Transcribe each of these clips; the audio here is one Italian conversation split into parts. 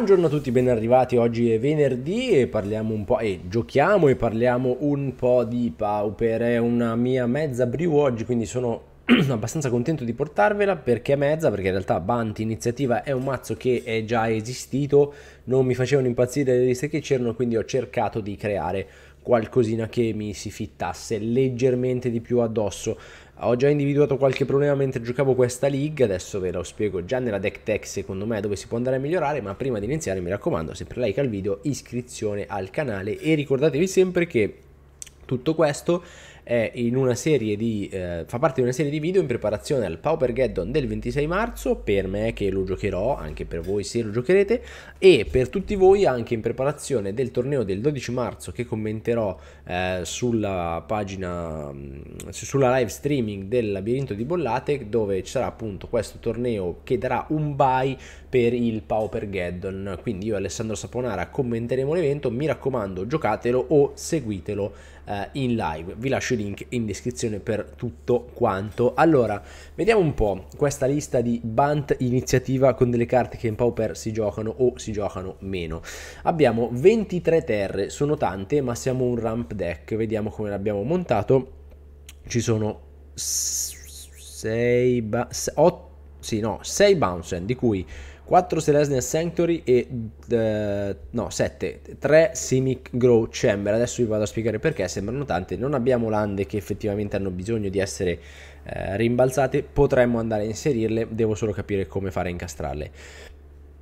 Buongiorno a tutti, ben arrivati. Oggi è venerdì e parliamo un po' e giochiamo e parliamo un po' di Pauper. È una mia mezza brew oggi, quindi sono abbastanza contento di portarvela perché è mezza, perché in realtà Banti Iniziativa è un mazzo che è già esistito, non mi facevano impazzire le liste che c'erano, quindi ho cercato di creare qualcosina che mi si fittasse leggermente di più addosso. Ho già individuato qualche problema mentre giocavo questa league, adesso ve lo spiego già nella deck tech secondo me dove si può andare a migliorare, ma prima di iniziare mi raccomando sempre like al video, iscrizione al canale e ricordatevi sempre che tutto questo di, eh, fa parte di una serie di video in preparazione al Pauper Geddon del 26 marzo, per me che lo giocherò, anche per voi se lo giocherete, e per tutti voi anche in preparazione del torneo del 12 marzo che commenterò eh, sulla pagina, mm, sulla live streaming del labirinto di Bollate, dove ci sarà appunto questo torneo che darà un bye per il Pauper Geddon. Quindi io e Alessandro Saponara commenteremo l'evento, mi raccomando giocatelo o seguitelo eh, in live. Vi lascio i link in descrizione per tutto quanto. Allora, vediamo un po' questa lista di Bant iniziativa con delle carte che in Pauper si giocano o si giocano meno. Abbiamo 23 terre, sono tante, ma siamo un ramp deck. Vediamo come l'abbiamo montato. Ci sono 6 8 sì, no, 6 bounce di cui 4 Selesnia Sanctuary e eh, no, 7, 3 Simic Grow Chamber. Adesso vi vado a spiegare perché sembrano tante. Non abbiamo lande che effettivamente hanno bisogno di essere eh, rimbalzate, potremmo andare a inserirle, devo solo capire come fare a incastrarle.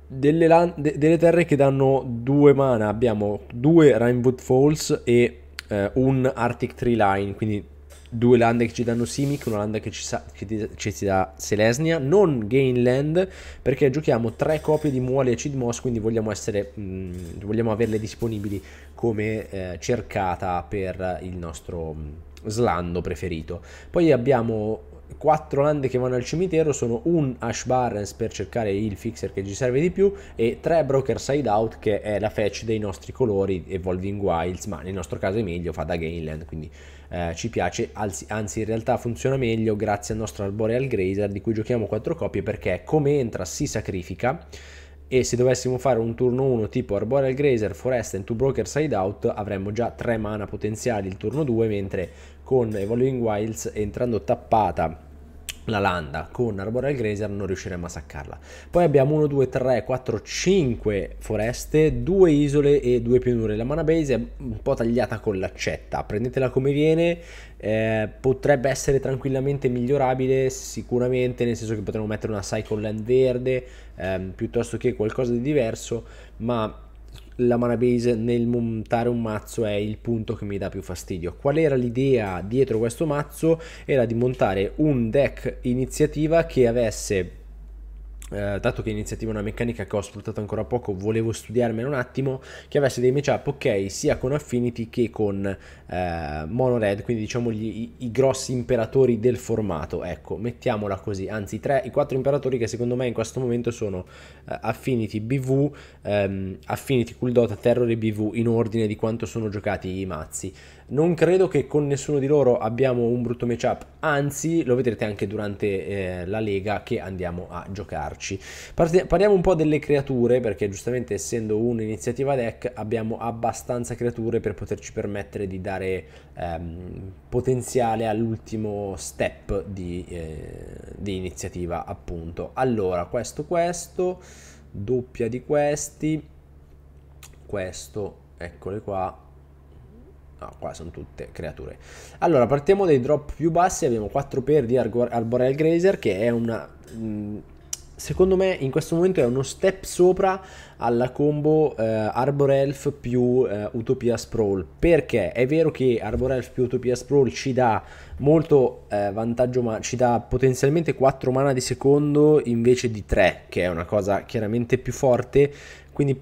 Delle, lande, delle terre che danno 2 mana abbiamo 2 Rainwood Falls e eh, un Arctic Tree Line, quindi due lande che ci danno Simic, una landa che ci, sa, che, che ci dà Selesnia, non Gainland, perché giochiamo tre copie di Muale e Moss, quindi vogliamo, essere, mh, mm, vogliamo averle disponibili come eh, cercata per il nostro mh, mm, slando preferito. Poi abbiamo quattro lande che vanno al cimitero sono un Ash Barrens per cercare il fixer che ci serve di più e tre Broker Side Out che è la fetch dei nostri colori Evolving Wilds ma nel nostro caso è meglio, fa da Gainland quindi eh, ci piace, anzi, anzi, in realtà funziona meglio grazie al nostro Arboreal Grazer di cui giochiamo 4 copie perché come entra si sacrifica e se dovessimo fare un turno 1 tipo Arboreal Grazer, Forest and Two Broker Side Out avremmo già 3 mana potenziali il turno 2 mentre con Evolving Wilds entrando tappata la Landa con Arboreal Grazer non riusciremo a saccarla. Poi abbiamo 1, 2, 3, 4, 5 foreste, 2 isole e 2 pianure. La mana base è un po' tagliata con l'accetta, prendetela come viene, eh, potrebbe essere tranquillamente migliorabile sicuramente, nel senso che potremmo mettere una Cycle Land verde ehm, piuttosto che qualcosa di diverso, ma la mana base nel montare un mazzo è il punto che mi dà più fastidio. Qual era l'idea dietro questo mazzo? Era di montare un deck iniziativa che avesse eh, dato che iniziativa è una meccanica che ho sfruttato ancora poco, volevo studiarmela un attimo, che avesse dei matchup ok sia con Affinity che con eh, Mono Red, quindi diciamo gli, i, i, grossi imperatori del formato, ecco, mettiamola così, anzi i, tre, i quattro imperatori che secondo me in questo momento sono eh, Affinity BV, ehm, Affinity Kuldota, Terror e BV in ordine di quanto sono giocati i mazzi. Non credo che con nessuno di loro abbiamo un brutto matchup, anzi lo vedrete anche durante eh, la lega che andiamo a giocarci. Parti parliamo un po' delle creature, perché giustamente essendo un'iniziativa deck abbiamo abbastanza creature per poterci permettere di dare ehm, potenziale all'ultimo step di, eh, di iniziativa appunto. Allora, questo, questo, doppia di questi, questo, eccole qua, No, qua sono tutte creature. Allora, partiamo dai drop più bassi. Abbiamo 4 per di Arbor Arboreal Grazer, che è una... Mh, mm, secondo me in questo momento è uno step sopra alla combo eh, Arbor Elf più eh, Utopia Sprawl perché è vero che Arbor Elf più Utopia Sprawl ci dà molto eh, vantaggio ma ci dà potenzialmente 4 mana di secondo invece di 3 che è una cosa chiaramente più forte quindi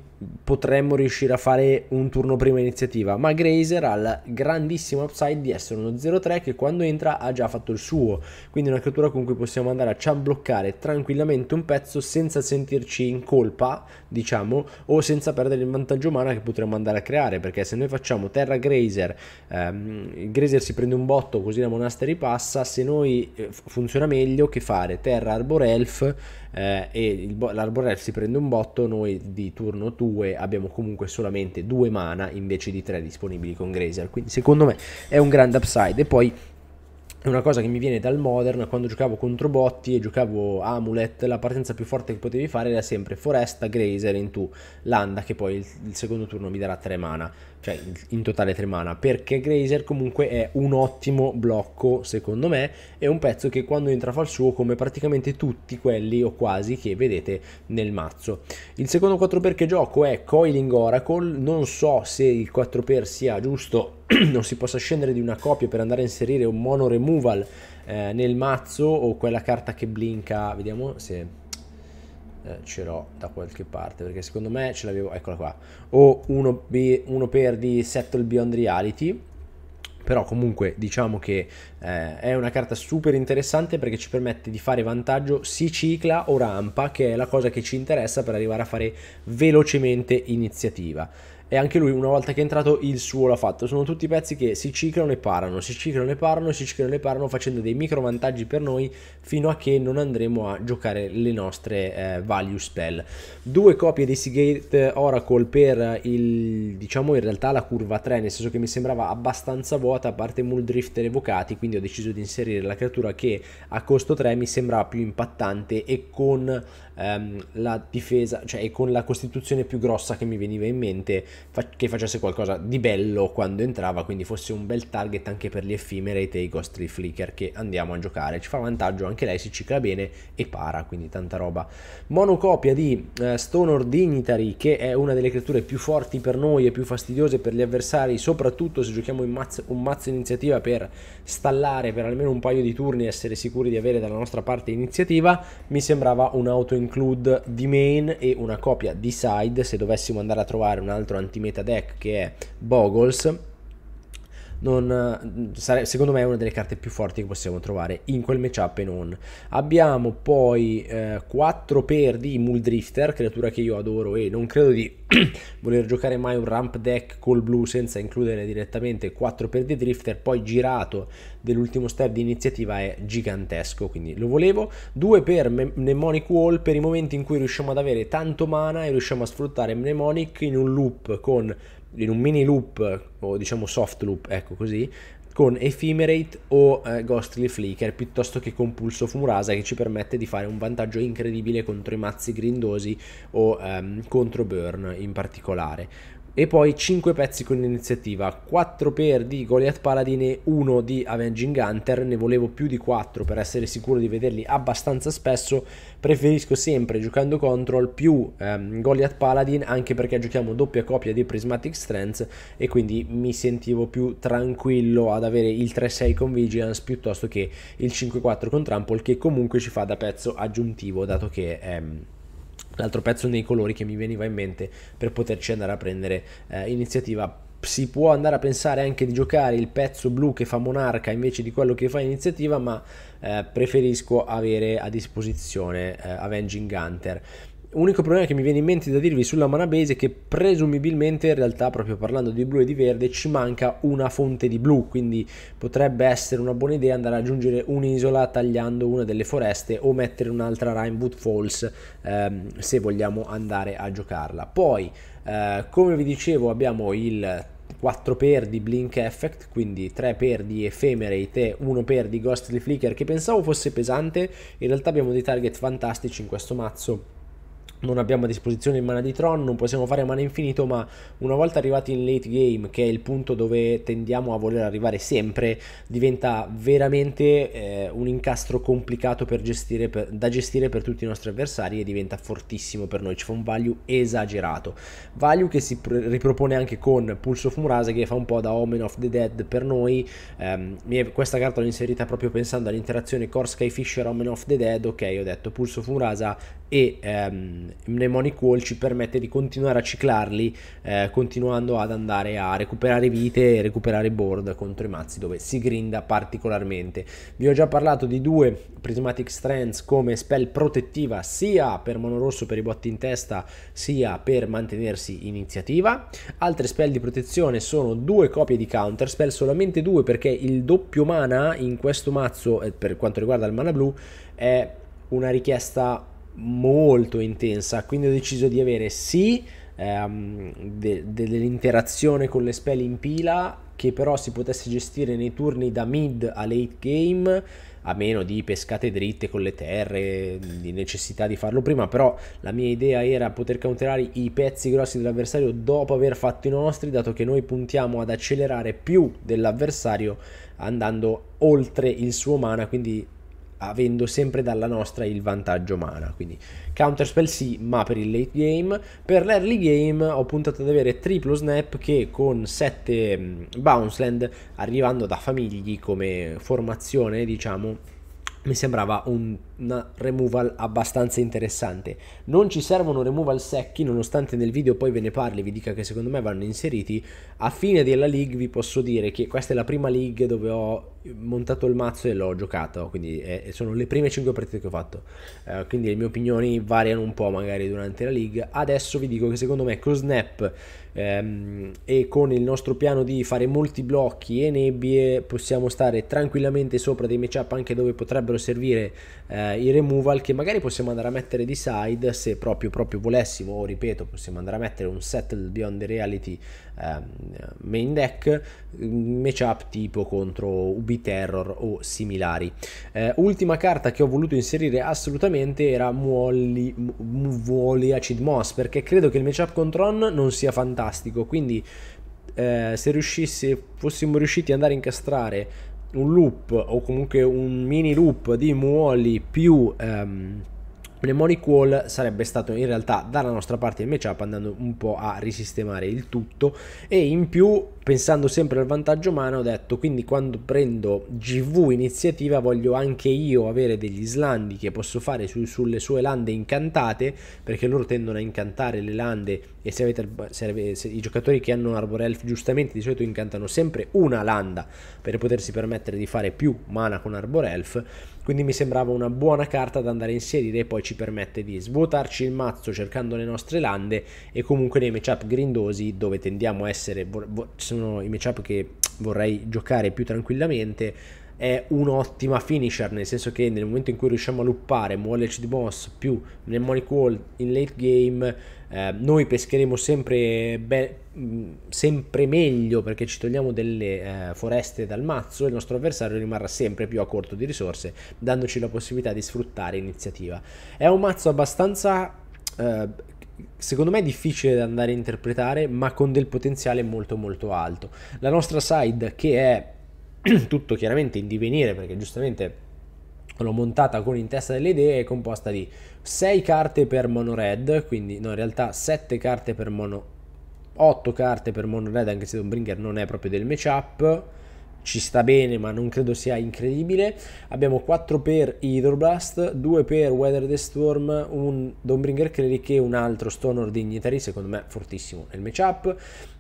potremmo riuscire a fare un turno prima iniziativa, ma Grazer ha la grandissima upside di essere uno 0-3 che quando entra ha già fatto il suo, quindi una creatura con cui possiamo andare a ciambloccare tranquillamente un pezzo senza sentirci in colpa, diciamo, o senza perdere il vantaggio umano che potremmo andare a creare, perché se noi facciamo terra Grazer, ehm, Grazer si prende un botto così la monastery passa, se noi eh, funziona meglio che fare terra arborelf eh, e il, l'Arbor si prende un botto, noi di turno tu 2 abbiamo comunque solamente 2 mana invece di 3 disponibili con Grazer. Quindi secondo me è un grande upside. E poi è una cosa che mi viene dal Modern, quando giocavo contro botti e giocavo Amulet, la partenza più forte che potevi fare era sempre Foresta, Grazer, in tu, Landa, che poi il, il secondo turno mi darà 3 mana cioè in, totale tre mana, perché Grazer comunque è un ottimo blocco secondo me, è un pezzo che quando entra fa il suo come praticamente tutti quelli o quasi che vedete nel mazzo. Il secondo 4x che gioco è Coiling Oracle, non so se il 4x sia giusto non si possa scendere di una copia per andare a inserire un mono removal eh, nel mazzo o quella carta che blinka, vediamo se eh, ce l'ho da qualche parte perché secondo me ce l'avevo eccola qua o uno, B, uno per di Settle Beyond Reality però comunque diciamo che eh, è una carta super interessante perché ci permette di fare vantaggio si cicla o rampa che è la cosa che ci interessa per arrivare a fare velocemente iniziativa e anche lui una volta che è entrato il suo l'ha fatto. Sono tutti pezzi che si ciclano e parano, si ciclano e parano, si ciclano e parano facendo dei micro vantaggi per noi fino a che non andremo a giocare le nostre eh, value spell. Due copie di Seagate Oracle per il diciamo in realtà la curva 3, nel senso che mi sembrava abbastanza vuota a parte Muldrifter evocati, quindi ho deciso di inserire la creatura che a costo 3 mi sembrava più impattante e con ehm, la difesa, cioè con la costituzione più grossa che mi veniva in mente, fa- che facesse qualcosa di bello quando entrava, quindi fosse un bel target anche per gli Ephemerate e i Ghostly Flicker che andiamo a giocare. Ci fa vantaggio anche lei, si cicla bene e para, quindi tanta roba. Monocopia di eh, Stonor Dignitary, che è una delle creature più forti per noi e più fastidiose per gli avversari, soprattutto se giochiamo mazzo, un mazzo iniziativa per stallare per almeno un paio di turni e essere sicuri di avere dalla nostra parte iniziativa, mi sembrava un'auto in include di main e una copia di side se dovessimo andare a trovare un altro antimeta deck che è Boggles non, sare, secondo me è una delle carte più forti che possiamo trovare in quel matchup e non. Abbiamo poi eh, 4 per di Muldrifter, creatura che io adoro e non credo di voler giocare mai un ramp deck col blu senza includere direttamente 4 per di Drifter, poi girato dell'ultimo step di iniziativa è gigantesco, quindi lo volevo. 2 per Mnemonic Wall per i momenti in cui riusciamo ad avere tanto mana e riusciamo a sfruttare Mnemonic in un loop con in un mini loop o diciamo soft loop, ecco così, con Ephemerate o eh, Ghostly Flicker piuttosto che con Pulso Fumurasa che ci permette di fare un vantaggio incredibile contro i mazzi grindosi o ehm, contro Burn in particolare e poi 5 pezzi con iniziativa, 4 per di Goliath Paladin e 1 di Avenging Hunter, ne volevo più di 4 per essere sicuro di vederli abbastanza spesso, preferisco sempre giocando Control più ehm, Goliath Paladin anche perché giochiamo doppia copia di Prismatic Strength e quindi mi sentivo più tranquillo ad avere il 3-6 con Vigilance piuttosto che il 5-4 con Trample che comunque ci fa da pezzo aggiuntivo dato che... Ehm, l'altro pezzo nei colori che mi veniva in mente per poterci andare a prendere eh, iniziativa si può andare a pensare anche di giocare il pezzo blu che fa monarca invece di quello che fa iniziativa ma eh, preferisco avere a disposizione eh, Avenging Hunter Unico problema che mi viene in mente da dirvi sulla Manabase è che presumibilmente in realtà proprio parlando di blu e di verde ci manca una fonte di blu, quindi potrebbe essere una buona idea andare ad aggiungere un'isola tagliando una delle foreste o mettere un'altra Rainwood Falls ehm, se vogliamo andare a giocarla. Poi eh, come vi dicevo abbiamo il 4 per di Blink Effect, quindi 3 per di Ephemerate e 1 per di Ghostly Flicker che pensavo fosse pesante, in realtà abbiamo dei target fantastici in questo mazzo non abbiamo a disposizione il mana di Tron, non possiamo fare mana infinito, ma una volta arrivati in late game, che è il punto dove tendiamo a voler arrivare sempre, diventa veramente eh, un incastro complicato gestire, per, da gestire per tutti i nostri avversari e diventa fortissimo per noi, ci fa un value esagerato. Value che si pr- ripropone anche con Pulse of Murase che fa un po' da Omen of the Dead per noi, ehm, questa carta l'ho inserita proprio pensando all'interazione Core Sky Fisher Omen of the Dead, ok ho detto Pulse of Murase e ehm, Mnemonic Wall ci permette di continuare a ciclarli eh, continuando ad andare a recuperare vite e recuperare board contro i mazzi dove si grinda particolarmente vi ho già parlato di due Prismatic Strands come spell protettiva sia per monorosso per i botti in testa sia per mantenersi iniziativa altre spell di protezione sono due copie di counter spell solamente due perché il doppio mana in questo mazzo eh, per quanto riguarda il mana blu è una richiesta molto intensa, quindi ho deciso di avere sì ehm, de- de- dell'interazione con le spell in pila che però si potesse gestire nei turni da mid a late game a meno di pescate dritte con le terre, di necessità di farlo prima, però la mia idea era poter counterare i pezzi grossi dell'avversario dopo aver fatto i nostri, dato che noi puntiamo ad accelerare più dell'avversario andando oltre il suo mana, quindi avendo sempre dalla nostra il vantaggio mana. Quindi Counterspell sì, ma per il late game. Per l'early game ho puntato ad avere triplo snap che con 7 mm, bounceland, arrivando da famigli come formazione, diciamo, mi sembrava un un removal abbastanza interessante. Non ci servono removal secchi, nonostante nel video poi ve ne parli, vi dica che secondo me vanno inseriti. A fine della league vi posso dire che questa è la prima league dove ho montato il mazzo e l'ho giocato, quindi è, sono le prime 5 partite che ho fatto. Eh, quindi le mie opinioni variano un po' magari durante la league. Adesso vi dico che secondo me con Snap ehm, e con il nostro piano di fare molti blocchi e nebbie possiamo stare tranquillamente sopra dei matchup anche dove potrebbero servire eh, eh, i removal che magari possiamo andare a mettere di side se proprio, proprio volessimo o ripeto possiamo andare a mettere un settled beyond the reality eh, main deck mm, matchup tipo contro ubi Terror o similari eh, ultima carta che ho voluto inserire assolutamente era Muolly, Muoli Acid Moss perché credo che il matchup contro Tron non sia fantastico quindi eh, se riuscissi, fossimo riusciti ad andare a incastrare un loop o comunque un mini loop di muoli più ehm, Mnemonic Wall sarebbe stato in realtà dalla nostra parte il matchup andando un po' a risistemare il tutto e in più pensando sempre al vantaggio umano ho detto quindi quando prendo GV iniziativa voglio anche io avere degli slandi che posso fare su, sulle sue lande incantate perché loro tendono a incantare le lande e se avete, se avete se i giocatori che hanno un Arbor Elf giustamente di solito incantano sempre una landa per potersi permettere di fare più mana con Arbor Elf quindi mi sembrava una buona carta da andare a inserire e poi ci permette di svuotarci il mazzo cercando le nostre lande e comunque nei matchup grindosi dove tendiamo a essere, sono i matchup che vorrei giocare più tranquillamente è un'ottima finisher, nel senso che nel momento in cui riusciamo a luppare, muoverci di boss più mnemonic wall in late game, Ehm, noi pescheremo sempre, be- mm, sempre meglio perché ci togliamo delle eh, foreste dal mazzo e il nostro avversario rimarrà sempre più a corto di risorse, dandoci la possibilità di sfruttare iniziativa. È un mazzo abbastanza... Eh, secondo me difficile da andare a interpretare, ma con del potenziale molto molto alto. La nostra side, che è tutto chiaramente in divenire, perché giustamente l'ho montata con in testa delle idee, è composta di 6 carte per mono red, quindi no in realtà 7 carte per mono 8 carte per mono red anche se Dombringer non è proprio del matchup ci sta bene ma non credo sia incredibile abbiamo 4 per Hydroblast 2 per Weather the Storm un Dombringer Cleric e un altro Stonor Dignitary secondo me fortissimo nel matchup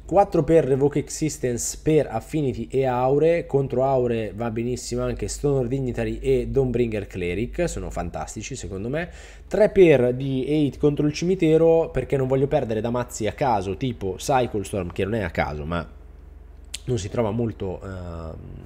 4 per Revoke Existence per Affinity e Aure, contro Aure va benissimo anche Stoner Dignitary e Dawnbringer Cleric, sono fantastici secondo me. 3 per di 8 contro il cimitero perché non voglio perdere da mazzi a caso tipo Cycle Storm che non è a caso ma non si trova molto, eh,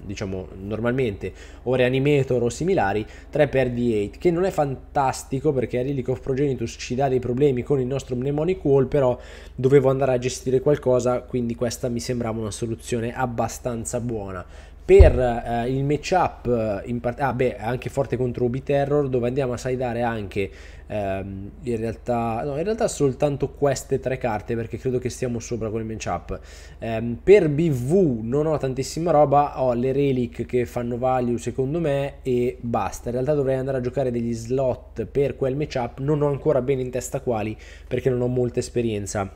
diciamo, normalmente, o Reanimator o similari, 3x D8, che non è fantastico perché Relic of Progenitus ci dà dei problemi con il nostro mnemonic wall, però dovevo andare a gestire qualcosa, quindi questa mi sembrava una soluzione abbastanza buona per eh, il matchup eh, part- ah beh anche forte contro Ubi Terror dove andiamo a sideare anche ehm, in realtà no in realtà soltanto queste tre carte perché credo che stiamo sopra con il matchup ehm, per BV non ho tantissima roba ho le relic che fanno value secondo me e basta in realtà dovrei andare a giocare degli slot per quel matchup non ho ancora bene in testa quali perché non ho molta esperienza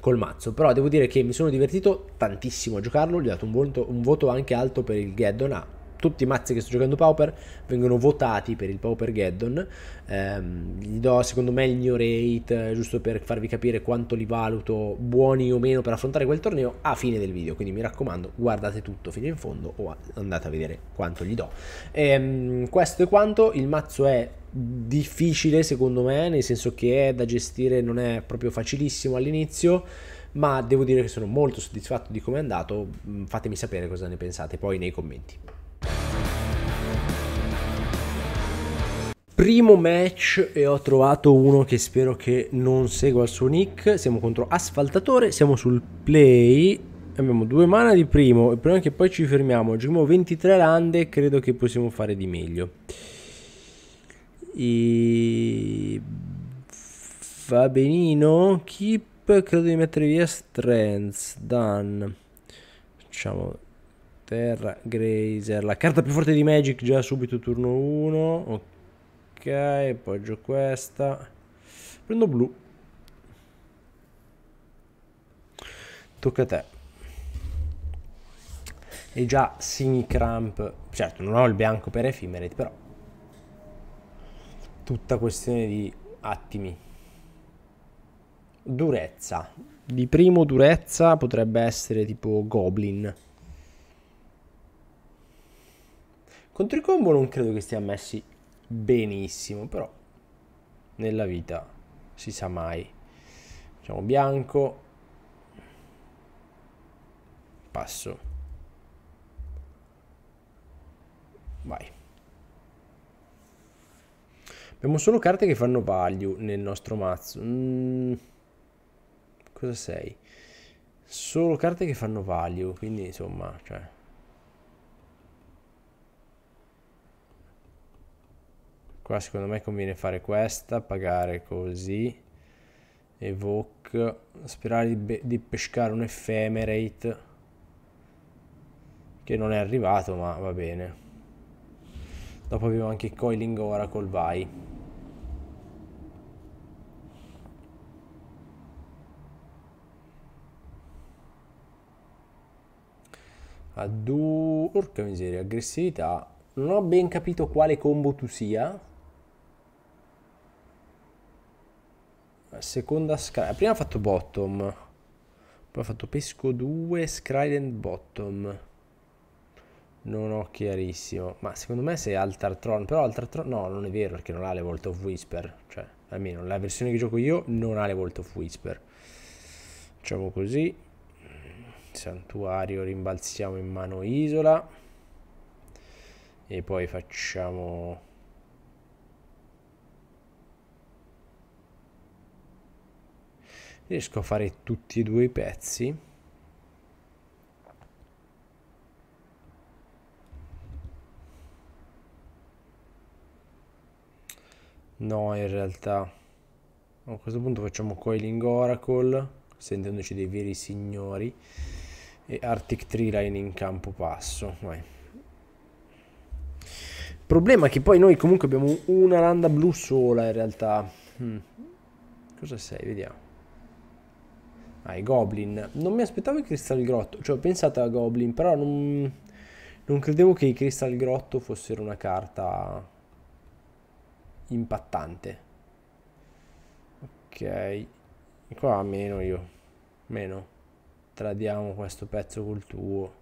col mazzo. Però devo dire che mi sono divertito tantissimo a giocarlo. Gli ho dato un voto, un voto anche alto per il Geddon A tutti i mazzi che sto giocando Pauper vengono votati per il Pauper Geddon. Ehm, gli do secondo me il mio rate, eh, giusto per farvi capire quanto li valuto buoni o meno per affrontare quel torneo a fine del video. Quindi mi raccomando, guardate tutto fino in fondo o andate a vedere quanto gli do. Ehm, questo è quanto. Il mazzo è difficile secondo me, nel senso che è da gestire non è proprio facilissimo all'inizio ma devo dire che sono molto soddisfatto di come è andato, mm, fatemi sapere cosa ne pensate poi nei commenti. primo match e ho trovato uno che spero che non segua il suo nick. Siamo contro Asfaltatore, siamo sul play. Abbiamo due mana di primo, il problema è che poi ci fermiamo. Giochiamo 23 lande, credo che possiamo fare di meglio. E... Va benino. Keep, credo di mettere via Strength. Done. Facciamo Terra Grazer, la carta più forte di Magic già subito turno 1. Ok ok appoggio questa prendo blu tocca a te e già Sinicramp certo non ho il bianco per Ephemerate però tutta questione di attimi durezza di primo durezza potrebbe essere tipo Goblin contro i combo non credo che stia messi benissimo, però nella vita si sa mai. Facciamo bianco, passo, vai. Abbiamo solo carte che fanno value nel nostro mazzo. Mm, cosa sei? Solo carte che fanno value, quindi insomma, cioè... qua secondo me conviene fare questa pagare così evoke sperare di, di pescare un ephemerate che non è arrivato ma va bene dopo abbiamo anche coiling oracle vai Addu... Urca miseria, aggressività. Non ho ben capito quale combo tu sia. seconda Skyden. Eh, prima ha fatto bottom. Poi ha fatto pesco 2, Skyden bottom. Non ho chiarissimo. Ma secondo me se Altar Tron. Però Altar Tron. No, non è vero perché non ha le Volt of Whisper. Cioè, almeno la versione che gioco io non ha le Volt of Whisper. Facciamo così. Santuario rimbalziamo in mano Isola. E poi facciamo riesco a fare tutti e due i pezzi no in realtà a questo punto facciamo coiling oracle sentendoci dei veri signori e arctic tree line in campo passo vai problema che poi noi comunque abbiamo una landa blu sola in realtà hmm. cosa sei vediamo ai Goblin. Non mi aspettavo i Crystal Grotto, cioè ho pensato a Goblin, però non, non credevo che i Crystal Grotto fossero una carta impattante. Ok, qua meno io, meno. Tradiamo questo pezzo col tuo.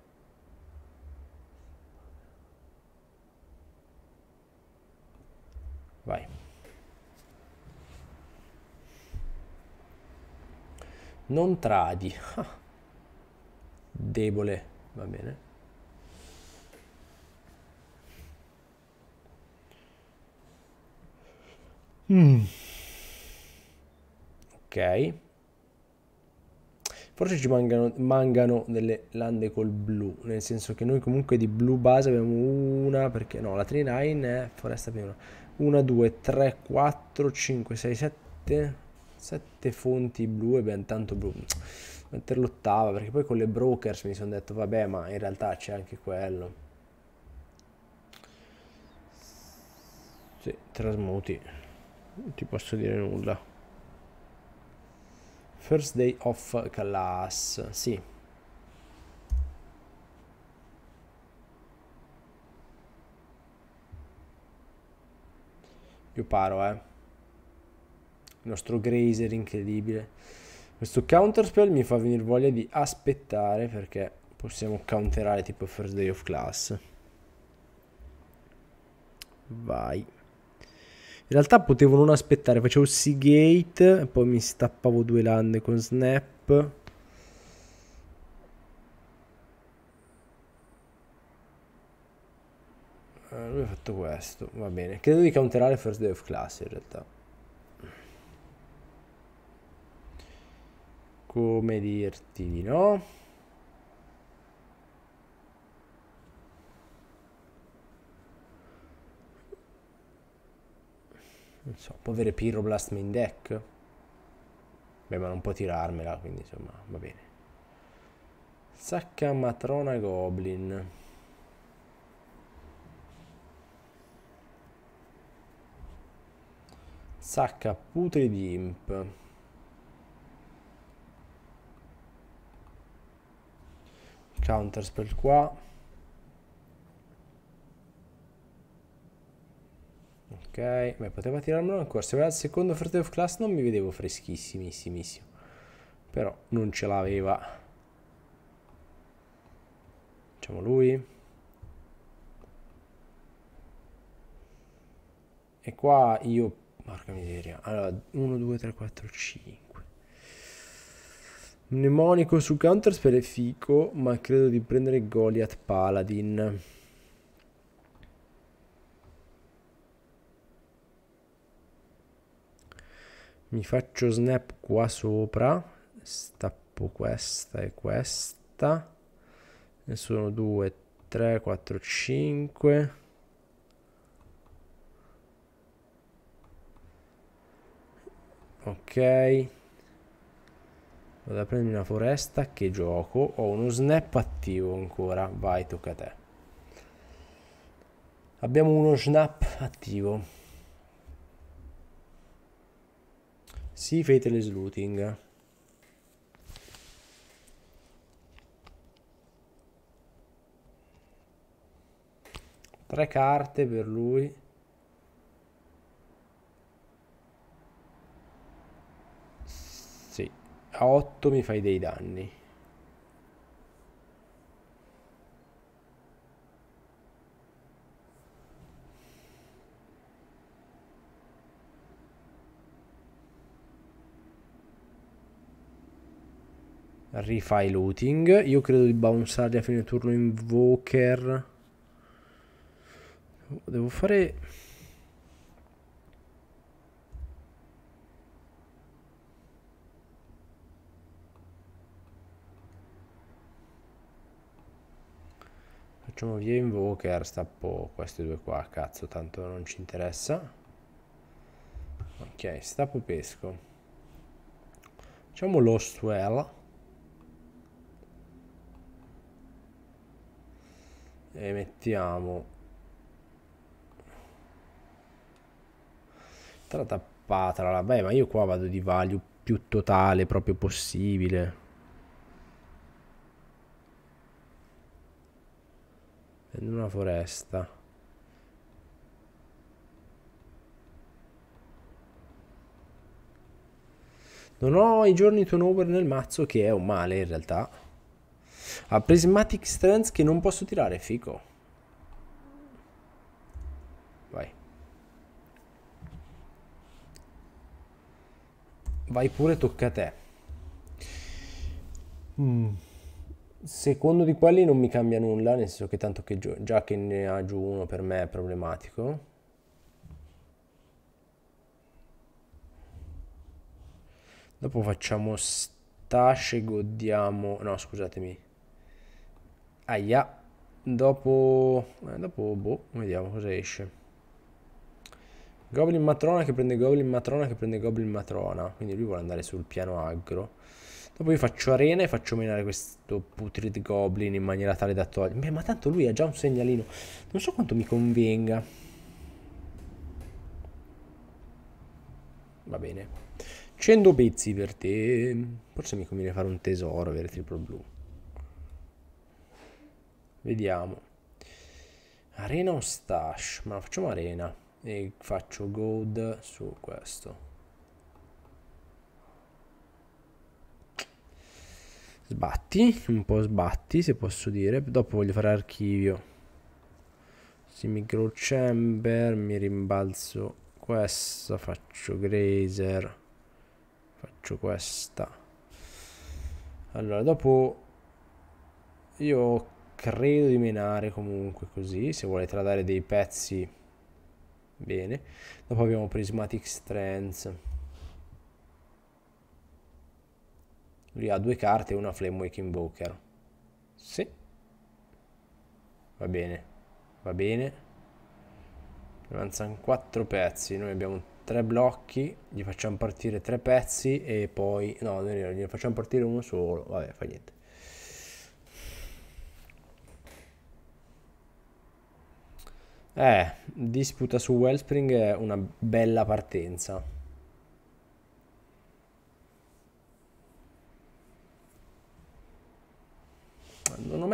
Vai. Non tradi. Debole, va bene. Mm. Ok. Forse ci mancano, mancano, delle lande col blu, nel senso che noi comunque di blu base abbiamo una, perché no, la 39 è foresta più 1, 2, 3, 4, 5, 6, 7, sette fonti blu e ben tanto blu. Mettere l'ottava, perché poi con le brokers mi sono detto, vabbè, ma in realtà c'è anche quello. Sì, trasmuti. Non ti posso dire nulla. First day of class, sì. Io paro, eh nostro Grazer incredibile. Questo counterspell mi fa venire voglia di aspettare perché possiamo counterare tipo first day of class. Vai. In realtà potevo non aspettare, facevo Seagate, e poi mi stappavo due lande con Snap. Eh, lui ha fatto questo, va bene. Credo di counterare First Day of Class in realtà. come dirti, di no? Non so, può avere Pyroblast main deck? Beh, ma non può tirarmela, quindi insomma, va bene. Sacca matrona goblin. Sacca putre di imp. counter spell qua. Ok, beh, poteva tirarmelo ancora. Se aveva il secondo Fertile of Class non mi vedevo freschissimissimissimo. Però non ce l'aveva. Facciamo lui. E qua io... porca miseria. Allora, 1, 2, 3, 4, 5. Mnemonico su Counterspell è fico, ma credo di prendere Goliath Paladin. Mi faccio snap qua sopra, stappo questa e questa. Ne sono 2, 3, 4, 5. Ok. Vado a prendermi una foresta che gioco. Ho uno snap attivo ancora. Vai, tocca a te. Abbiamo uno snap attivo. Sì, Fatal Looting. Tre carte per lui. a 8 mi fai dei danni. Rifai looting. Io credo di bouncearli a fine turno invoker. Devo fare... Facciamo via invoker, stappo questi due qua, cazzo, tanto non ci interessa. Ok, stappo pesco. Facciamo Lost Well. E mettiamo... Tra tappata, beh, ma io qua vado di value più totale proprio possibile. in una foresta non ho i giorni turnover nel mazzo che è un male in realtà ha prismatic strength che non posso tirare fico vai vai pure tocca a te mm secondo di quelli non mi cambia nulla, nel senso che tanto che già che ne ha giù uno per me è problematico. Dopo facciamo stash e godiamo... No, scusatemi. Aia. Dopo... Eh, dopo... Boh, vediamo cosa esce. Goblin matrona che prende goblin matrona che prende goblin matrona. Quindi lui vuole andare sul piano agro. Dopo io faccio arena e faccio menare questo putrid goblin in maniera tale da togliere. Beh, ma tanto lui ha già un segnalino. Non so quanto mi convenga. Va bene. 100 pezzi per te. Forse mi conviene fare un tesoro, avere triplo blu. Vediamo. Arena o stash? Ma facciamo arena. E faccio gold su questo. sbatti, un po' sbatti se posso dire, dopo voglio fare archivio, si micro chamber, mi rimbalzo questa, faccio grazer, faccio questa, allora dopo io credo di menare comunque così, se vuole tradare dei pezzi bene, dopo abbiamo prismatic strength Lui ha due carte, e una Flame Waking Invoker. Sì. Va bene. Va bene. Avanzano quattro pezzi. Noi abbiamo tre blocchi. Gli facciamo partire tre pezzi e poi... No, noi ne facciamo partire uno solo. Vabbè, fa niente. Eh, disputa su Wellspring è una bella partenza.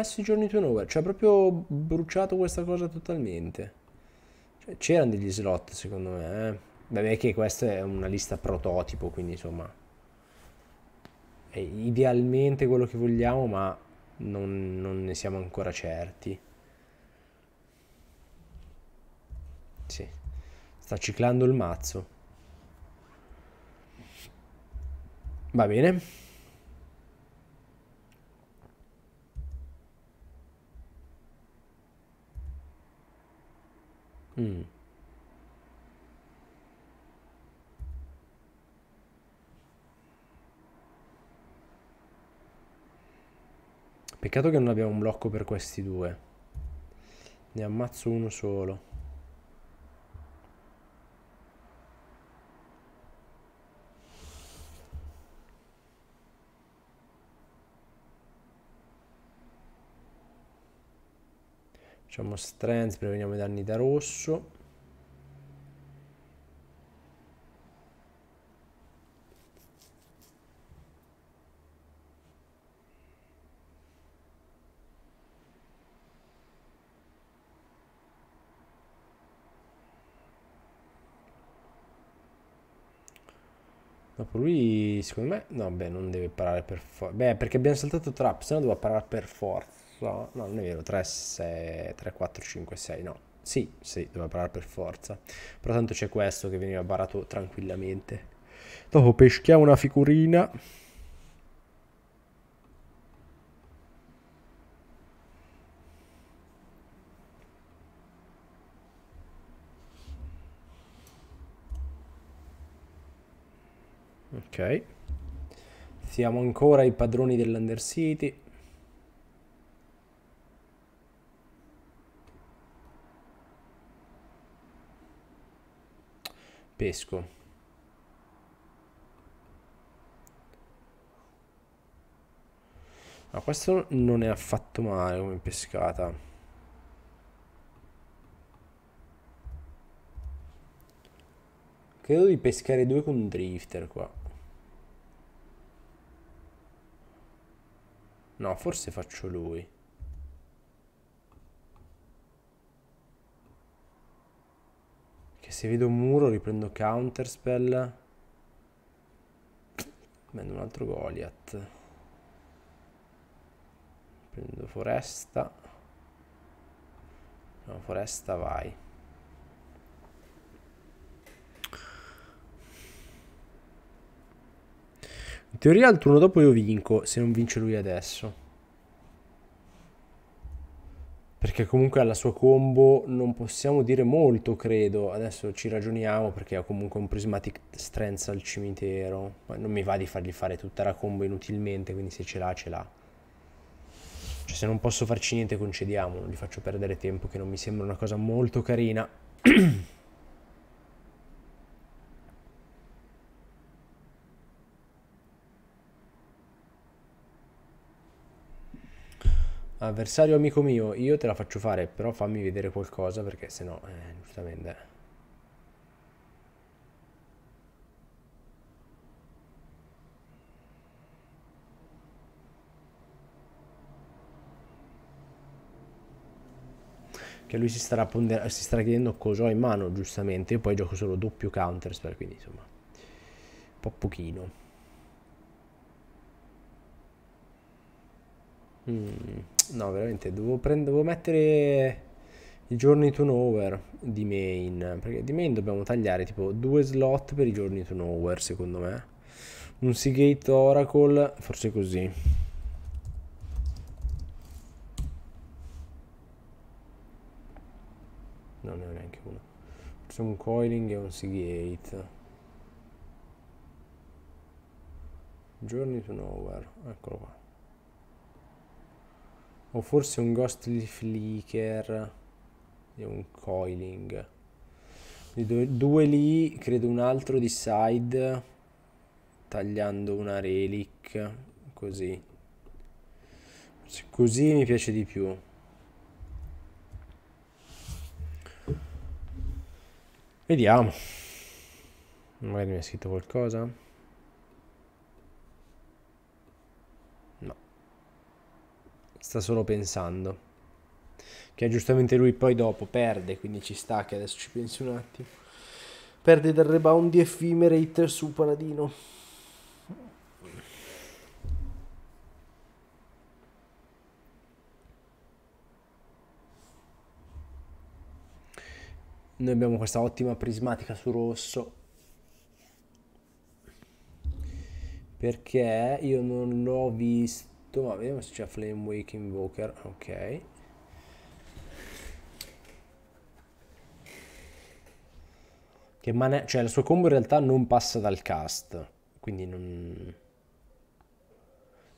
diversi giorni turnover, cioè proprio bruciato questa cosa totalmente. Cioè, c'erano degli slot secondo me, eh. Vabbè che questa è una lista prototipo, quindi insomma è idealmente quello che vogliamo, ma non, non ne siamo ancora certi. Sì, sta ciclando il mazzo. Va bene. Mm. Peccato che non abbiamo un blocco per questi due. Ne ammazzo uno solo. Facciamo strength, preveniamo i danni da rosso. lui, secondo me, no, beh, non deve parare per forza. Beh, perché abbiamo saltato trap, se no doveva parare per forza no, non è vero, 3, 6, 3, 4, 5, 6, no. Sì, sì, doveva parare per forza. Però tanto c'è questo che veniva barato tranquillamente. Dopo peschiamo una figurina. Ok. Siamo ancora i padroni dell'Under City. pesco no, questo non è affatto male come pescata credo di pescare due con drifter qua no forse faccio lui Che se vedo un muro riprendo counterspell. Prendo un altro Goliath. Prendo foresta. No, foresta vai. In teoria al turno dopo io vinco se non vince lui adesso perché comunque alla sua combo non possiamo dire molto, credo. Adesso ci ragioniamo perché ha comunque un prismatic strength al cimitero, ma non mi va di fargli fare tutta la combo inutilmente, quindi se ce l'ha, ce l'ha. Cioè se non posso farci niente concediamo, non gli faccio perdere tempo che non mi sembra una cosa molto carina. Avversario amico mio, io te la faccio fare, però fammi vedere qualcosa perché sennò, eh, giustamente... Che lui si starà, si starà chiedendo cosa ho in mano, giustamente. Io poi gioco solo doppio counter, quindi insomma... Un po' pochino. Mm. no, veramente, devo, prend- devo mettere i giorni turnover di main, perché di main dobbiamo tagliare tipo due slot per i giorni turnover, secondo me. Un Seagate Oracle, forse così. Non ne ho neanche uno. Forse un coiling e un Seagate. Giorni turnover, eccolo qua o forse un ghostly flicker e un coiling due, due lì credo un altro di side tagliando una relic così così mi piace di più vediamo magari mi ha scritto qualcosa sta solo pensando. Che giustamente lui poi dopo perde, quindi ci sta che adesso ci pensi un attimo. Perde del rebound di Ephemerate su Paladino. Noi abbiamo questa ottima prismatica su rosso perché io non l'ho visto tutto ma vediamo se c'è Flame Wake Invoker ok che mane- cioè il suo combo in realtà non passa dal cast quindi non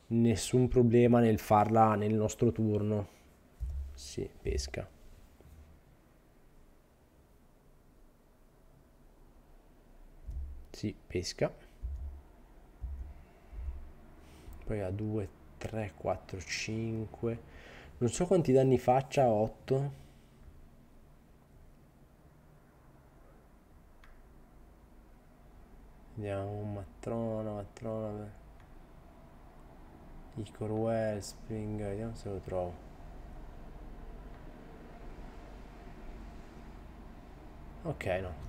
nessun problema nel farla nel nostro turno si pesca si pesca poi ha due 3, 4, 5. Non so quanti danni faccia, 8. Vediamo, matrona, matrona. Icor Wellspring, vediamo se lo trovo. Ok, no.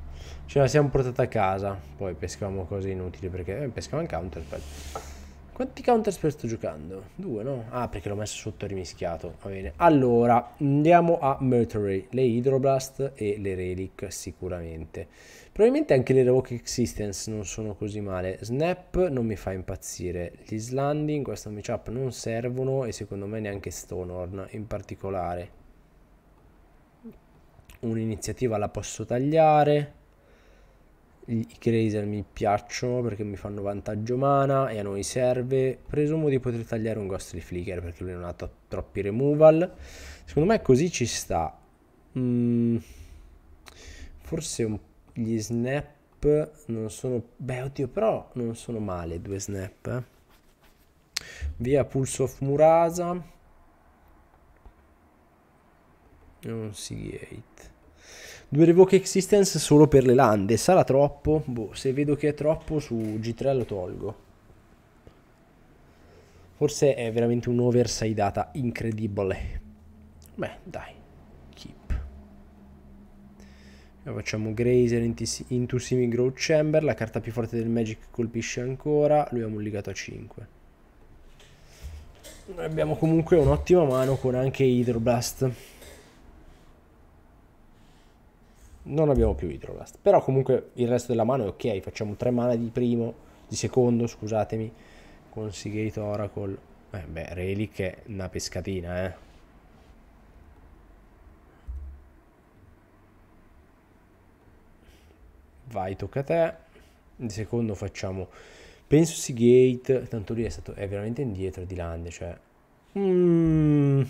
Ce la siamo portata a casa. Poi pescavamo cose inutili perché eh, pescavamo il counter. Quanti counter spell sto giocando? Due, no? Ah, perché l'ho messo sotto e rimischiato. Va bene. Allora, andiamo a Mercury, le Hydroblast e le Relic sicuramente. Probabilmente anche le Revoke Existence non sono così male. Snap non mi fa impazzire. Gli Slandi in questa matchup non servono e secondo me neanche Stonehorn in particolare. Un'iniziativa la posso tagliare i Grazer mi piacciono perché mi fanno vantaggio mana e a noi serve. Presumo di poter tagliare un Ghostly Flicker perché lui non ha to- troppi removal. Secondo me così ci sta. Mm, forse un, gli snap non sono... Beh, oddio, però non sono male due snap. Eh. Via Pulse of Murasa. E un Seagate. Due Revoke Existence solo per le lande. Sarà troppo? Boh, se vedo che è troppo su G3 lo tolgo. Forse è veramente un oversideata incredibile. Beh, dai. Keep. Poi facciamo Grazer into Simi Grow Chamber. La carta più forte del Magic colpisce ancora. Lui ha molligato a 5. abbiamo comunque un'ottima mano con anche Hydroblast. non abbiamo più Hydrolast. Però comunque il resto della mano è ok, facciamo tre mana di primo, di secondo, scusatemi, con Seagate Oracle. Eh beh, Relic è una pescatina, eh. Vai, tocca a te. Di secondo facciamo... Penso Seagate, tanto lì è, stato, è veramente indietro di Land, cioè... Mmm...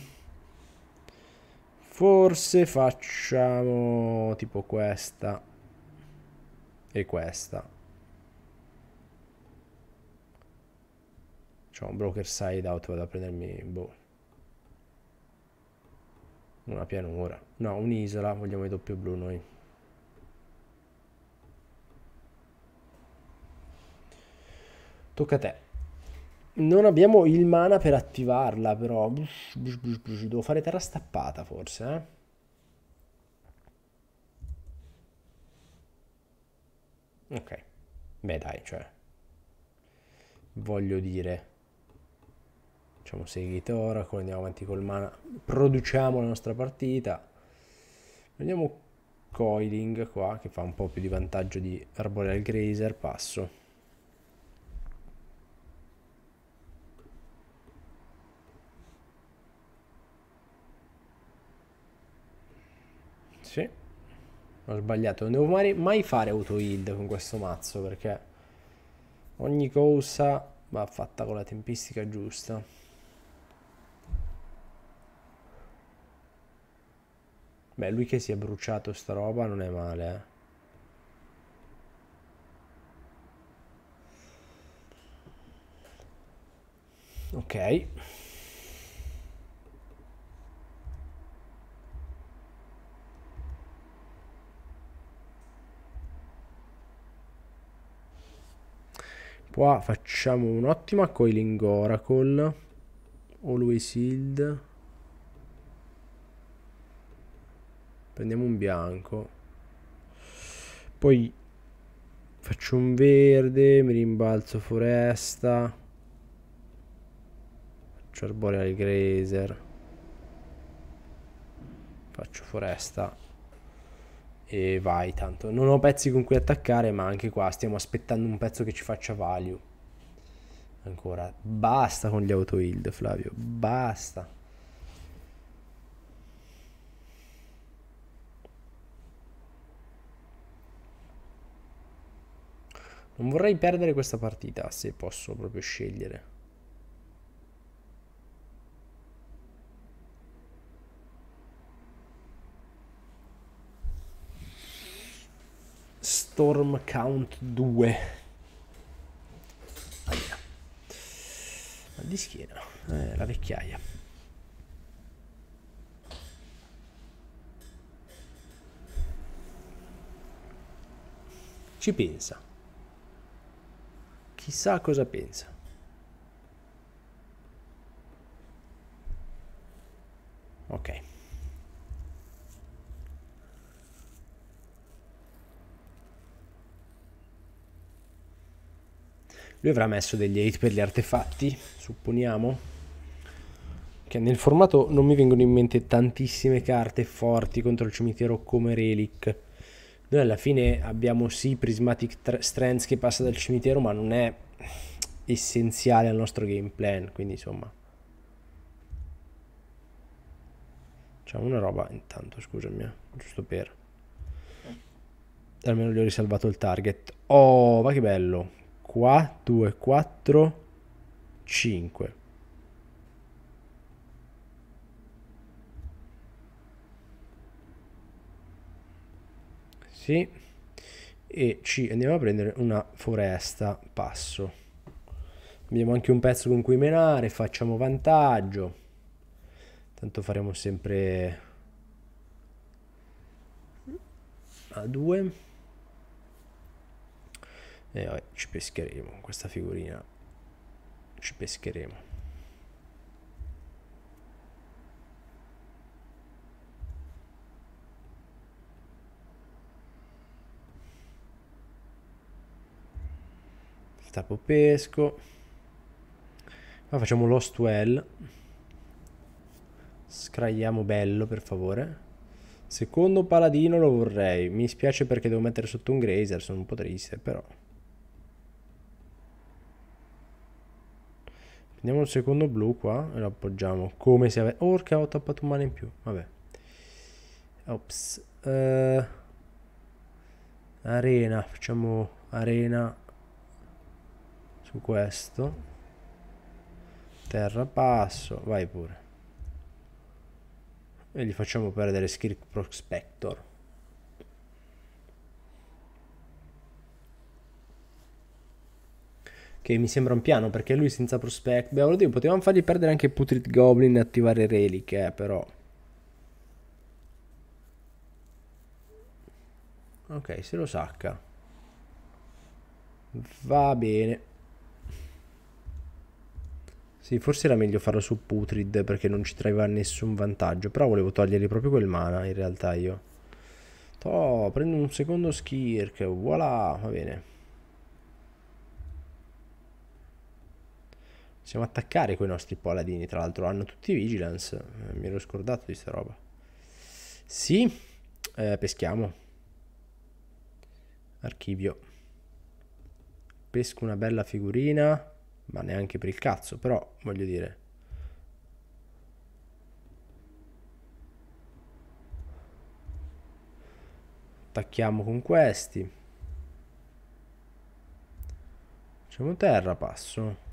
Forse facciamo tipo questa e questa. Facciamo un broker side out, vado a prendermi boh. Una pianura. No, un'isola, vogliamo il doppio blu noi. Tocca a te. Non abbiamo il mana per attivarla, però. Devo fare terra stappata, forse, eh? Ok. Beh, dai, cioè. Voglio dire. Facciamo seguito Oracle, andiamo avanti col mana. Produciamo la nostra partita. Prendiamo Coiling qua, che fa un po' più di vantaggio di Arboreal Grazer. Passo. Sì. Ho sbagliato. Non devo mai, mai fare auto heal con questo mazzo perché ogni cosa va fatta con la tempistica giusta. Beh, lui che si è bruciato sta roba non è male, eh. Ok. Qua ah, facciamo un'ottima Coiling Oracle. Always Healed. Prendiamo un bianco. Poi faccio un verde, mi rimbalzo foresta. Faccio arboreal grazer. Faccio foresta e vai tanto. Non ho pezzi con cui attaccare, ma anche qua stiamo aspettando un pezzo che ci faccia value. Ancora, basta con gli auto heal, Flavio, basta. Non vorrei perdere questa partita se posso proprio scegliere. Storm Count 2. Allora. Mal di schiena, eh, la vecchiaia. Ci pensa. Chissà cosa pensa. Ok. Lui avrà messo degli 8 per gli artefatti, supponiamo. Che nel formato non mi vengono in mente tantissime carte forti contro il cimitero come Relic. Noi alla fine abbiamo sì Prismatic Strands che passa dal cimitero, ma non è essenziale al nostro game plan, quindi insomma... C'è una roba intanto, scusami, eh, giusto per... Almeno gli ho risalvato il target. Oh, ma che bello! qua 2 4 5 sì e ci andiamo a prendere una foresta passo abbiamo anche un pezzo con cui menare facciamo vantaggio tanto faremo sempre a 2 e eh, ci pescheremo, questa figurina ci pescheremo. Il Tappo pesco. Qua facciamo Lost Well. Scraiamo bello, per favore. Secondo paladino lo vorrei. Mi spiace perché devo mettere sotto un grazer, sono un po' triste, però... Prendiamo un secondo blu qua e lo appoggiamo come se avesse... Orca ho tappato un mano in più, vabbè. Ops. Uh, arena, facciamo arena su questo. Terra passo, vai pure. E gli facciamo perdere Skill Prospector. che mi sembra un piano perché lui senza prospect, beh, lo dico, potevamo fargli perdere anche Putrid Goblin e attivare Relic, eh, però. Ok, se lo sacca. Va bene. Sì, forse era meglio farlo su Putrid perché non ci traeva nessun vantaggio, però volevo togliergli proprio quel mana in realtà io. Oh, prendo un secondo Skirk, voilà, va bene. Possiamo attaccare quei nostri paladini, tra l'altro hanno tutti i vigilance, eh, mi ero scordato di sta roba. Sì, eh, peschiamo. Archivio. Pesco una bella figurina, ma neanche per il cazzo, però voglio dire... attacchiamo con questi facciamo terra passo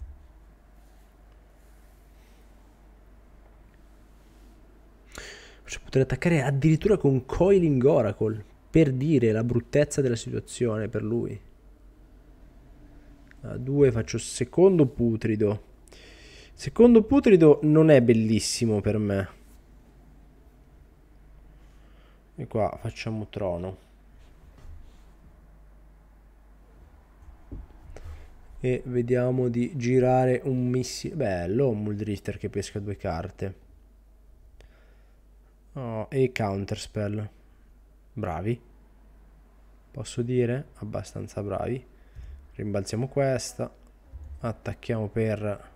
cioè poter attaccare addirittura con Coiling Oracle per dire la bruttezza della situazione per lui. A 2 faccio secondo putrido. Secondo putrido non è bellissimo per me. E qua facciamo trono. E vediamo di girare un missile. Bello, un Muldrifter che pesca due carte. Oh, e counterspell. Bravi. Posso dire? Abbastanza bravi. Rimbalziamo questa. Attacchiamo per...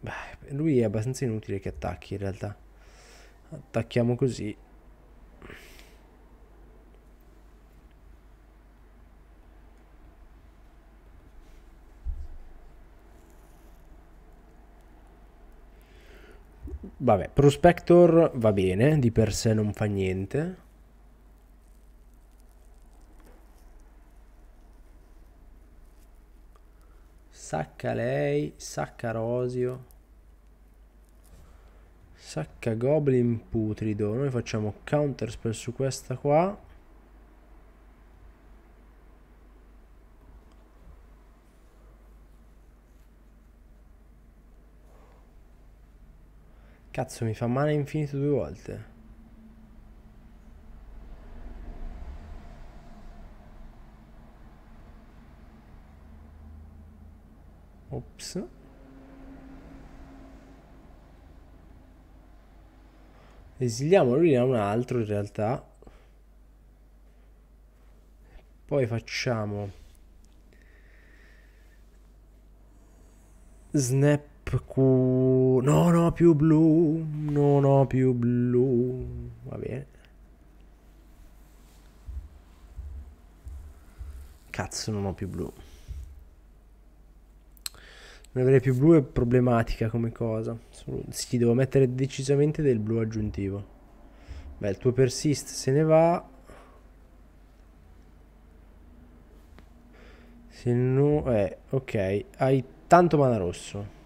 Beh, lui è abbastanza inutile che attacchi in realtà. Attacchiamo così. Vabbè, Prospector va bene, di per sé non fa niente. Sacca lei, sacca Rosio. Sacca Goblin Putrido. Noi facciamo counter spell su questa qua. Cazzo, mi fa male infinito due volte. Ops. Esiliamo lui da un altro in realtà. Poi facciamo snap Q... Non ho più blu, non ho più blu. Va bene. Cazzo, non ho più blu. Non avere più blu è problematica come cosa. Sì, devo mettere decisamente del blu aggiuntivo. Beh, il tuo persist se ne va. Se no... Eh, ok. Hai tanto mana rosso.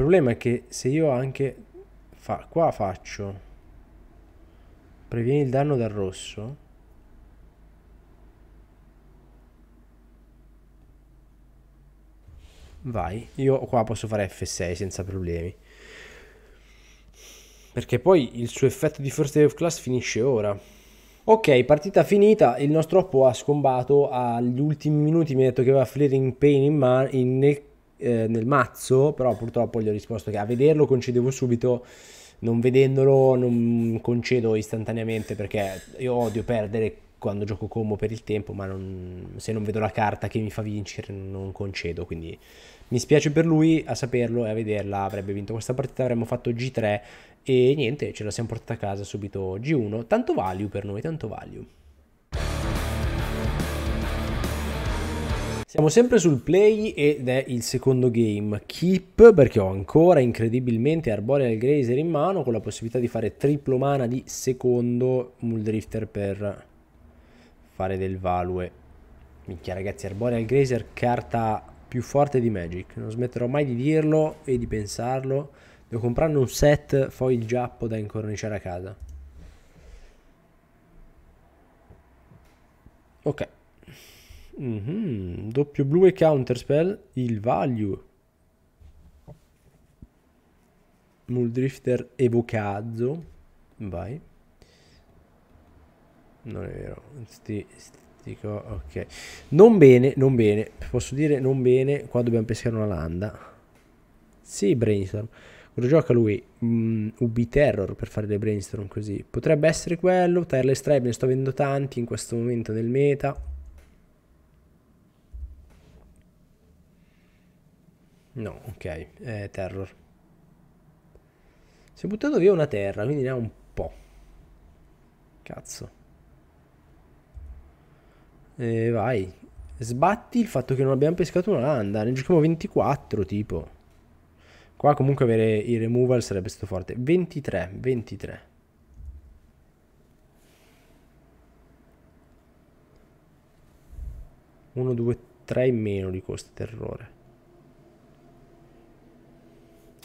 problema è che se io anche fa qua faccio previeni il danno dal rosso vai io qua posso fare F6 senza problemi perché poi il suo effetto di first day of class finisce ora ok partita finita il nostro oppo ha scombato agli ultimi minuti mi ha detto che aveva Flaring Pain in, in nel eh, nel mazzo, però purtroppo gli ho risposto che a vederlo concedevo subito, non vedendolo non concedo istantaneamente perché io odio perdere quando gioco combo per il tempo, ma non, se non vedo la carta che mi fa vincere non concedo, quindi mi spiace per lui a saperlo e a vederla avrebbe vinto questa partita, avremmo fatto G3 e niente, ce la siamo portata a casa subito G1, tanto value per noi, tanto value. Siamo sempre sul play ed è il secondo game. Keep perché ho ancora incredibilmente Arboreal Grazer in mano con la possibilità di fare triplo mana di secondo Muldrifter per fare del value. Minchia ragazzi, Arboreal Grazer carta più forte di Magic. Non smetterò mai di dirlo e di pensarlo. Devo comprarne un set foil giappo da incorniciare a casa. Ok. Mm-hmm. Doppio blu e counterspell. Il value. Muldrifter evocazzo. Vai. Non è vero. Sti, dico, ok. Non bene, non bene. Posso dire non bene. Qua dobbiamo pescare una landa. Sì, brainstorm. Lo gioca lui mm, UB Terror per fare dei brainstorm così. Potrebbe essere quello. Tireless Tribe ne sto avendo tanti in questo momento nel meta. No, ok, è terror. Si è buttato via una terra, quindi ne ha un po'. Cazzo. E vai. Sbatti il fatto che non abbiamo pescato una landa. Ne giochiamo 24, tipo. Qua comunque avere i removal sarebbe stato forte. 23, 23. Uno, due, tre in meno di costo terrore.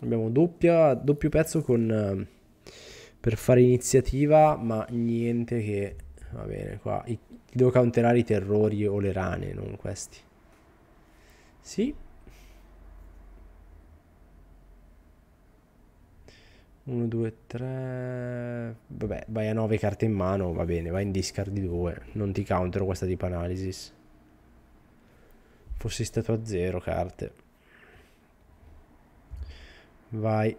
Abbiamo doppia, doppio pezzo con eh, per fare iniziativa, ma niente che... Va bene, qua ti devo counterare i terrori o le rane, non questi. Sì. Uno, due, tre... Vabbè, vai a nove carte in mano, va bene, vai in discard di due. Non ti countero questa deep analysis. Fossi stato a zero carte. Vai.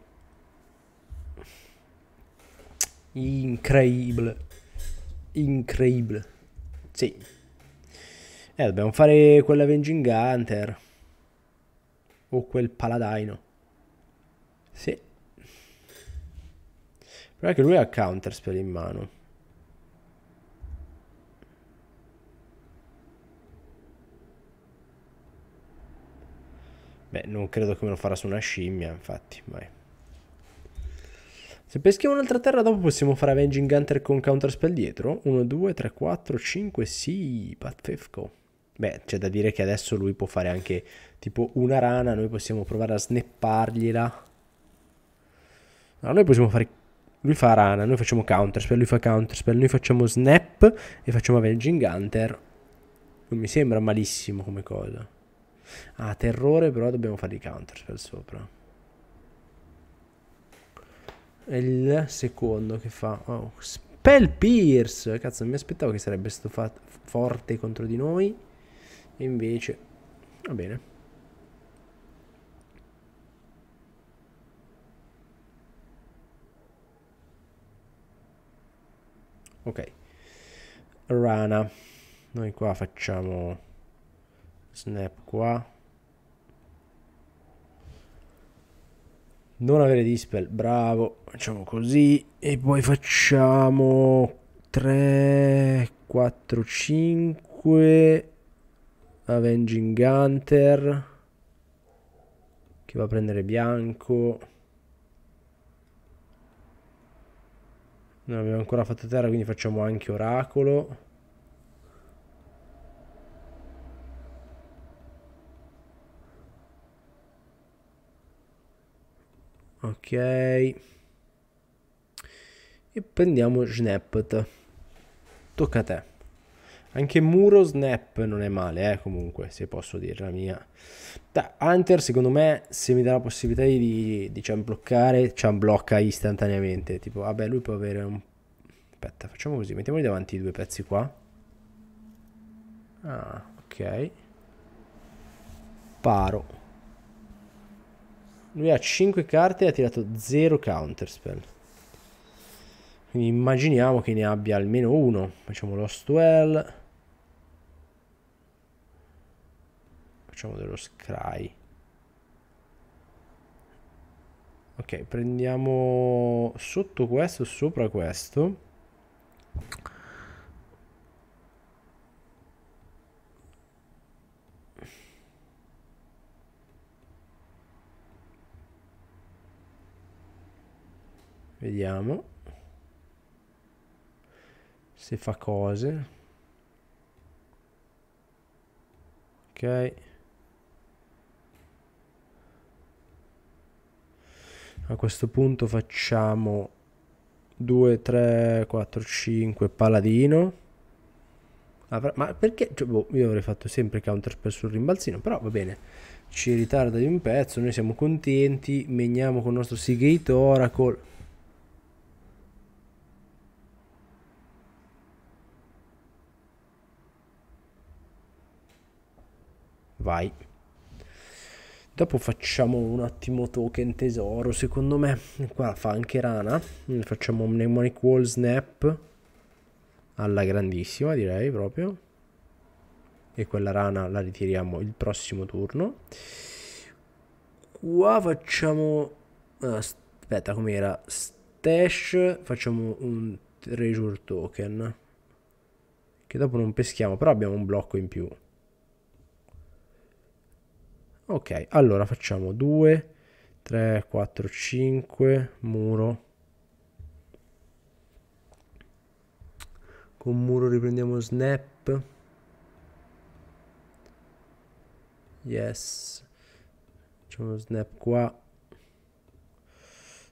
Incredibile. Incredibile. Sì. Eh, dobbiamo fare quell'Avenging Hunter. O quel Paladino. Sì. Però è che lui ha Counterspell in mano. Beh, non credo che me lo farà su una scimmia, infatti, vai. Se peschiamo un'altra terra dopo possiamo fare Avenging Hunter con Counterspell dietro. 1, 2, 3, 4, 5, sì, pazzesco. Beh, c'è da dire che adesso lui può fare anche tipo una rana, noi possiamo provare a snappargliela. No, noi possiamo fare... Lui fa rana, noi facciamo Counterspell, lui fa Counterspell, noi facciamo Snap e facciamo Avenging Hunter. Non mi sembra malissimo come cosa. Ah, terrore, però dobbiamo fare i counter per sopra. E il secondo che fa... Oh, Spell Pierce! Cazzo, non mi aspettavo che sarebbe stufato forte contro di noi. E invece... Va bene. Ok. Rana. Noi qua facciamo snap qua non avere dispel bravo facciamo così e poi facciamo 3 4 5 avenging hunter che va a prendere bianco non abbiamo ancora fatto terra quindi facciamo anche oracolo ok e prendiamo Snappet tocca a te anche Muro Snap non è male eh, comunque se posso dire la mia da Hunter secondo me se mi dà la possibilità di, di ciambloccare ciamblocca istantaneamente tipo vabbè lui può avere un aspetta facciamo così mettiamoli davanti i due pezzi qua ah ok paro lui ha 5 carte e ha tirato 0 counterspell. Quindi immaginiamo che ne abbia almeno uno. Facciamo Lost Well. Facciamo dello Scry. Ok, prendiamo sotto questo, sopra questo. Vediamo se fa cose. Ok. A questo punto facciamo 2, 3, 4, 5 paladino. Avrà, ma perché? Cioè, boh, io avrei fatto sempre counter per sul rimbalzino, però va bene. Ci ritarda di un pezzo, noi siamo contenti, meniamo con il nostro Seagate Oracle. vai. Dopo facciamo un attimo token tesoro, secondo me. Qua fa anche rana. Mm, facciamo un mnemonic wall snap. Alla grandissima, direi proprio. E quella rana la ritiriamo il prossimo turno. Qua facciamo... Ah, aspetta, com'era? Stash. Facciamo un treasure token. Che dopo non peschiamo, però abbiamo un blocco in più ok allora facciamo 2 3 4 5 muro con muro riprendiamo snap yes facciamo snap qua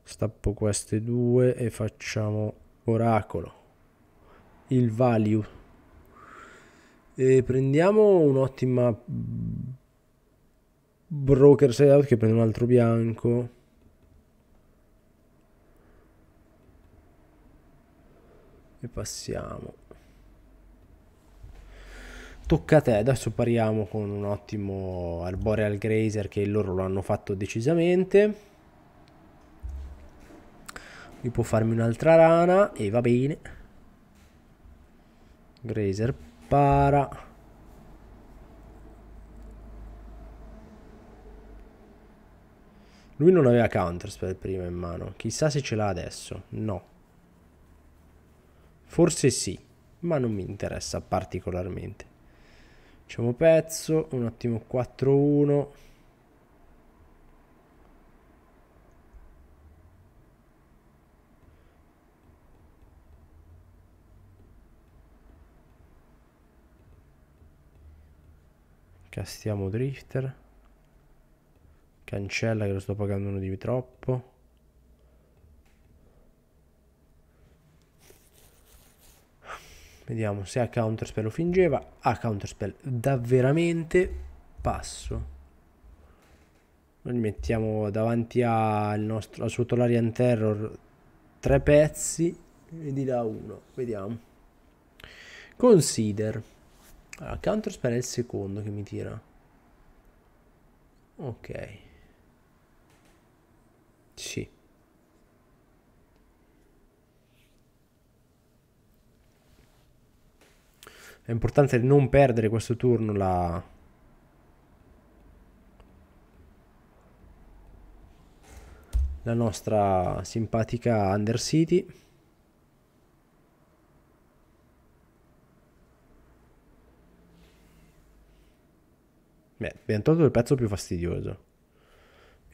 stappo queste due e facciamo oracolo il value e prendiamo un'ottima broker side out che prende un altro bianco e passiamo tocca a te adesso pariamo con un ottimo arboreal grazer che loro lo hanno fatto decisamente lui può farmi un'altra rana e va bene grazer para Lui non aveva Counterspell prima in mano. Chissà se ce l'ha adesso. No. Forse sì, ma non mi interessa particolarmente. Facciamo pezzo, un attimo 4-1. Castiamo Drifter. Cancella che lo sto pagando uno di troppo. Vediamo se a counterspell lo fingeva. A counterspell davveramente passo. Noi mettiamo davanti al, nostro, al suo Tolarian Terror tre pezzi e di là uno. Vediamo. Consider. Allora, counterspell è il secondo che mi tira. Ok. Sì. È importante non perdere questo turno la... la nostra simpatica Undercity. Beh, abbiamo tolto il pezzo più fastidioso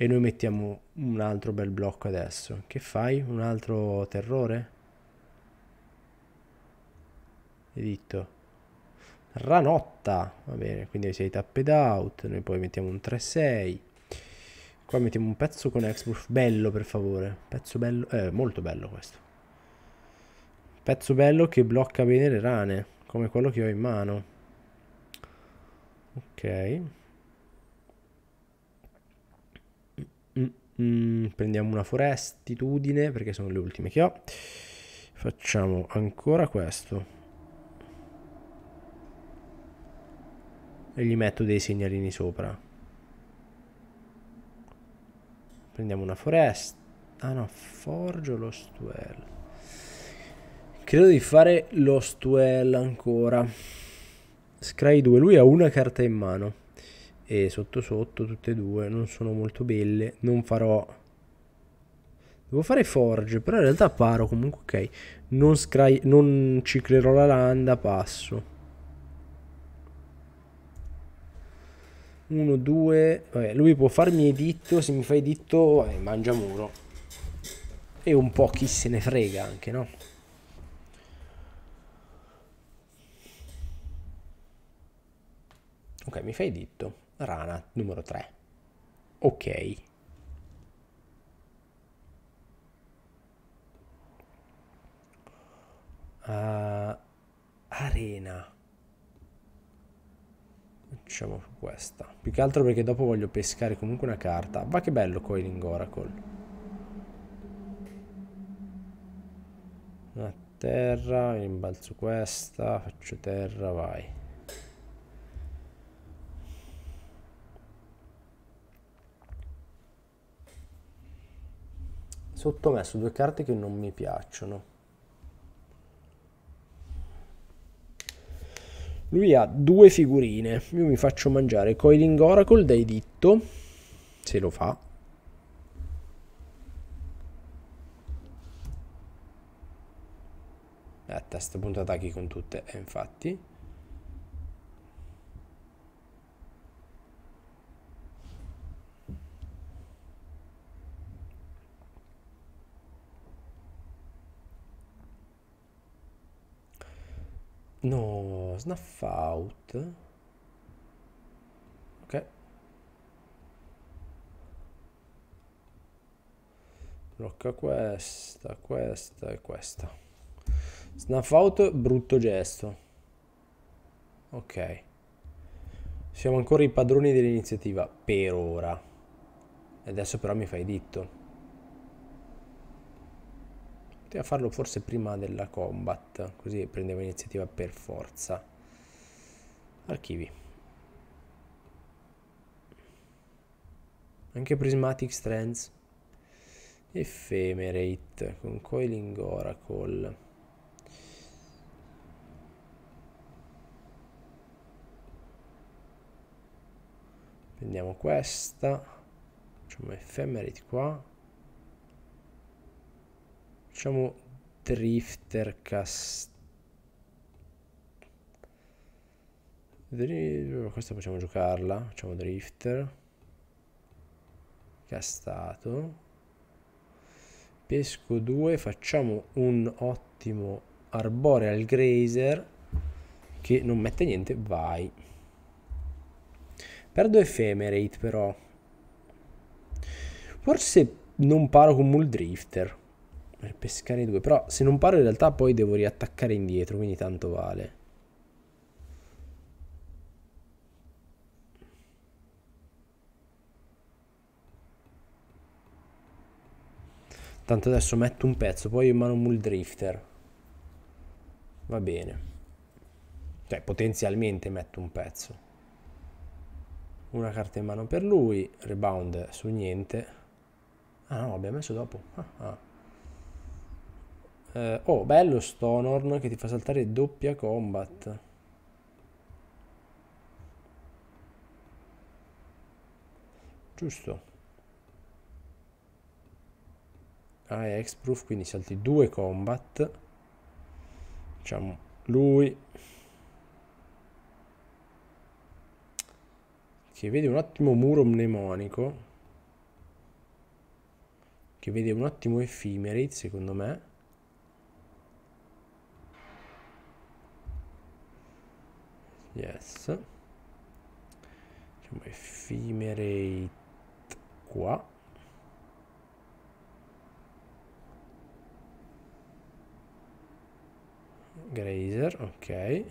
e noi mettiamo un altro bel blocco adesso. Che fai? Un altro terrore? Editto. Ranotta. Va bene, quindi sei tapped out. Noi poi mettiamo un 3-6. Qua mettiamo un pezzo con Xbox. Bello, per favore. Pezzo bello. Eh, molto bello questo. Pezzo bello che blocca bene le rane. Come quello che ho in mano. Ok. Mm, prendiamo una forestitudine perché sono le ultime che ho. Facciamo ancora questo. E gli metto dei segnalini sopra. Prendiamo una foresta. Ah no, forgio lo stuel. Credo di fare lo stuel ancora. Scry 2, lui ha una carta in mano e sotto sotto tutte e due non sono molto belle non farò devo fare forge però in realtà paro comunque ok non, scry... non ciclerò la landa passo 1, 2 vabbè lui può farmi editto se mi fa editto vabbè, mangia muro e un po' chi se ne frega anche no Ok, mi fai editto rana numero 3. Ok. Uh, arena. Facciamo questa. Più che altro perché dopo voglio pescare comunque una carta. Ma che bello Coiling Oracle. Una terra, rimbalzo questa, faccio terra, vai. sottomesso due carte che non mi piacciono. Lui ha due figurine. Io mi faccio mangiare Coiling Oracle dai ditto. Se lo fa. Eh, testa punta attacchi con tutte. E eh, infatti. No, snuff out. Ok. Blocca questa, questa e questa. Snuff out, brutto gesto. Ok. Siamo ancora i padroni dell'iniziativa, per ora. E Adesso però mi fai ditto. Poteva farlo forse prima della combat, così prendeva iniziativa per forza. Archivi. Anche Prismatic Strands. Ephemerate con Coiling Oracle. Prendiamo questa. Facciamo Ephemerate qua. Facciamo Drifter Cast. questa possiamo giocarla. Facciamo Drifter. Castato. Pesco 2. Facciamo un ottimo Arboreal Grazer che non mette niente. Vai. Perdo Ephemerate però. Forse non paro con Muldrifter. Drifter. Per pescare due. Però se non paro in realtà poi devo riattaccare indietro, quindi tanto vale. Tanto adesso metto un pezzo, poi in mano Mul Drifter. Va bene. Cioè, potenzialmente metto un pezzo. Una carta in mano per lui, rebound su niente. Ah no, abbiamo messo dopo. Ah, ah. Eh, oh, bello Stonorn che ti fa saltare doppia combat. Giusto. Ah, è x quindi salti due combat. Facciamo lui... Che vede un attimo muro mnemonico. Che vede un attimo Ephemerate, secondo me. yes diciamo effimerate qua grazer ok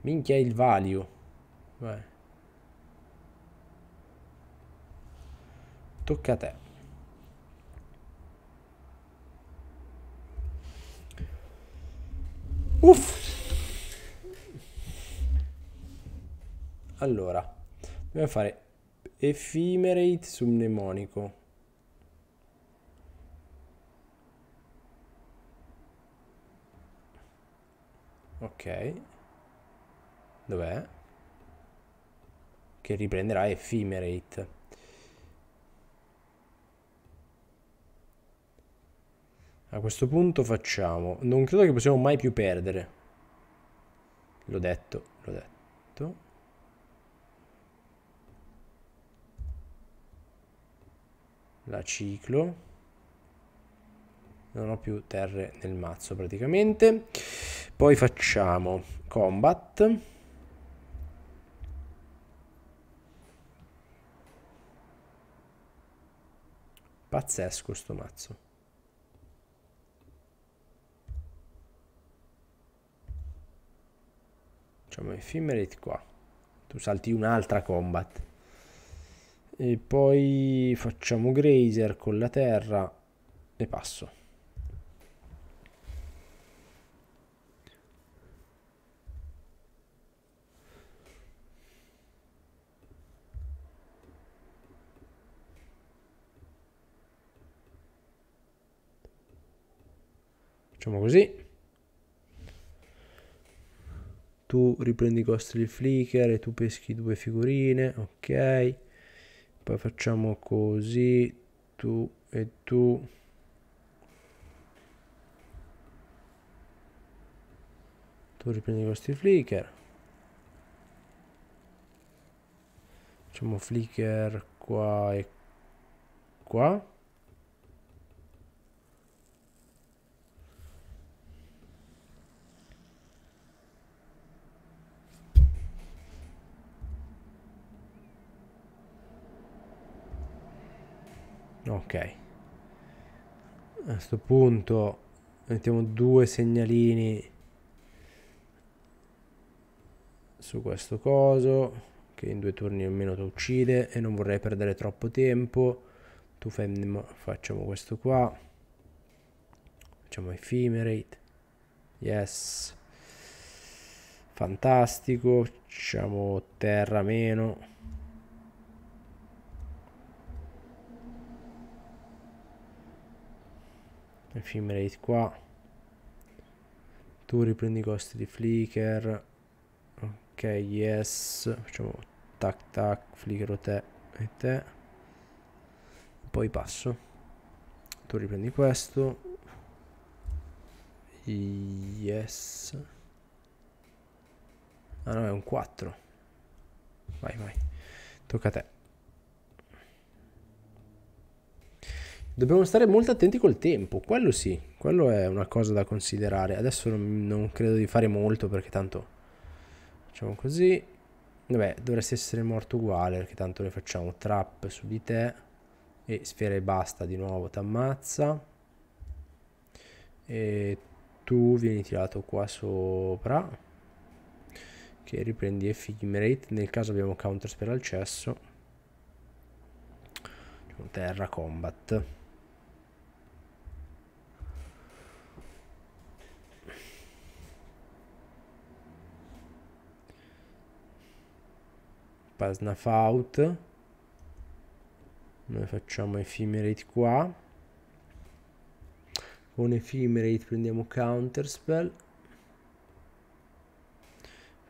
minchia il value Vai. tocca a te Uff Allora, dobbiamo fare effimerate su mnemonico. Ok. Dov'è? Che riprenderà effimerate. A questo punto facciamo... Non credo che possiamo mai più perdere. L'ho detto, l'ho detto. la ciclo non ho più terre nel mazzo praticamente poi facciamo combat pazzesco sto mazzo facciamo ephemerate qua tu salti un'altra combat e poi facciamo grazer con la terra e passo facciamo così tu riprendi i costi del flicker e tu peschi due figurine ok poi facciamo così tu e tu tu riprendi questi flicker facciamo flicker qua e qua ok. A questo punto mettiamo due segnalini su questo coso che in due turni almeno lo uccide e non vorrei perdere troppo tempo. Tu facciamo questo qua. Facciamo effimerate. Yes. Fantastico. Facciamo terra meno rate qua. Tu riprendi i costi di Flicker. Ok, yes. Facciamo tac tac, Flickero te e te. Poi passo. Tu riprendi questo. Yes. Ah no, è un 4. Vai, vai. Tocca a te. Dobbiamo stare molto attenti col tempo, quello sì, quello è una cosa da considerare. Adesso non, non credo di fare molto perché tanto facciamo così. Vabbè, dovresti essere morto uguale perché tanto noi facciamo trap su di te e sfera e basta di nuovo, t'ammazza. E tu vieni tirato qua sopra che riprendi effime nel caso abbiamo counter per al cesso. Terra Combat. pasnafaut noi facciamo ephemerate qua con ephemerate prendiamo counterspell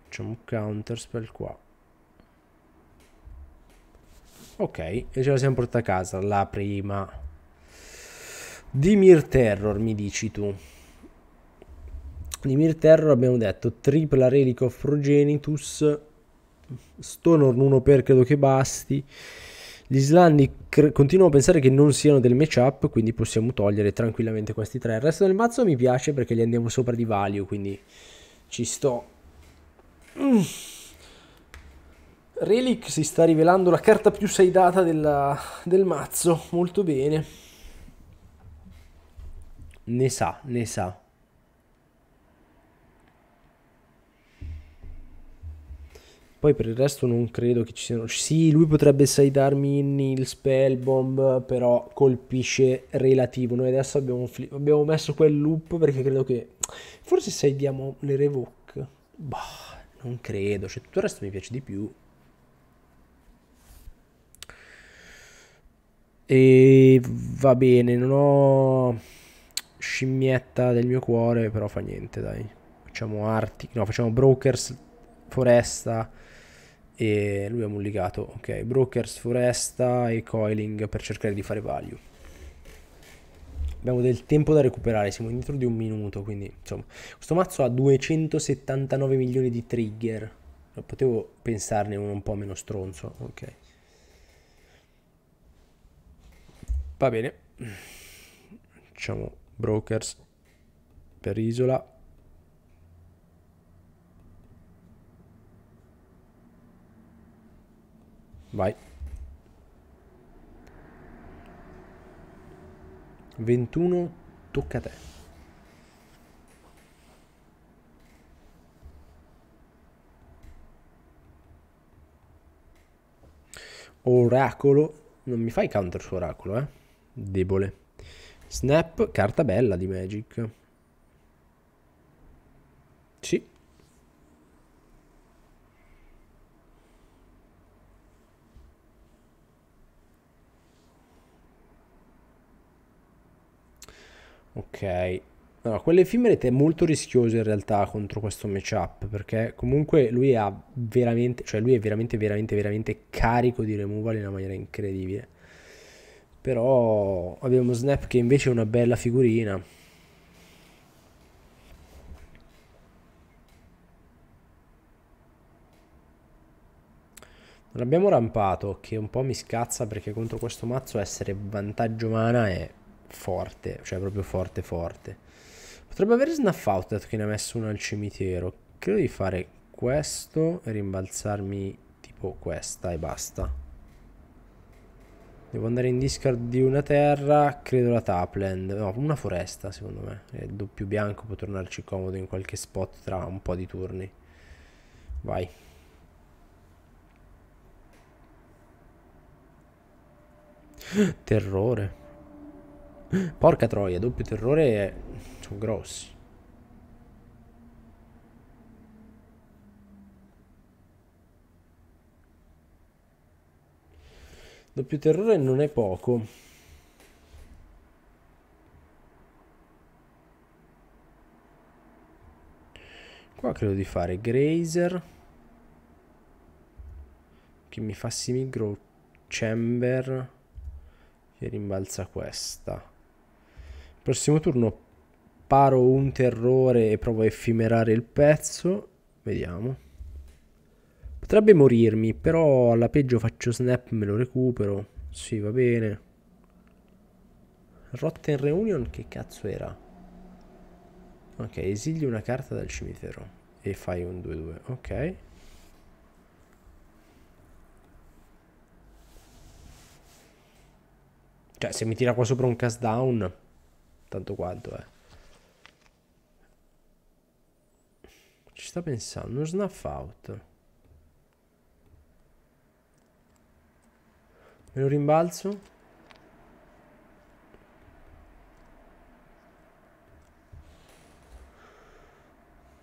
facciamo counterspell qua ok e ce la siamo portata a casa la prima Dimir Terror mi dici tu Dimir Terror abbiamo detto tripla relic of progenitus Stonor 1 per credo che basti. Gli Islandi continuo a pensare che non siano del matchup, quindi possiamo togliere tranquillamente questi tre. Il resto del mazzo mi piace perché li andiamo sopra di value, quindi ci sto. Mm. Relic si sta rivelando la carta più saidata della, del mazzo, molto bene. Ne sa, ne sa. Poi per il resto non credo che ci siano. Sì, lui potrebbe sidearmi in il spellbomb, però colpisce relativo. Noi adesso abbiamo, fli- abbiamo messo quel loop perché credo che. Forse sideamo le revoke. Bah, non credo. Cioè, tutto il resto mi piace di più. E va bene, non ho scimmietta del mio cuore, però fa niente, dai. Facciamo Arctic, no, facciamo Brokers, Foresta e lui ha mulligato ok brokers foresta e coiling per cercare di fare value abbiamo del tempo da recuperare siamo dentro di un minuto quindi insomma questo mazzo ha 279 milioni di trigger potevo pensarne uno un po' meno stronzo ok va bene facciamo brokers per isola Vai. 21, tocca a te. Oracolo. Non mi fai counter su oracolo, eh? Debole. Snap, carta bella di Magic. Ok. Allora, quelle Ephemerate è molto rischioso in realtà contro questo matchup, perché comunque lui ha veramente, cioè lui è veramente, veramente, veramente carico di removal in una maniera incredibile. Però abbiamo Snap che invece è una bella figurina. Non abbiamo rampato, che un po' mi scazza perché contro questo mazzo essere vantaggio mana è forte, cioè proprio forte forte. Potrebbe aver snuff dato che ne ha messo uno al cimitero. Credo di fare questo e rimbalzarmi tipo questa e basta. Devo andare in discard di una terra, credo la Tapland, no, una foresta secondo me. Il doppio bianco può tornarci comodo in qualche spot tra un po' di turni. Vai. Terrore. Porca troia, doppio terrore è... sono grossi. Doppio terrore non è poco. Qua credo di fare Grazer. Che mi fa simigro chamber. Che rimbalza questa. Prossimo turno paro un terrore e provo a effimerare il pezzo. Vediamo. Potrebbe morirmi, però alla peggio faccio snap, me lo recupero. Sì, va bene. Rotten Reunion che cazzo era? Ok, esili una carta dal cimitero e fai un 2-2. Ok. Cioè, se mi tira qua sopra un cast down tanto quanto, eh. Ci sta pensando, uno snuff out. Me lo rimbalzo.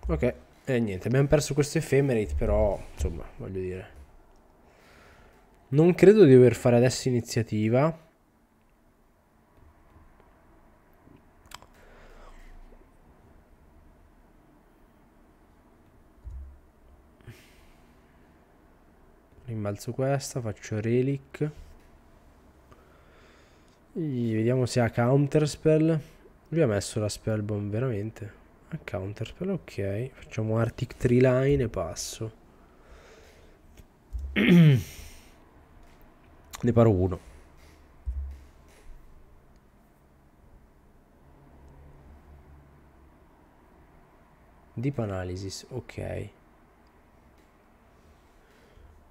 Ok, e eh, niente, abbiamo perso questo ephemerate, però, insomma, voglio dire. Non credo di dover fare adesso iniziativa. Imbalzo questa, faccio relic. E vediamo se ha counter spell. Lui ha messo la spell bomb veramente. Ha counter spell, ok. Facciamo Arctic Tree Line e passo. ne paro uno. Deep Analysis, ok.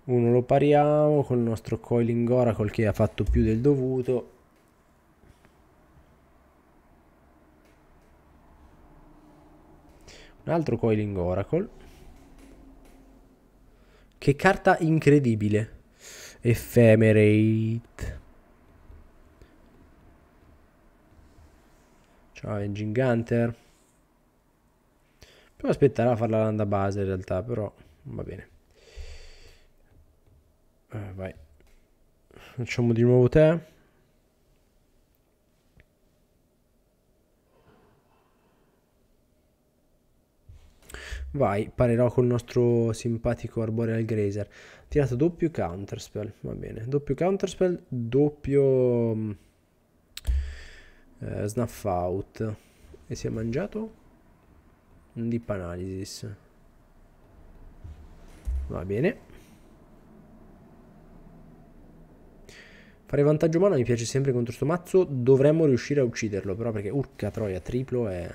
1 lo pariamo con il nostro coiling oracle che ha fatto più del dovuto un altro coiling oracle che carta incredibile ephemerate ciao engine gunter però aspetterà a farla landa base in realtà però va bene eh, vai. Facciamo di nuovo te. Vai, parerò col nostro simpatico Arboreal Grazer. Tirato doppio Counterspell, va bene. Doppio Counterspell, doppio mm, eh, Snuff Out. E si è mangiato? Un Deep Analysis. Va bene. Fare vantaggio umano mi piace sempre contro sto mazzo. Dovremmo riuscire a ucciderlo, però, perché urca troia, triplo è...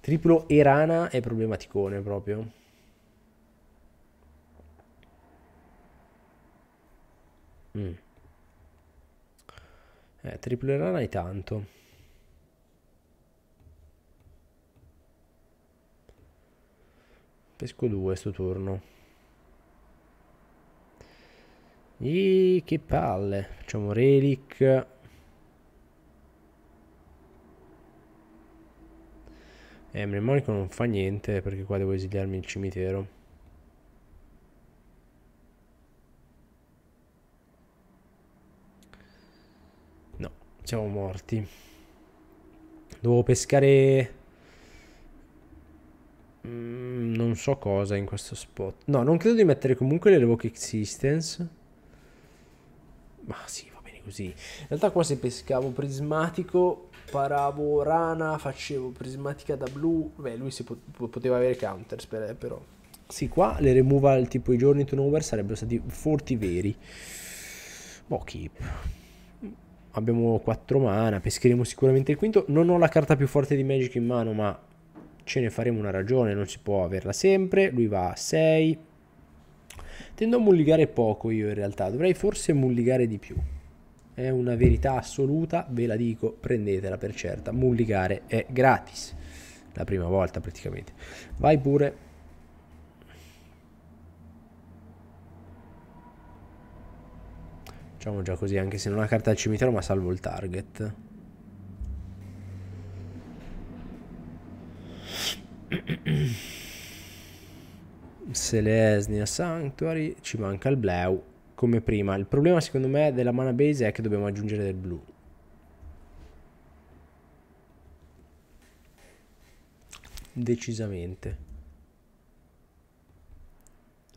Triplo e rana è problematicone proprio. Mm. Eh, triplo e rana è tanto. Pesco due sto turno. Eeeh, che palle. Facciamo relic. Eh, mnemonico non fa niente perché qua devo esiliarmi il cimitero. No, siamo morti. Devo pescare... Mm, non so cosa in questo spot. No, non credo di mettere comunque le revoke existence ma sì, va bene così. In realtà qua se pescavo prismatico, paravo rana, facevo prismatica da blu, beh lui si pot- poteva avere counters per, però. Sì, qua le removal tipo i giorni turnover sarebbero stati forti veri. Boh, keep. Abbiamo 4 mana, pescheremo sicuramente il quinto. Non ho la carta più forte di Magic in mano, ma ce ne faremo una ragione, non si può averla sempre. Lui va a 6 Tendo a mulligare poco io in realtà, dovrei forse mulligare di più. È una verità assoluta, ve la dico, prendetela per certa. Mulligare è gratis. La prima volta praticamente. Vai pure. Facciamo già così, anche se non ha carta al cimitero, ma salvo il target. Selesnia Sanctuary, ci manca il Bleu come prima. Il problema secondo me della mana base è che dobbiamo aggiungere del blu. Decisamente.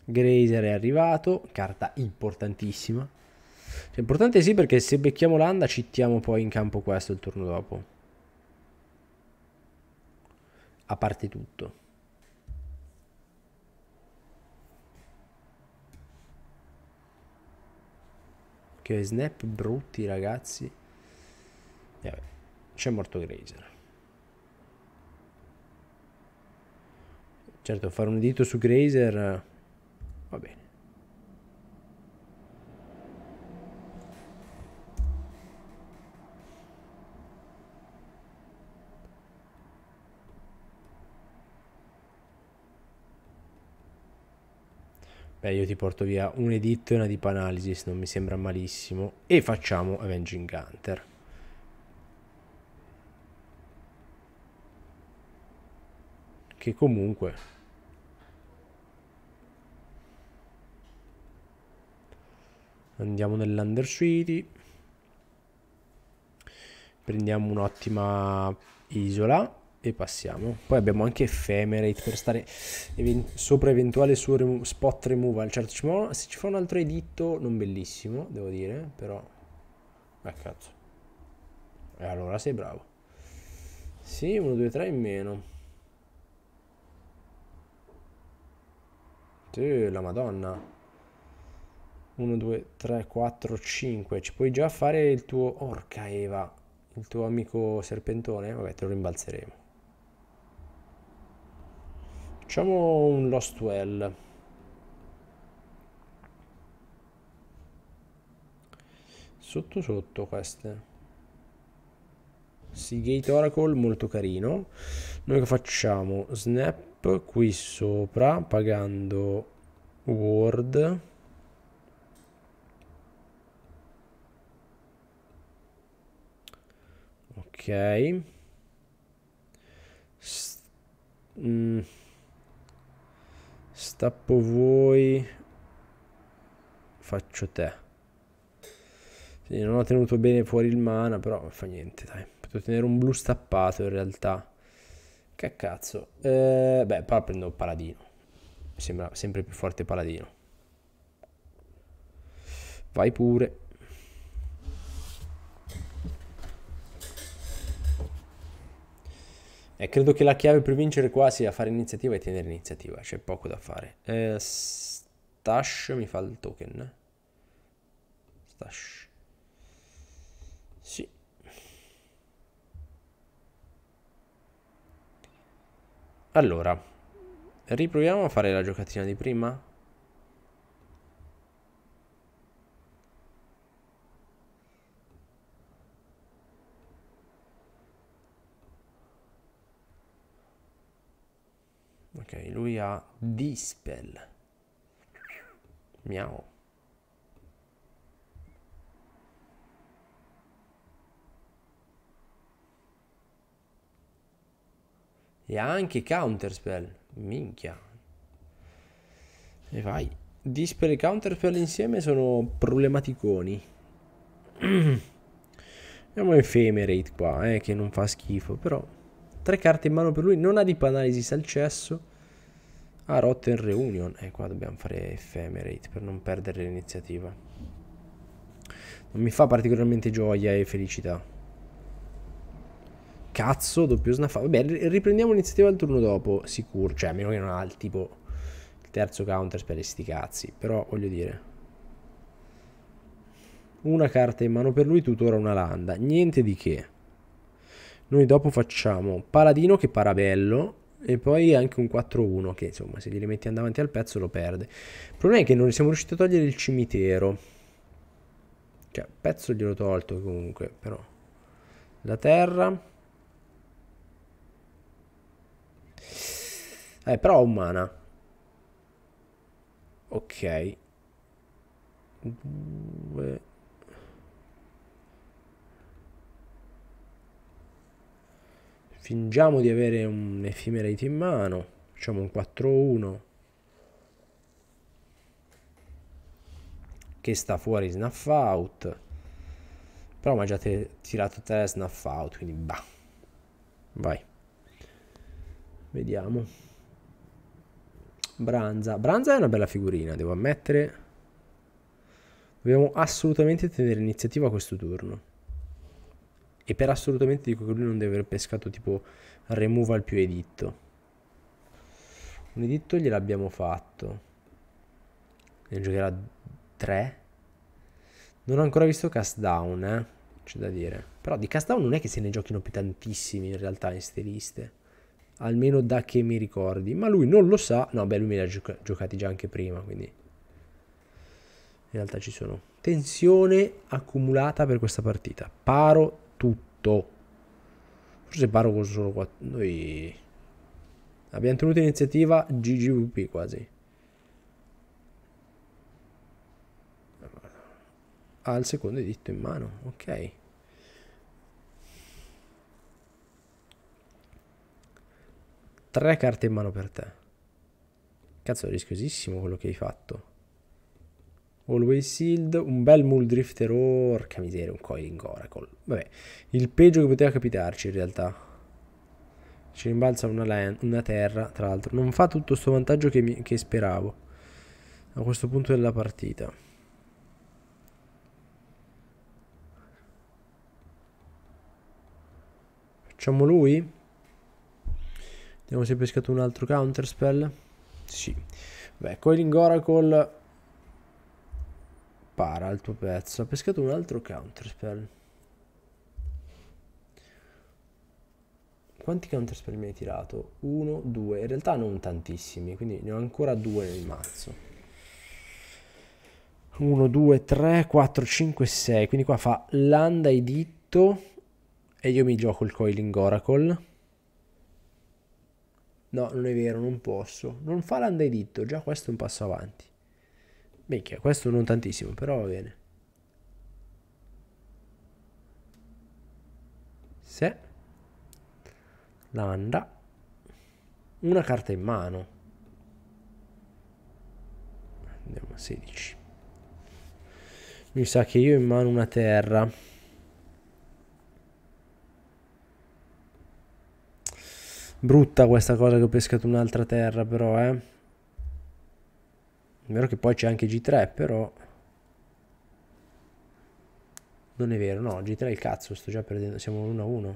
Grazer è arrivato, carta importantissima. Cioè, importante sì perché se becchiamo l'anda cittiamo poi in campo questo il turno dopo. A parte tutto. Che snap brutti, ragazzi. E eh, vabbè, c'è morto Grazer. Certo, fare un dito su Grazer eh, va bene. Beh, io ti porto via un editto e una deep analysis, non mi sembra malissimo. E facciamo Avenging Hunter. Che comunque... Andiamo nell'Undercity. Prendiamo un'ottima isola e passiamo. Poi abbiamo anche Ephemerate per stare even- sopra eventuale suo remo- spot removal. Certo, ci fa, se ci fa un altro editto, non bellissimo, devo dire, però... Ma ah, cazzo. E allora sei bravo. Sì, 1, 2, 3 in meno. Sì, la madonna. 1, 2, 3, 4, 5. Ci puoi già fare il tuo... Orca Eva. Il tuo amico serpentone? Vabbè, te lo rimbalzeremo. Facciamo un Lost Well. Sotto sotto queste. Seagate Oracle, molto carino. Noi che facciamo? Snap qui sopra, pagando Word. Ok. S mm. Stappo voi, faccio te. Sì, non ho tenuto bene fuori il mana, però fa niente, dai. Potevo tenere un blu stappato in realtà. Che cazzo. Eh, beh, però prendo Paladino. Mi sembra sempre più forte Paladino. Vai pure. E credo che la chiave per vincere qua sia fare iniziativa e tenere iniziativa, c'è poco da fare. Eh, stash mi fa il token. Stash. Sì. Allora, riproviamo a fare la giocatina di prima? Ok, lui ha Dispel. Miau. E ha anche Counterspell. Minchia. E vai. Dispel e Counterspell insieme sono problematiconi. Abbiamo Ephemerate qua, eh, che non fa schifo, però... Tre carte in mano per lui, non ha dip analisi al cesso Ah, Rotten Reunion. E eh, qua dobbiamo fare Ephemerate per non perdere l'iniziativa. Non mi fa particolarmente gioia e felicità. Cazzo, doppio snaffa. Vabbè, riprendiamo l'iniziativa al turno dopo, sicuro. Cioè, a meno che non ha il tipo... Il terzo counter per sti cazzi. Però, voglio dire... Una carta in mano per lui, tuttora una landa. Niente di che. Noi dopo facciamo Paladino che Parabello e poi anche un 4-1 che insomma se glieli metti davanti al pezzo lo perde. Il problema è che non siamo riusciti a togliere il cimitero. Cioè, pezzo glielo tolto comunque, però. La terra. Eh, però ho un Ok. Due. Fingiamo di avere un Ephemerate in mano. Facciamo un 4-1. Che sta fuori Snuff Out. Però mi ha già tirato 3 Snuff Out, quindi bah. Vai. Vediamo. Branza. Branza è una bella figurina, devo ammettere. Dobbiamo assolutamente tenere iniziativa questo turno. E per assolutamente dico che lui non deve aver pescato tipo removal più editto. Un editto gliel'abbiamo fatto. Ne giocherà 3. Non ho ancora visto cast down, eh. C'è da dire. Però di cast down non è che se ne giochino più tantissimi in realtà in ste liste. Almeno da che mi ricordi. Ma lui non lo sa. No, beh, lui me li ha gioca giocati già anche prima, quindi... In realtà ci sono. Tensione accumulata per questa partita. Paro tutto. Forse Barogo solo qua. Noi abbiamo tenuto iniziativa GGVP quasi. Al secondo editto in mano, ok. Tre carte in mano per te. Cazzo, è rischiosissimo quello che hai fatto. Always Sealed, un bel Mull Drifter orca miseria, un Coiling Oracle. Vabbè, il peggio che poteva capitarci in realtà. Ci rimbalza una, land, una terra, tra l'altro. Non fa tutto sto vantaggio che, mi, che speravo a questo punto della partita. Facciamo lui? Vediamo se ha pescato un altro counterspell. Sì. Beh, Coiling Oracle Para il tuo pezzo. Ha pescato un altro counterspell. Quanti counterspell mi hai tirato? Uno, due. In realtà non tantissimi, quindi ne ho ancora due nel mazzo. 1, 2, 3, 4, 5, 6. Quindi qua fa landa e E io mi gioco il Coiling Oracle. No, non è vero, non posso. Non fa landa e Già questo è un passo avanti. Minchia, questo non tantissimo, però va bene. Se. Landa. Una carta in mano. Andiamo a 16. Mi sa che io ho in mano una terra. Brutta questa cosa che ho pescato un'altra terra però, eh. È vero che poi c'è anche G3, però... Non è vero, no, G3 è il cazzo, sto già perdendo, siamo 1-1.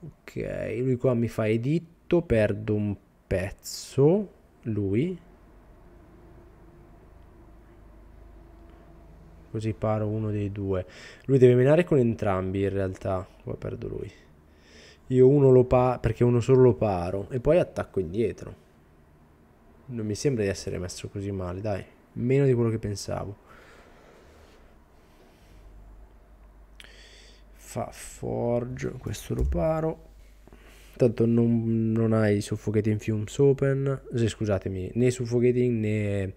Ok, lui qua mi fa editto, perdo un pezzo, lui. Così paro uno dei due. Lui deve menare con entrambi in realtà, poi perdo lui io uno lo paro, perché uno solo lo paro, e poi attacco indietro. Non mi sembra di essere messo così male, dai, meno di quello che pensavo. Fa forge, questo lo paro. Tanto non, non hai suffocating fumes open, se, scusatemi, né suffocating né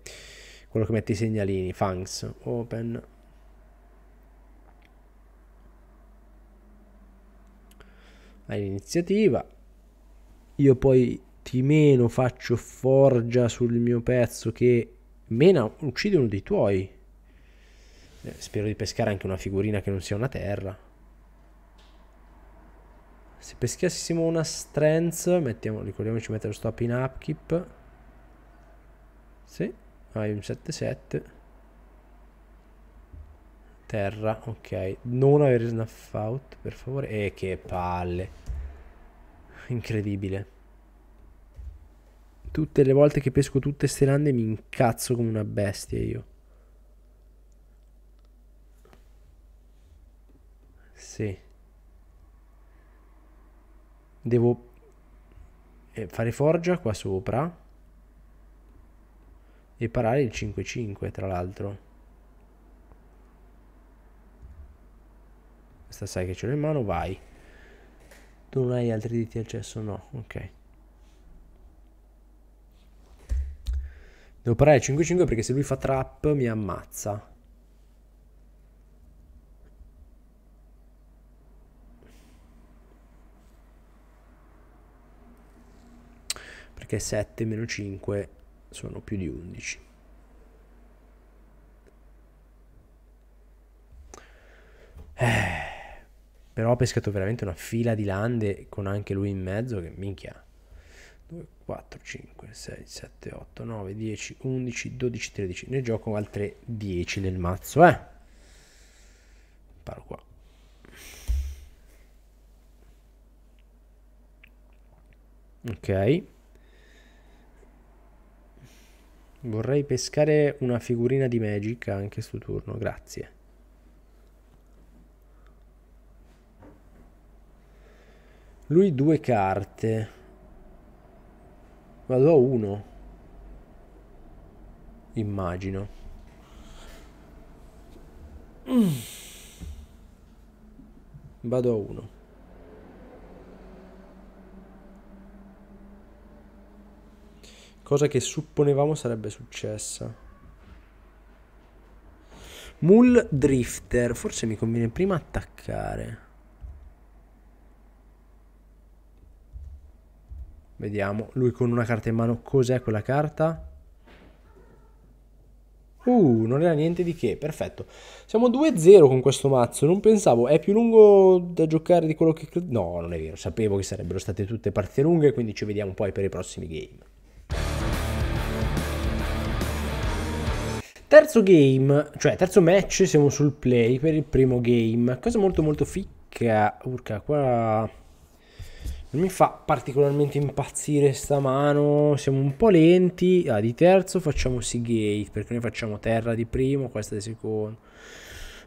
quello che mette i segnalini, fangs, open, hai l'iniziativa, io poi ti meno faccio forgia sul mio pezzo che mena uccide uno dei tuoi. Eh, spero di pescare anche una figurina che non sia una terra. Se peschiassimo una strength, mettiamo, ricordiamoci di mettere lo stop in upkeep. Sì, hai un 7-7. Terra, ok. Non avere snuff out, per favore. E eh, che palle incredibile. Tutte le volte che pesco tutte ste lande mi incazzo come una bestia io. Sì. Devo eh, fare forgia qua sopra. E parare il 5-5 tra l'altro. Questa sai che ce l'ho in mano, vai. Tu non hai altri diritti di accesso? No, ok. Devo parare 5-5 perché se lui fa trap mi ammazza. Perché 7 meno 5 sono più di 11. Eh. Però ho pescato veramente una fila di lande con anche lui in mezzo che minchia. 2, 4, 5, 6, 7, 8, 9, 10, 11, 12, 13. Ne gioco altre 10 nel mazzo, eh. Paro qua. Ok. Vorrei pescare una figurina di Magic anche sul turno, grazie. Lui due carte. Vado a uno. Immagino. Vado a uno. Cosa che supponevamo sarebbe successa. Mull Drifter. Forse mi conviene prima attaccare. Vediamo, lui con una carta in mano, cos'è quella carta? Uh, non era niente di che, perfetto. Siamo 2-0 con questo mazzo, non pensavo, è più lungo da giocare di quello che... No, non è vero, sapevo che sarebbero state tutte partite lunghe, quindi ci vediamo poi per i prossimi game. Terzo game, cioè terzo match, siamo sul play per il primo game. Cosa molto molto ficca. Urca, qua non mi fa particolarmente impazzire sta mano, siamo un po' lenti. Ah, di terzo facciamo Seagate, perché noi facciamo terra di primo, questa di secondo.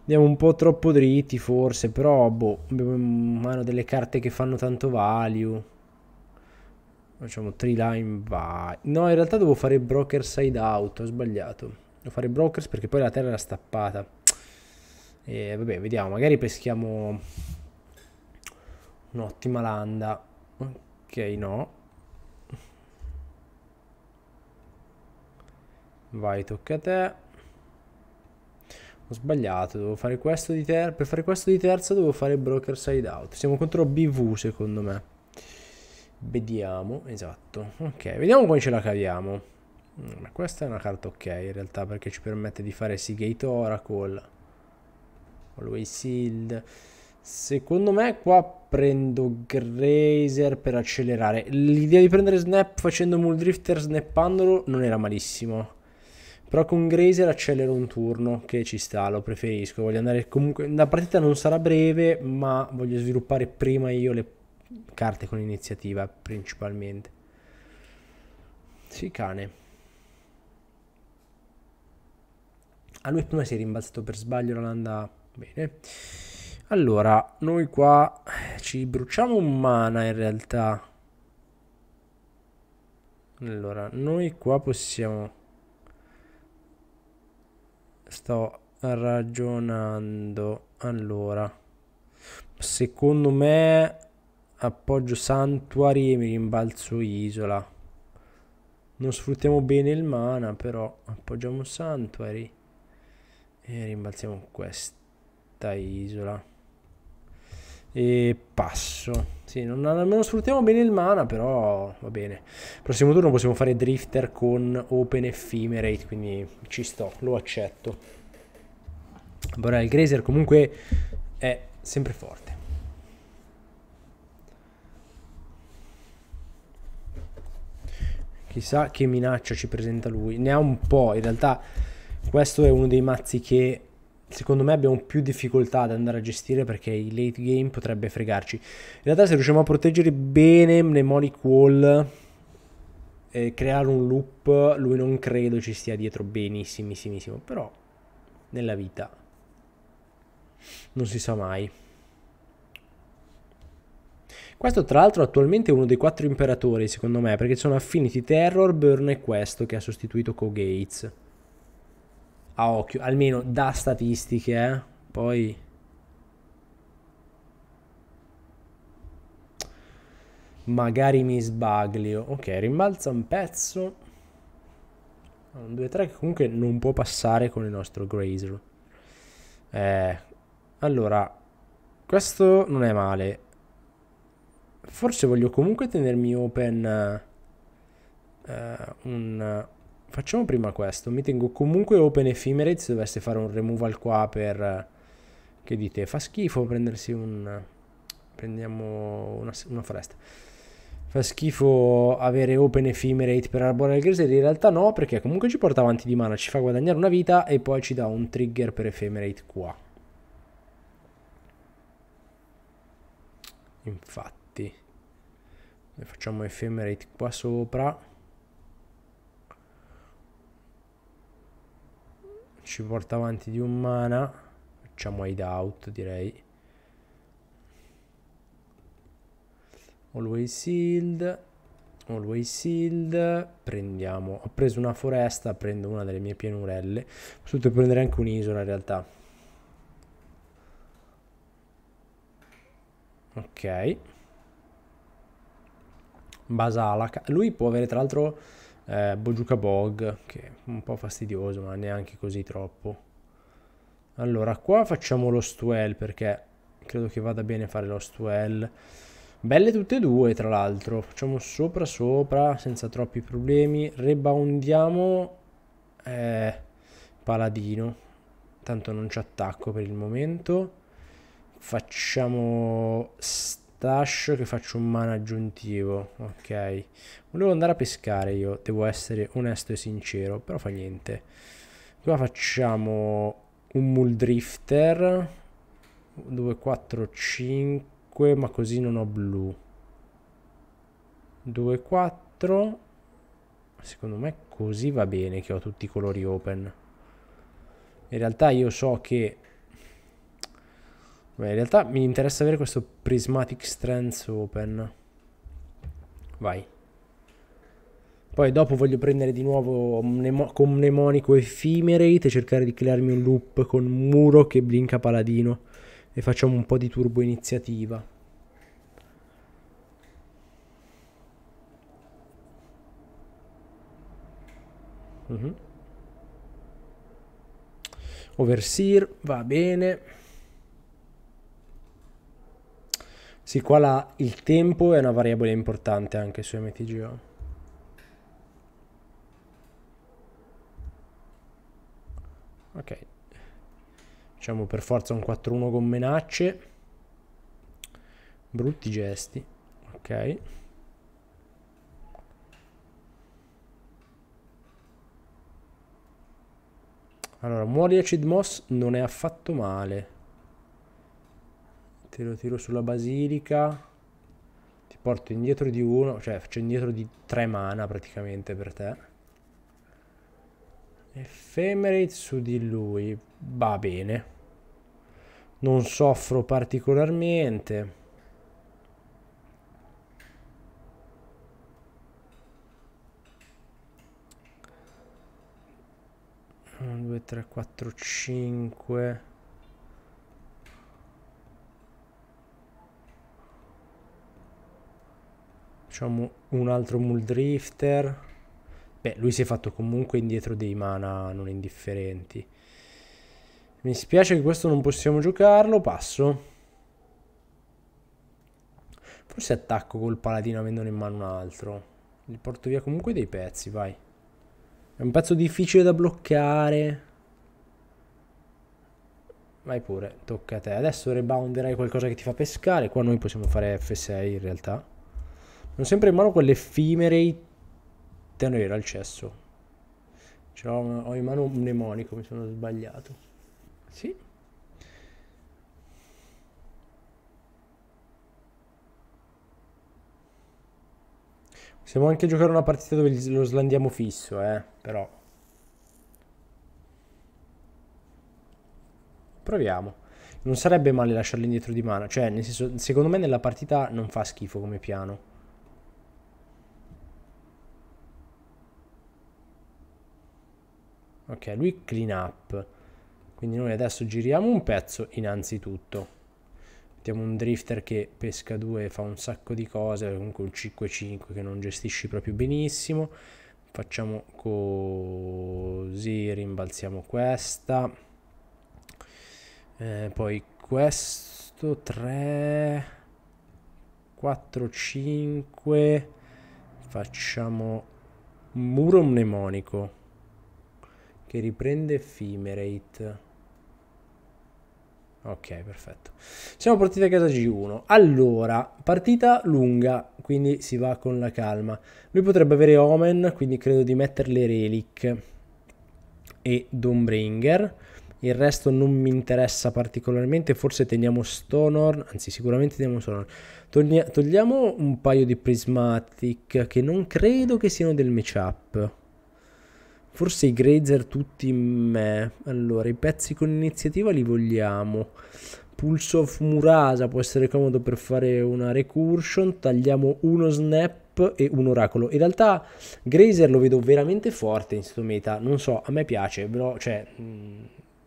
Andiamo un po' troppo dritti forse, però boh, abbiamo in mano delle carte che fanno tanto value. Facciamo 3 line vai. No, in realtà devo fare broker side out, ho sbagliato. Devo fare brokers perché poi la terra era stappata. E eh, vabbè, vediamo, magari peschiamo un'ottima landa. Ok, no. Vai, tocca a te. Ho sbagliato, devo fare questo di terza. Per fare questo di terza devo fare broker side out. Siamo contro BV secondo me. Vediamo, esatto. Ok, vediamo come ce la caviamo. Mm, ma questa è una carta ok in realtà perché ci permette di fare Seagate Oracle. Always Sealed. Secondo me qua prendo Grazer per accelerare. L'idea di prendere Snap facendo Mule snappandolo, non era malissimo. Però con Grazer accelero un turno, che ci sta, lo preferisco. Voglio andare comunque... La partita non sarà breve, ma voglio sviluppare prima io le carte con iniziativa, principalmente. Sì, cane. A lui prima si è rimbalzato per sbaglio la landa... Bene. Allora, noi qua eh, ci bruciamo un mana in realtà. Allora, noi qua possiamo... Sto ragionando. Allora, secondo me appoggio santuari e mi rimbalzo isola. Non sfruttiamo bene il mana, però appoggiamo santuari e rimbalziamo questa isola. E passo. Sì, non, non, sfruttiamo bene il mana, però va bene. Prossimo turno possiamo fare Drifter con Open Ephemerate, quindi ci sto, lo accetto. Però il Grazer comunque è sempre forte. Chissà che minaccia ci presenta lui. Ne ha un po', in realtà questo è uno dei mazzi che secondo me abbiamo più difficoltà ad andare a gestire perché il late game potrebbe fregarci. In realtà se riusciamo a proteggere bene Mnemonic Wall e creare un loop, lui non credo ci stia dietro benissimissimo, però nella vita non si sa mai. Questo tra l'altro attualmente è uno dei quattro imperatori secondo me, perché sono Affinity Terror, Burn e questo che ha sostituito Co-Gates a occhio, almeno da statistiche, eh? poi... Magari mi sbaglio. Ok, rimbalza un pezzo. 1, 2, 3 che comunque non può passare con il nostro Grazer. Eh, allora, questo non è male. Forse voglio comunque tenermi open uh, un, Facciamo prima questo. Mi tengo comunque open se Dovesse fare un removal qua per... Eh, che dite? Fa schifo prendersi un... Prendiamo una, una foresta. Fa schifo avere open ephemerate per arborare il griselli. In realtà no, perché comunque ci porta avanti di mana. Ci fa guadagnare una vita e poi ci dà un trigger per ephemerate qua. Infatti. facciamo ephemerate qua sopra. ci porta avanti di un mana facciamo hide out direi always sealed always sealed prendiamo ho preso una foresta prendo una delle mie pianurelle posso prendere anche un'isola in realtà ok basalaca lui può avere tra l'altro eh, Bojuka Bog, che è un po' fastidioso, ma neanche così troppo. Allora, qua facciamo lo Stuel, perché credo che vada bene fare lo Stuel. Belle tutte e due, tra l'altro. Facciamo sopra sopra, senza troppi problemi. Reboundiamo eh, Paladino. Tanto non ci attacco per il momento. Facciamo... St- Trash che faccio un mana aggiuntivo. Ok. Volevo andare a pescare io, devo essere onesto e sincero, però fa niente. Qua facciamo un Muldrifter. 2, 4, 5, ma così non ho blu. 2, 4. Secondo me così va bene che ho tutti i colori open. In realtà io so che Beh, in realtà mi interessa avere questo Prismatic Strands open. Vai. Poi dopo voglio prendere di nuovo mnemo con mnemonico Ephemerate e cercare di crearmi un loop con muro che blinca paladino. E facciamo un po' di turbo iniziativa. Mm -hmm. Overseer, va bene. Sì, qua la, il tempo è una variabile importante anche su MTGO. Ok. Facciamo per forza un 4-1 con menacce. Brutti gesti. Ok. Allora, muori a Cid Moss non è affatto male te lo tiro sulla basilica ti porto indietro di uno cioè faccio indietro di tre mana praticamente per te Ephemerate su di lui va bene non soffro particolarmente Un, due, tre, quattro, cinque. Facciamo un altro Muldrifter. Beh, lui si è fatto comunque indietro dei mana non indifferenti. Mi spiace che questo non possiamo giocarlo, passo. Forse attacco col paladino avendone in mano un altro. Li porto via comunque dei pezzi, vai. È un pezzo difficile da bloccare. Vai pure, tocca a te. Adesso rebounderai qualcosa che ti fa pescare. Qua noi possiamo fare F6 in realtà. Non sempre in mano quell'effimere non era il cesso. Ce ho in mano un mnemonico, mi sono sbagliato. Sì. Possiamo anche giocare una partita dove lo slandiamo fisso, eh, però. Proviamo. Non sarebbe male lasciarli indietro di mano, cioè, nel senso, secondo me nella partita non fa schifo come piano. ok lui clean up quindi noi adesso giriamo un pezzo innanzitutto mettiamo un drifter che pesca 2 fa un sacco di cose comunque un 5-5 che non gestisci proprio benissimo facciamo così rimbalziamo questa eh, poi questo 3 4 5 facciamo muro mnemonico che riprende Ephemerate. Ok, perfetto. Siamo partiti a casa G1. Allora, partita lunga, quindi si va con la calma. Lui potrebbe avere Omen, quindi credo di metterle Relic e Dombringer. Il resto non mi interessa particolarmente, forse teniamo Stonor, anzi sicuramente teniamo Stonor. Toglia togliamo un paio di Prismatic che non credo che siano del matchup. Forse i Grazer tutti in me. Allora, i pezzi con iniziativa li vogliamo. Pulse of Murasa può essere comodo per fare una recursion. Tagliamo uno snap e un oracolo. In realtà Grazer lo vedo veramente forte in questo meta. Non so, a me piace, però cioè mm,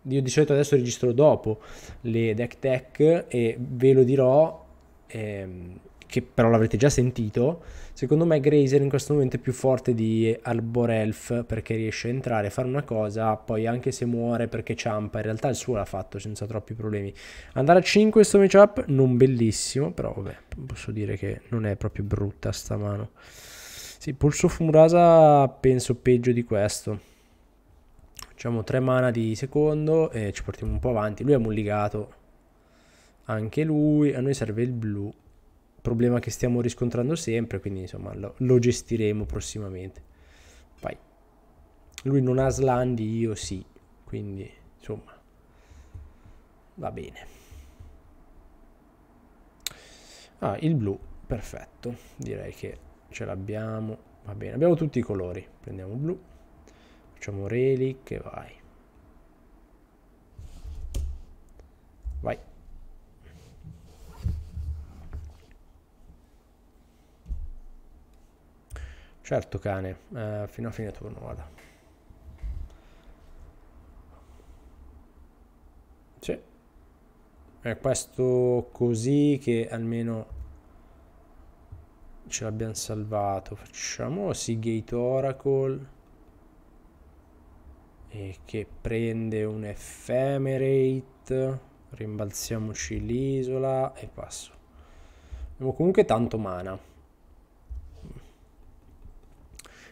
io di solito adesso registro dopo le deck tech e ve lo dirò ehm, che però l'avrete già sentito Secondo me Grazer in questo momento è più forte di Arborelf perché riesce a entrare, fare una cosa, poi anche se muore perché ciampa, in realtà il suo l'ha fatto senza troppi problemi. Andare a 5 questo matchup non bellissimo, però vabbè, posso dire che non è proprio brutta sta mano. Sì, Pulso Fumurasa penso peggio di questo. Facciamo 3 mana di secondo e ci portiamo un po' avanti. Lui è mulligato anche lui, a noi serve il blu problema che stiamo riscontrando sempre, quindi insomma lo, lo gestiremo prossimamente. Poi, lui non ha slandi, io sì, quindi insomma va bene. Ah, il blu, perfetto, direi che ce l'abbiamo, va bene, abbiamo tutti i colori, prendiamo blu, facciamo relic e vai. Vai. Certo cane, eh, fino a fine turno, vada. Sì. È questo così che almeno ce l'abbiamo salvato. Facciamo Seagate Oracle e eh, che prende un Ephemerate. Rimbalziamoci l'isola e passo. Abbiamo comunque tanto mana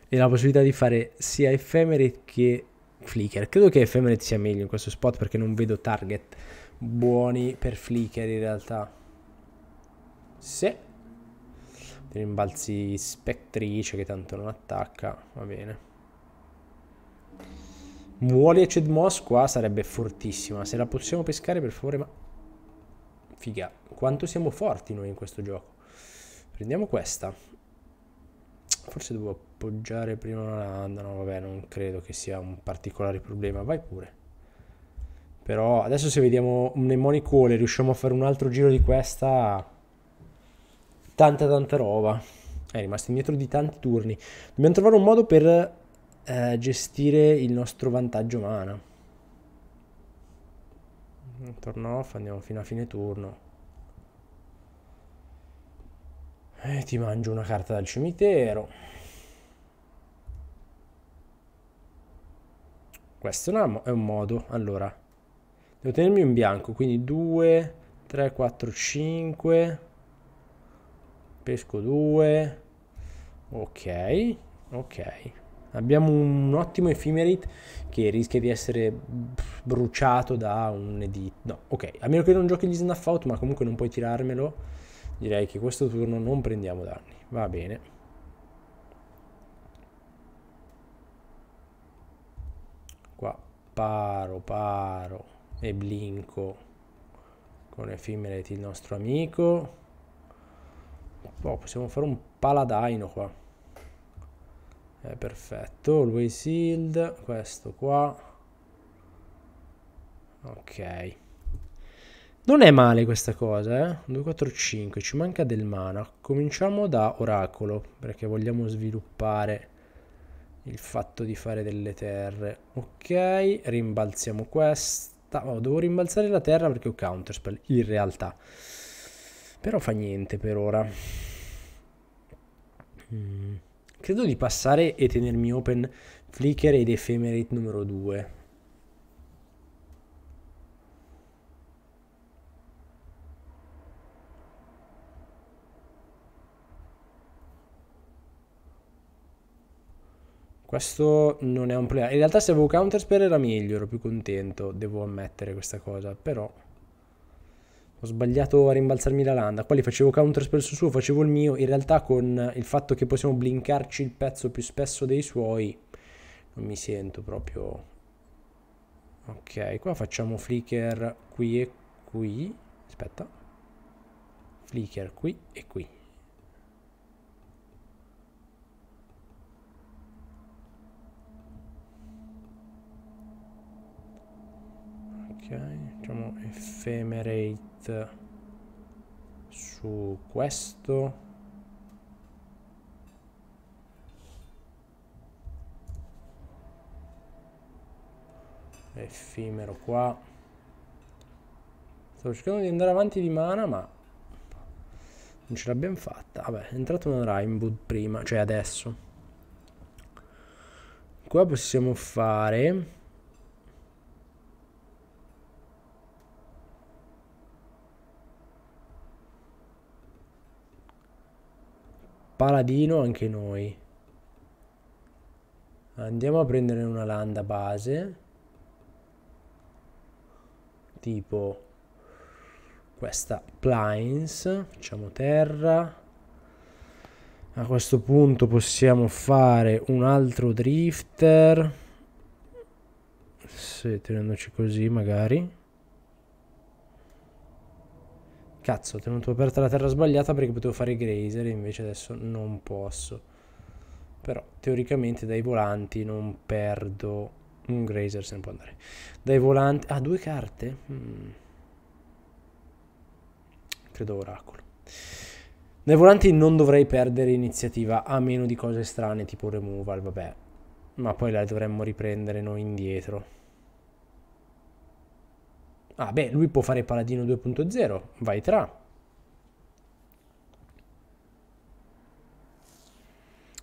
e la possibilità di fare sia effemerate che Flicker. Credo che effemerate sia meglio in questo spot perché non vedo target buoni per Flicker in realtà. Se rimbalzi spettrice che tanto non attacca, va bene. Muoli e Moss qua sarebbe fortissima. Se la possiamo pescare per favore, ma... Figa, quanto siamo forti noi in questo gioco. Prendiamo questa. Forse dovevo appoggiare prima una landa, no vabbè non credo che sia un particolare problema, vai pure. Però adesso se vediamo un mnemonico e riusciamo a fare un altro giro di questa, tanta tanta roba. È rimasto indietro di tanti turni. Dobbiamo trovare un modo per eh, gestire il nostro vantaggio mana. Torno off, andiamo fino a fine turno. E eh, ti mangio una carta dal cimitero. Questo è un modo. Allora, devo tenermi un bianco, quindi 2, 3, 4, 5. Pesco 2. Ok, ok. Abbiamo un ottimo ephemerate che rischia di essere bruciato da un edit. No, ok, a meno che non giochi gli snuff out, ma comunque non puoi tirarmelo. Direi che questo turno non prendiamo danni. Va bene. qua paro paro e blinco con ephemerate il nostro amico oh, possiamo fare un paladino qua è perfetto lui sealed questo qua ok non è male questa cosa, eh? 2, 4, 5, ci manca del mana. Cominciamo da oracolo, perché vogliamo sviluppare il fatto di fare delle terre. Ok, rimbalziamo questa. Oh, devo rimbalzare la terra perché ho counterspell, in realtà. Però fa niente per ora. Mm. Credo di passare e tenermi open Flicker ed Ephemerate numero 2. Questo non è un problema. In realtà se avevo Counterspell era meglio, ero più contento, devo ammettere questa cosa, però... Ho sbagliato a rimbalzarmi la landa. Qua facevo Counterspell su suo, facevo il mio. In realtà con il fatto che possiamo blinkarci il pezzo più spesso dei suoi, non mi sento proprio... Ok, qua facciamo flicker qui e qui. Aspetta. Flicker qui e qui. facciamo ephemerate su questo effimero qua stavo cercando di andare avanti di mana ma non ce l'abbiamo fatta vabbè è entrato una Rainwood prima cioè adesso qua possiamo fare Paladino anche noi. Andiamo a prendere una landa base. Tipo questa Plines. Facciamo terra. A questo punto possiamo fare un altro drifter. Se tenendoci così magari. Cazzo, ho tenuto aperta la terra sbagliata perché potevo fare grazer, invece adesso non posso. Però, teoricamente, dai volanti non perdo... Un grazer se ne può andare. Dai volanti... Ah, due carte? Hmm. Credo oracolo. Dai volanti non dovrei perdere iniziativa, a meno di cose strane, tipo removal, vabbè. Ma poi la dovremmo riprendere noi indietro. Ah beh, lui può fare paladino 2.0, vai tra.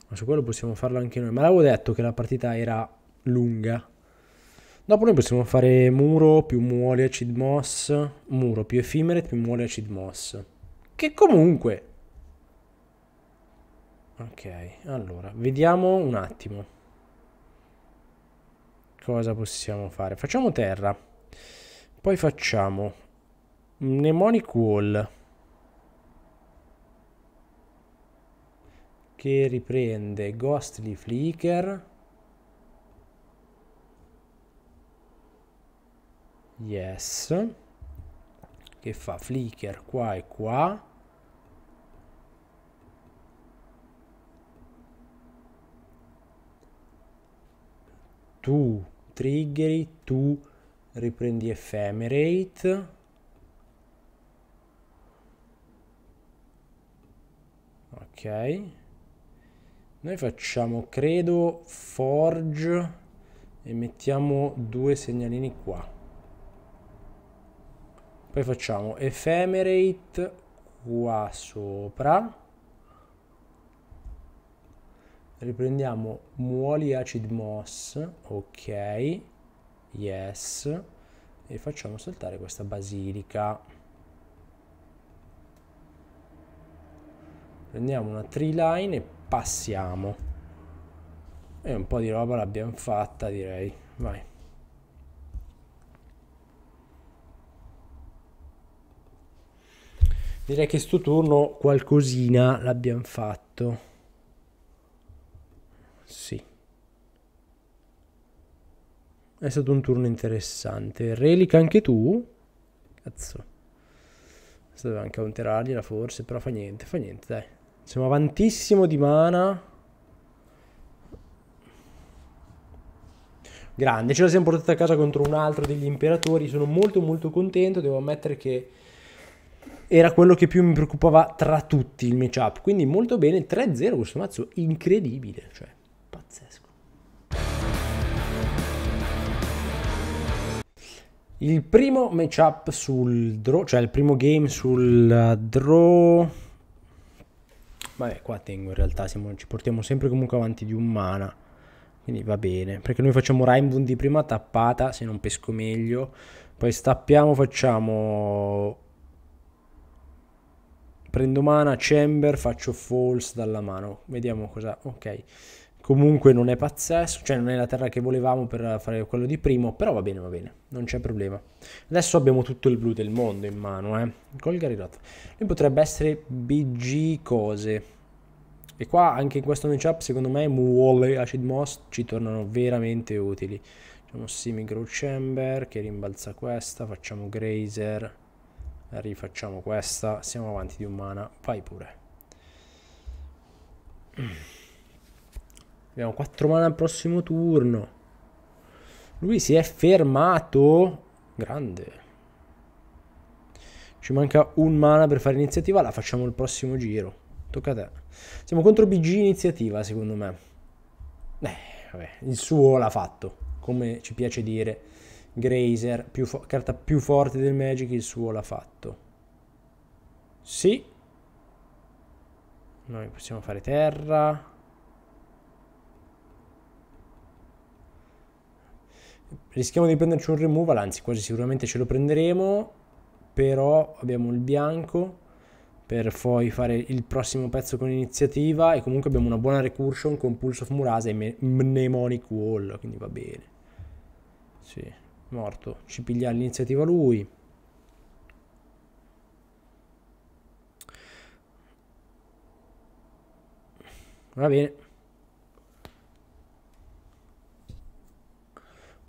Ma su quello possiamo farlo anche noi. Ma l'avevo detto che la partita era lunga. Dopo noi possiamo fare muro più muole acid moss, muro più effimere più muole acid moss. Che comunque... Ok, allora, vediamo un attimo. Cosa possiamo fare? Facciamo terra. Poi facciamo mnemonic wall che riprende ghostly flicker yes che fa flicker qua e qua tu triggeri tu riprendi ephemerate ok noi facciamo credo forge e mettiamo due segnalini qua poi facciamo ephemerate qua sopra riprendiamo muoli acid moss ok yes e facciamo saltare questa basilica prendiamo una tree line e passiamo e un po' di roba l'abbiamo fatta direi vai direi che sto turno qualcosina l'abbiamo fatto sì è stato un turno interessante. Relic anche tu? Cazzo. Questo doveva anche counterargliela forse, però fa niente, fa niente, dai. Siamo avantissimo di mana. Grande, ce la siamo portata a casa contro un altro degli imperatori. Sono molto molto contento, devo ammettere che era quello che più mi preoccupava tra tutti il matchup. Quindi molto bene, 3-0 questo mazzo incredibile, cioè Il primo matchup sul draw, cioè il primo game sul eh, draw... Vabbè, qua tengo in realtà, siamo, ci portiamo sempre comunque avanti di un mana. Quindi va bene, perché noi facciamo Raimund di prima tappata, se non pesco meglio. Poi stappiamo, facciamo... Prendo mana, chamber, faccio false dalla mano. Vediamo cosa... Ok comunque non è pazzesco, cioè non è la terra che volevamo per fare quello di primo, però va bene, va bene, non c'è problema. Adesso abbiamo tutto il blu del mondo in mano, eh. Colgary Roth. Lui potrebbe essere BG cose. E qua anche in questo matchup secondo me Muole e Acid Moss ci tornano veramente utili. Facciamo Simi Grow Chamber che rimbalza questa, facciamo Grazer, rifacciamo questa, siamo avanti di un mana, vai pure. Abbiamo 4 mana al prossimo turno. Lui si è fermato. Grande. Ci manca un mana per fare iniziativa, la facciamo il prossimo giro. Tocca a te. Siamo contro BG iniziativa, secondo me. Eh, vabbè, il suo l'ha fatto, come ci piace dire. Grazer, più carta più forte del Magic, il suo l'ha fatto. Sì. Noi possiamo fare terra. rischiamo di prenderci un removal, anzi quasi sicuramente ce lo prenderemo, però abbiamo il bianco per poi fare il prossimo pezzo con iniziativa e comunque abbiamo una buona recursion con Pulse of Murasa e Mnemonic Wall, quindi va bene. Sì, morto, ci piglia l'iniziativa lui. Va bene.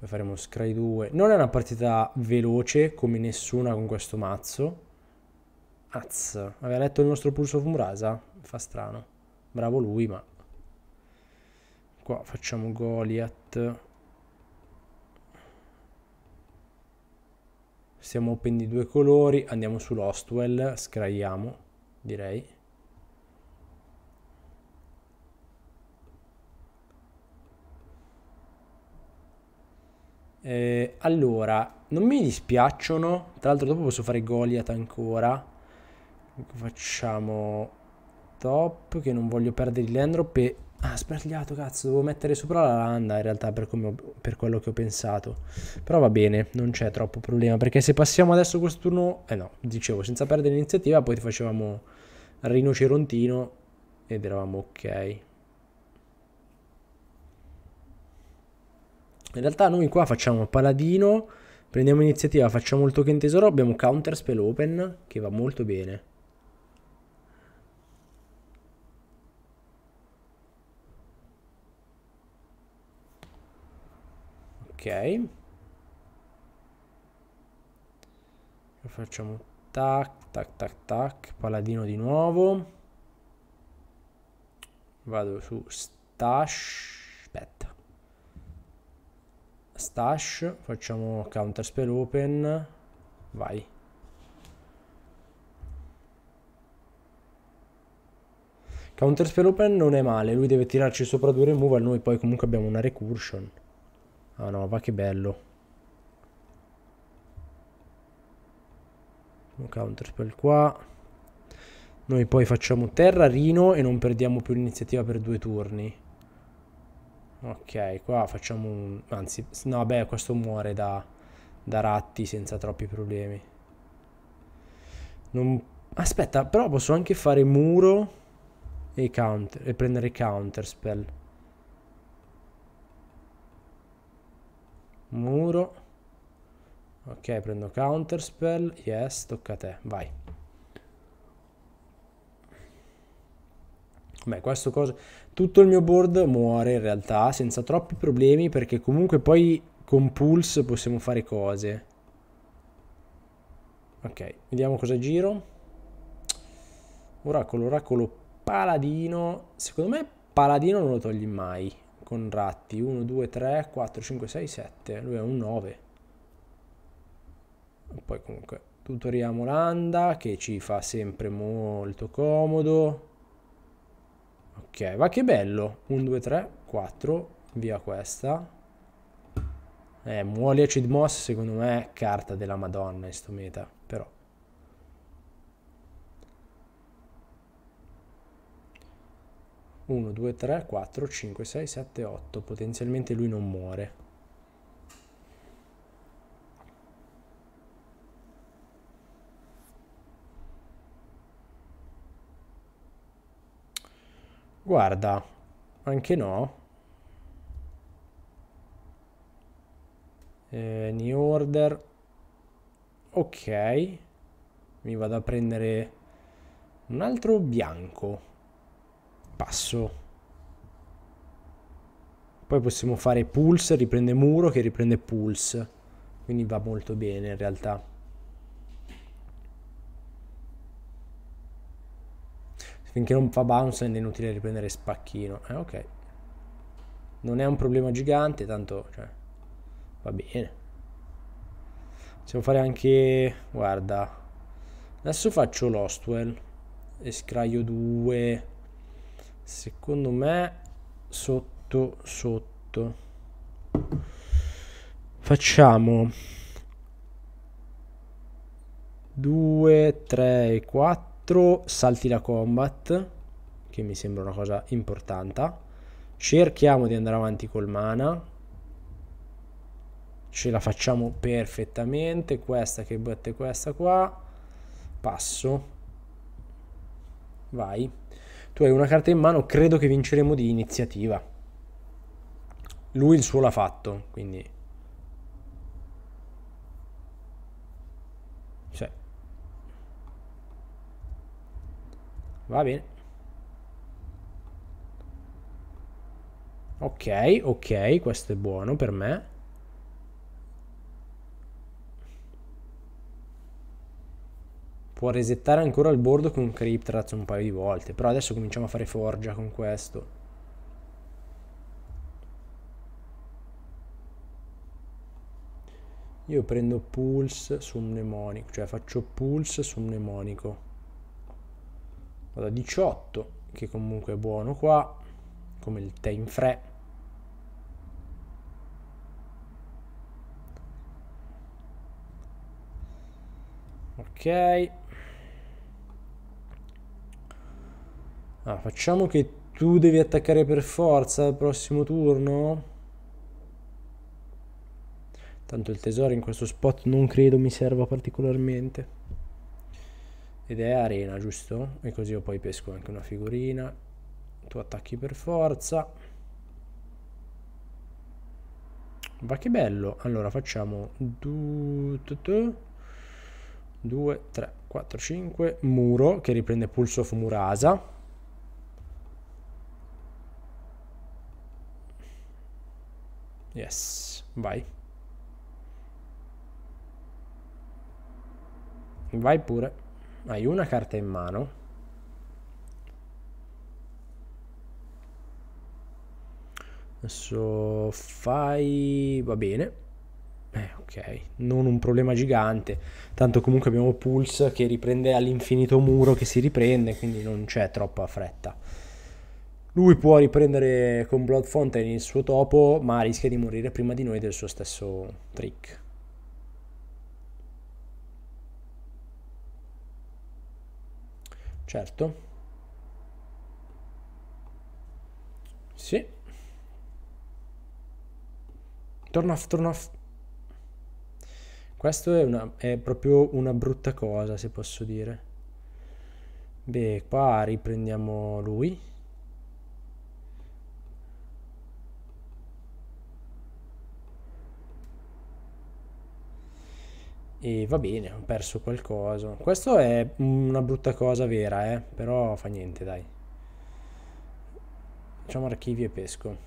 Poi faremo Scry 2. Non è una partita veloce come nessuna con questo mazzo. Azz. Aveva letto il nostro Pulse of Murasa? Fa strano. Bravo lui, ma... Qua facciamo Goliath. Siamo open di due colori. Andiamo sull'Hostwell. Scraiamo, direi. Eh, allora, non mi dispiacciono. Tra l'altro dopo posso fare Goliath ancora. Facciamo top, che non voglio perdere il Landrop e... Ah, sbagliato, cazzo, devo mettere sopra la landa in realtà per, ho, per quello che ho pensato. Però va bene, non c'è troppo problema, perché se passiamo adesso questo turno... Eh no, dicevo, senza perdere l'iniziativa, poi facevamo rinocerontino ed eravamo ok. In realtà noi qua facciamo paladino, prendiamo iniziativa, facciamo il token tesoro, abbiamo counter spell open che va molto bene. Ok. Facciamo tac, tac, tac, tac, paladino di nuovo. Vado su stash, aspetta stash, facciamo counter spell open, vai. Counter spell open non è male, lui deve tirarci sopra due removal, noi poi comunque abbiamo una recursion. Ah no, va che bello. Un counter spell qua. Noi poi facciamo terra, rino e non perdiamo più l'iniziativa per due turni. Ok, qua facciamo un... anzi, no beh questo muore da, da ratti senza troppi problemi. Non... Aspetta, però posso anche fare muro e, counter, e prendere counter spell. Muro. Ok, prendo counter spell. Yes, tocca a te. Vai. Beh, questo cosa... Tutto il mio board muore in realtà senza troppi problemi perché comunque poi con Pulse possiamo fare cose. Ok, vediamo cosa giro. Oracolo, oracolo, paladino. Secondo me paladino non lo togli mai con ratti. 1, 2, 3, 4, 5, 6, 7. Lui è un 9. Poi comunque tutoriamo l'anda che ci fa sempre molto comodo. Ok, va che bello. 1, 2, 3, 4. Via questa. Eh, Muoli e Moss secondo me è carta della madonna in sto meta, però. Uno, due, tre, quattro, cinque, sei, sette, otto. Potenzialmente lui non muore. Guarda, anche no. Eh, new order. Ok. Mi vado a prendere un altro bianco. Passo. Poi possiamo fare pulse, riprende muro che riprende pulse. Quindi va molto bene in realtà. Finché non fa bounce è inutile riprendere spacchino. Eh, ok. Non è un problema gigante, tanto cioè, va bene. Possiamo fare anche... Guarda. Adesso faccio l'Ostwell. E scraio 2. Secondo me sotto, sotto. Facciamo... 2, 3, 4. 4, salti da combat, che mi sembra una cosa importante. Cerchiamo di andare avanti col mana. Ce la facciamo perfettamente. Questa che batte questa qua. Passo. Vai. Tu hai una carta in mano, credo che vinceremo di iniziativa. Lui il suo l'ha fatto, quindi va bene ok ok questo è buono per me può resettare ancora il bordo con Cryptraz un paio di volte. Però adesso cominciamo a fare forgia con questo. Io prendo pulse su mnemonico, cioè faccio pulse su mnemonico vado a 18 che comunque è buono qua come il time fre ok ah, facciamo che tu devi attaccare per forza al prossimo turno tanto il tesoro in questo spot non credo mi serva particolarmente ed è arena, giusto? E così io poi pesco anche una figurina. Tu attacchi per forza. Ma che bello! Allora facciamo 2, 3, 4, 5, muro che riprende Pulse of Murasa. Yes, vai. Vai pure hai una carta in mano adesso fai va bene eh, ok, non un problema gigante. Tanto comunque abbiamo Pulse che riprende all'infinito muro che si riprende, quindi non c'è troppa fretta. Lui può riprendere con Blood Fountain il suo topo, ma rischia di morire prima di noi del suo stesso trick. certo sì turn off turn off questo è, una, è proprio una brutta cosa se posso dire beh qua riprendiamo lui e va bene, ho perso qualcosa. Questo è una brutta cosa vera, eh? però fa niente, dai. Facciamo archivio e pesco.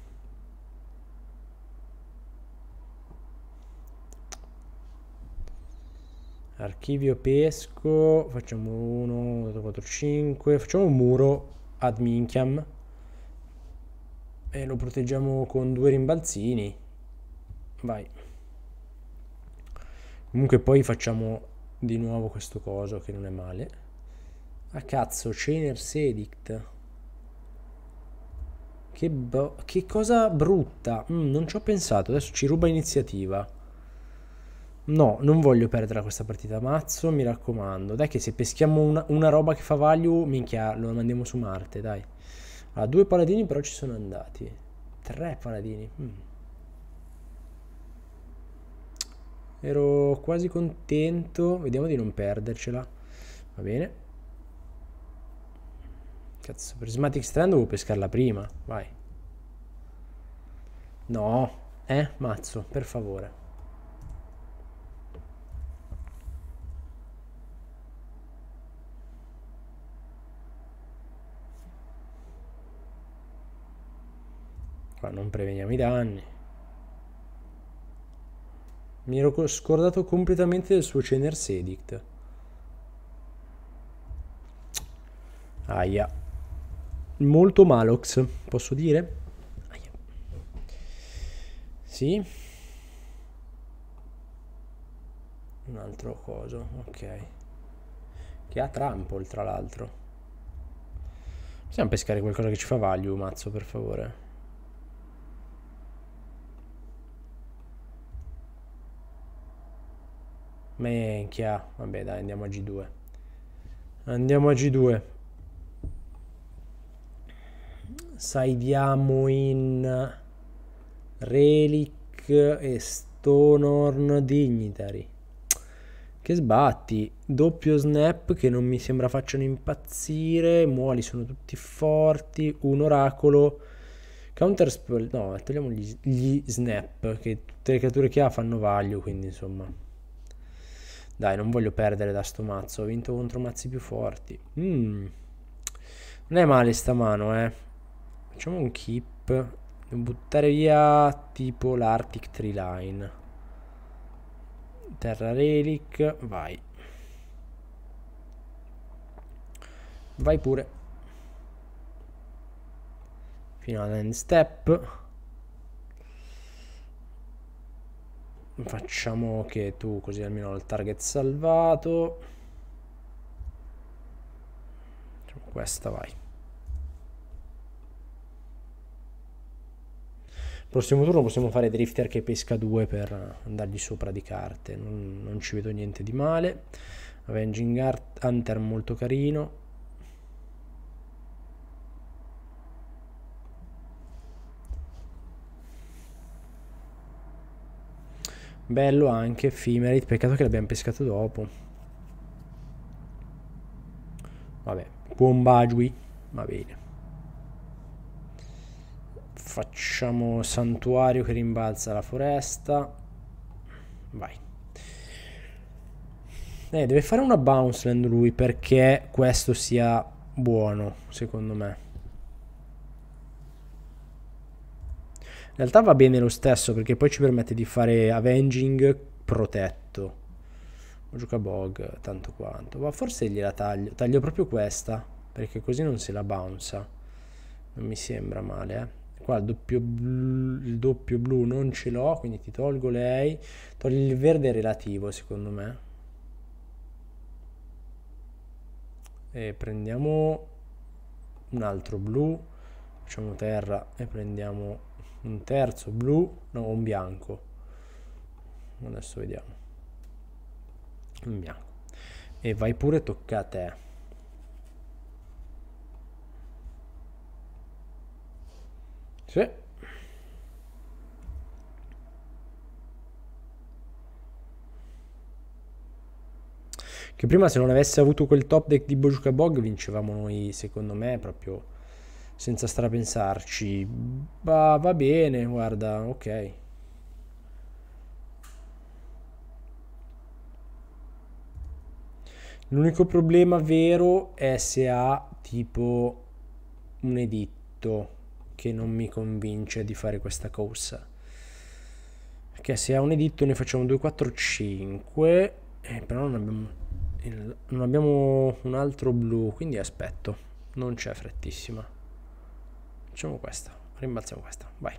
Archivio pesco, facciamo 1, 2, 4, 5, facciamo un muro ad minchiam e lo proteggiamo con due rimbalzini. Vai. Comunque poi facciamo di nuovo questo coso che non è male. Ah cazzo, Chainer Sedict. Che, che cosa brutta. Mm, non ci ho pensato, adesso ci ruba iniziativa. No, non voglio perdere questa partita. Mazzo, mi raccomando. Dai che se peschiamo una, una roba che fa value, minchia, lo mandiamo su Marte, dai. Allora, due paladini però ci sono andati. Tre paladini. Mm. Ero quasi contento. Vediamo di non perdercela. Va bene. Cazzo, Prismatic Strand devo pescarla prima. Vai. No. Eh, mazzo, per favore. Qua non preveniamo i danni. Mi ero scordato completamente del suo Cener's Edict. Aia. Molto Malox, posso dire? Aia. Sì. Un altro coso, ok. Che ha Trample, tra l'altro. Possiamo pescare qualcosa che ci fa value, mazzo, per favore. Menchia. Vabbè, dai, andiamo a G2. Andiamo a G2. Saidiamo in Relic e Stonorn Dignitary. Che sbatti. Doppio snap che non mi sembra facciano impazzire. Muoli sono tutti forti. Un oracolo. Counter spell. No, togliamo gli, gli snap. Che tutte le creature che ha fanno vaglio. Quindi insomma. Dai, non voglio perdere da sto mazzo. Ho vinto contro mazzi più forti. Mm. Non è male sta mano, eh. Facciamo un keep. Devo buttare via tipo l'Arctic Tree Line. Terra Relic, vai. Vai pure. Fino all'end step. facciamo che tu così almeno il target salvato questa vai prossimo turno possiamo fare drifter che pesca due per andargli sopra di carte non, non ci vedo niente di male avenging Art, hunter molto carino Bello anche Ephemerate, peccato che l'abbiamo pescato dopo. Vabbè, buon Bajui, va bene. Facciamo santuario che rimbalza la foresta. Vai. Eh, deve fare una bounce land lui perché questo sia buono, secondo me. In realtà va bene lo stesso perché poi ci permette di fare avenging protetto. Gioca Bog, tanto quanto. Ma forse gliela taglio. Taglio proprio questa, perché così non se la bounce. Non mi sembra male, eh. Qua il doppio, blu, il doppio blu non ce l'ho, quindi ti tolgo lei. Togli il verde relativo, secondo me. E prendiamo un altro blu. Facciamo terra e prendiamo un terzo blu, no, un bianco. Adesso vediamo. Un bianco. E vai pure, tocca a te. Sì. Che prima se non avesse avuto quel top deck di Bojukabog vincevamo noi, secondo me, proprio senza strapensarci. Bah, va bene, guarda, ok. L'unico problema vero è se ha tipo un editto che non mi convince di fare questa corsa. Perché se ha un editto ne facciamo 2, 4, 5. Eh, però non abbiamo, non abbiamo un altro blu, quindi aspetto. Non c'è frettissima. Facciamo questa, rimbalziamo questa, vai.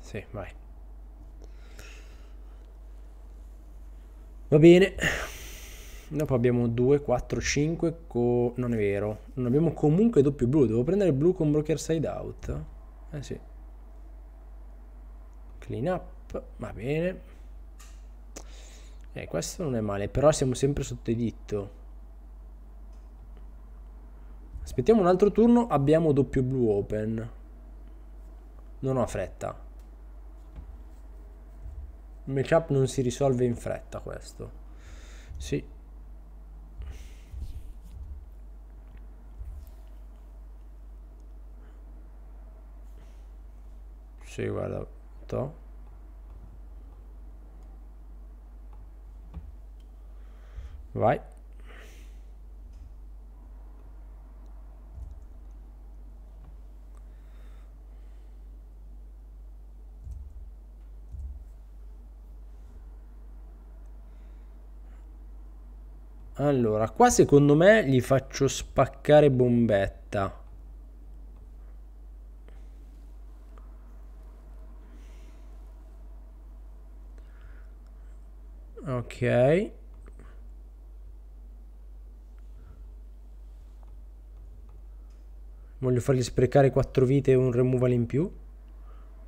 Sì, vai. Va bene. Dopo abbiamo 2, 4, 5. Co... Non è vero. Non abbiamo comunque doppio blu. Devo prendere blu con broker side out. Eh sì. Clean up. Va bene. Eh, questo non è male. Però siamo sempre sotto editto. Aspettiamo un altro turno. Abbiamo doppio blu open. Non ho fretta. Il matchup non si risolve in fretta questo. Sì, Sì, guarda, to. Vai. Allora, qua secondo me gli faccio spaccare bombetta. ok voglio fargli sprecare 4 vite e un removal in più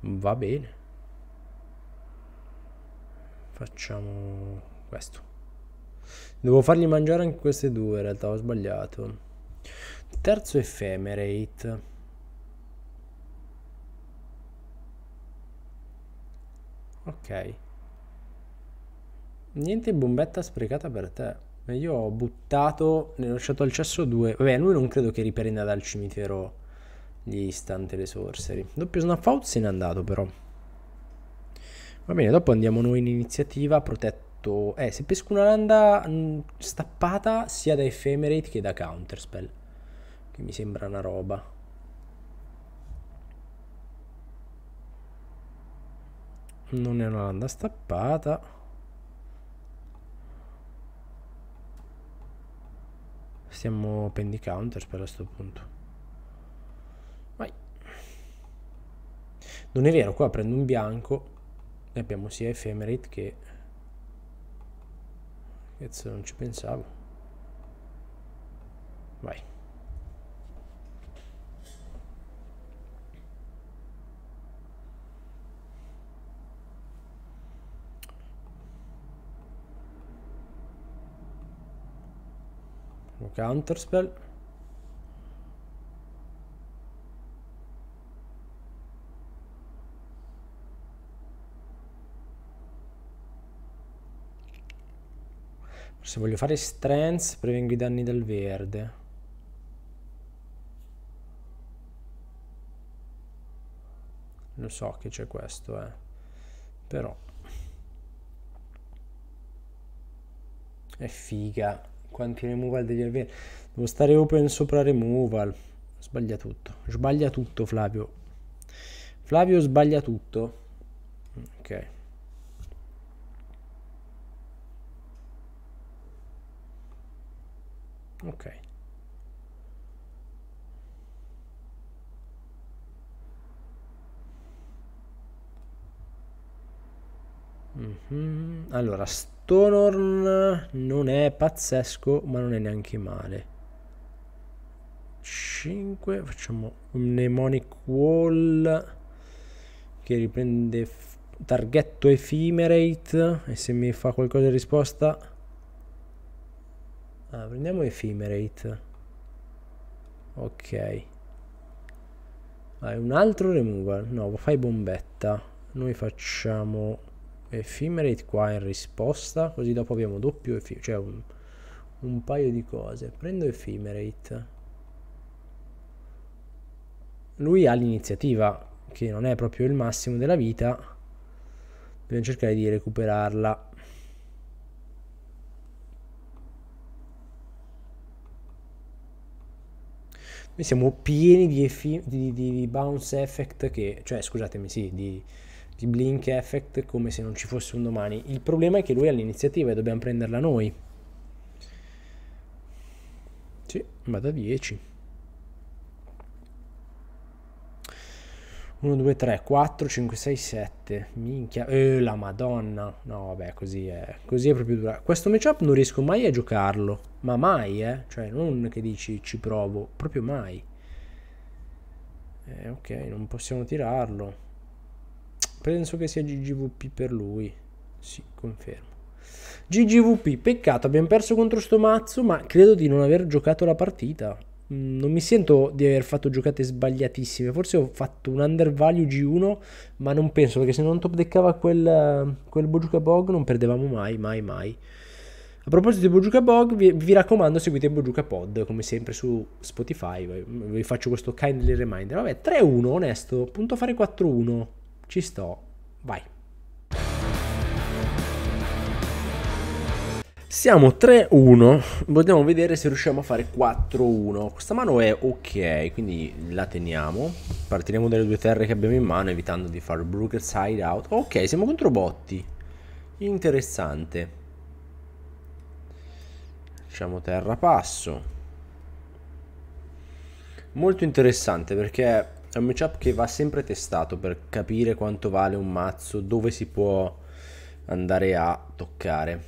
va bene facciamo questo devo fargli mangiare anche queste due in realtà ho sbagliato terzo ephemerate ok Niente bombetta sprecata per te. Io ho buttato, ne ho lasciato al cesso due. Vabbè, lui non credo che riprenda dal cimitero di istante le sorcery. Doppio snuff out se n'è andato però. Va bene, dopo andiamo noi in iniziativa, protetto... Eh, se pesco una landa mm, stappata sia da Ephemerate che da Counterspell. Che mi sembra una roba. Non è una landa stappata. Stiamo pendi counter per a sto punto. Vai. Non è vero, qua prendo un bianco e abbiamo sia Ephemerate che... Cazzo, non ci pensavo. Vai. Counterspell. Se voglio fare strength, prevengo i danni del verde. Lo so che c'è questo, eh. Però... È figa quanti removal devi avere. Devo stare open sopra removal. Sbaglia tutto. Sbaglia tutto Flavio. Flavio sbaglia tutto. Ok. Ok. Mm -hmm. Allora, Stonorn non è pazzesco, ma non è neanche male. 5, facciamo un mnemonic wall che riprende targhetto ephemerate e se mi fa qualcosa in risposta ah, prendiamo ephemerate ok vai ah, un altro removal no fai bombetta noi facciamo Ephemerate qua in risposta, così dopo abbiamo doppio Ephemerate, cioè un, un paio di cose. Prendo Ephemerate. Lui ha l'iniziativa, che non è proprio il massimo della vita. Dobbiamo cercare di recuperarla. Noi siamo pieni di, di, di bounce effect che, cioè scusatemi, sì, di di Blink Effect come se non ci fosse un domani. Il problema è che lui ha l'iniziativa e dobbiamo prenderla noi. Sì, ma da 10. 1, 2, 3, 4, 5, 6, 7. Minchia. Eh, la madonna. No, vabbè, così è. Così è proprio dura. Questo matchup non riesco mai a giocarlo. Ma mai, eh. Cioè, non che dici ci provo. Proprio mai. Eh, ok, non possiamo tirarlo. Penso che sia GGVP per lui. Sì, confermo. GGVP, peccato, abbiamo perso contro sto mazzo, ma credo di non aver giocato la partita. Mm, non mi sento di aver fatto giocate sbagliatissime. Forse ho fatto un undervalue G1, ma non penso perché se non top deckava quel, quel Bojuka Bog non perdevamo mai, mai, mai. A proposito di Bojuka Bog, vi, vi, raccomando, seguite Bojuka Pod come sempre su Spotify. Vi faccio questo kindly reminder. Vabbè, 3-1, onesto, punto a fare 4-1 ci sto, vai. Siamo 3-1, vogliamo vedere se riusciamo a fare 4-1. Questa mano è ok, quindi la teniamo. Partiremo dalle due terre che abbiamo in mano, evitando di fare Brooker side out. Ok, siamo contro botti. Interessante. Facciamo terra passo. Molto interessante perché è un matchup che va sempre testato per capire quanto vale un mazzo, dove si può andare a toccare.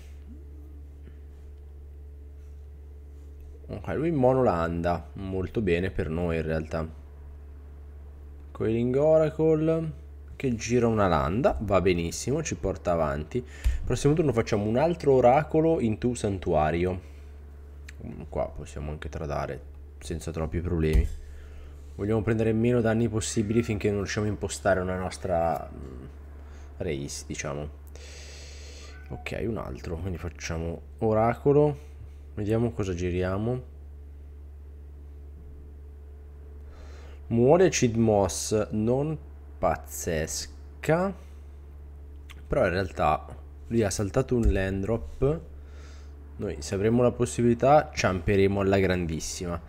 Ok, lui mono la molto bene per noi in realtà. Coiling Oracle che gira una landa, va benissimo, ci porta avanti. Prossimo turno facciamo un altro oracolo in tu santuario. Qua possiamo anche tradare senza troppi problemi vogliamo prendere meno danni possibili finché non riusciamo a impostare una nostra mm, race, diciamo. Ok, un altro, quindi facciamo oracolo, vediamo cosa giriamo. Muore Cidmos, non pazzesca, però in realtà lui ha saltato un land drop. Noi se avremo la possibilità ciamperemo alla grandissima.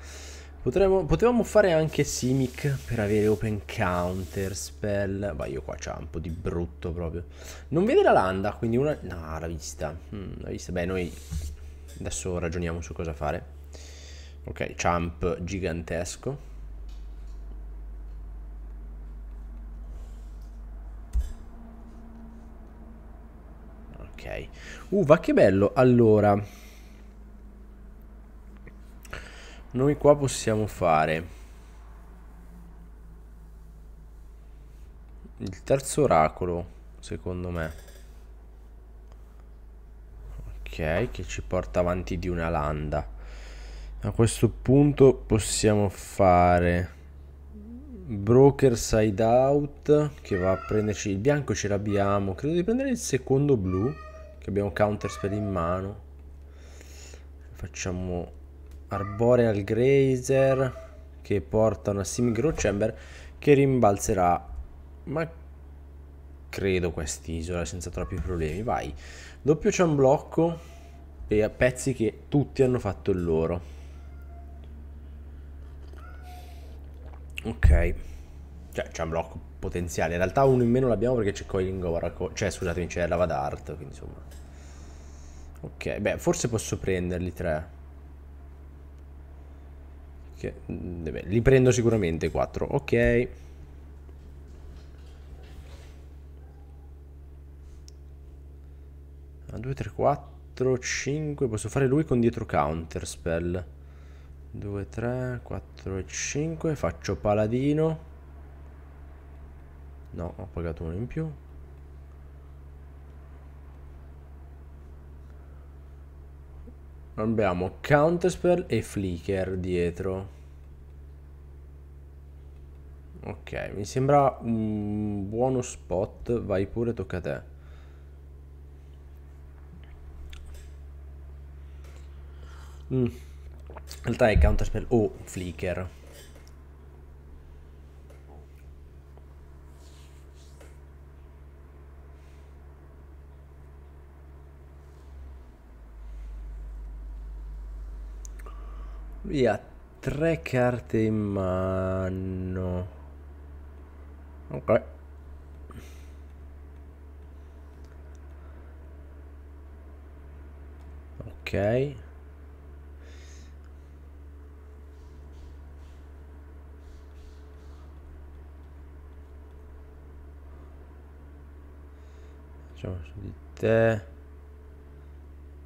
Potremmo, potevamo fare anche Simic per avere open counter, spell... Vai, io qua un po' di brutto proprio. Non vede la landa, quindi una... No, l'ha vista. Mm, l'ha vista. Beh, noi adesso ragioniamo su cosa fare. Ok, champ gigantesco. Ok. Uh, va che bello. Allora... Noi qua possiamo fare il terzo oracolo, secondo me. Ok, che ci porta avanti di una landa. A questo punto possiamo fare broker side out che va a prenderci il bianco ce l'abbiamo credo di prendere il secondo blu che abbiamo counter spell in mano facciamo Arboreal Grazer che porta una Simic Growth Chamber che rimbalzerà ma credo quest'isola senza troppi problemi vai doppio c'è un blocco e pezzi che tutti hanno fatto il loro ok cioè c'è un blocco potenziale in realtà uno in meno l'abbiamo perché c'è Coiling Oracle cioè scusatemi c'è Lava Dart quindi insomma ok beh forse posso prenderli tre che, mm, beh, li prendo sicuramente 4. Ok. A 2, 3, 4, 5. Posso fare lui con dietro counter spell. 2, 3, 4 e 5. Faccio paladino. No, ho pagato uno in più. abbiamo Counterspell e Flicker dietro. Ok, mi sembra un buono spot, vai pure, tocca a te. Mm. In realtà è Counterspell o Flicker. Lui ha tre carte in mano. Ok. Ok. Facciamo su di te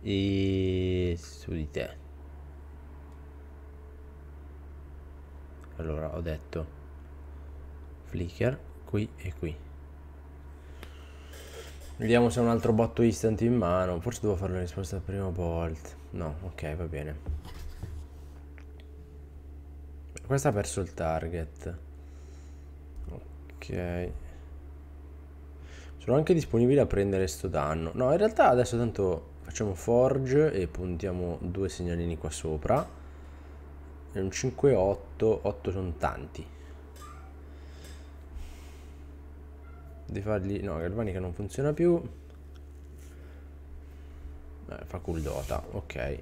e su di te. allora ho detto flicker qui e qui vediamo se ha un altro botto instant in mano forse devo fare la risposta al primo bolt no ok va bene questa ha perso il target ok sono anche disponibile a prendere sto danno no in realtà adesso tanto facciamo forge e puntiamo due segnalini qua sopra è un 5 8 8 sono tanti devi fargli no galvanica non funziona più eh, fa culdota ok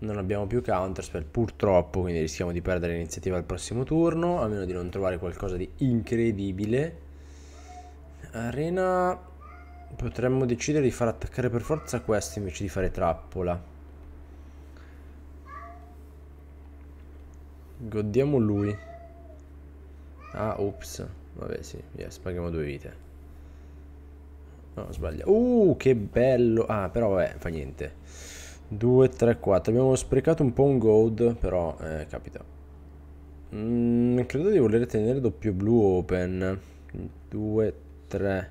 non abbiamo più counterspell purtroppo quindi rischiamo di perdere l'iniziativa al prossimo turno a meno di non trovare qualcosa di incredibile arena potremmo decidere di far attaccare per forza questo invece di fare trappola Godiamo lui. Ah, ops. Vabbè, sì. Yes, paghiamo due vite. No, sbaglio Uh, che bello. Ah, però vabbè, fa niente. 2, 3, 4. Abbiamo sprecato un po' un gold, però, eh, capita. Mm, credo di voler tenere doppio blu open. 2, 3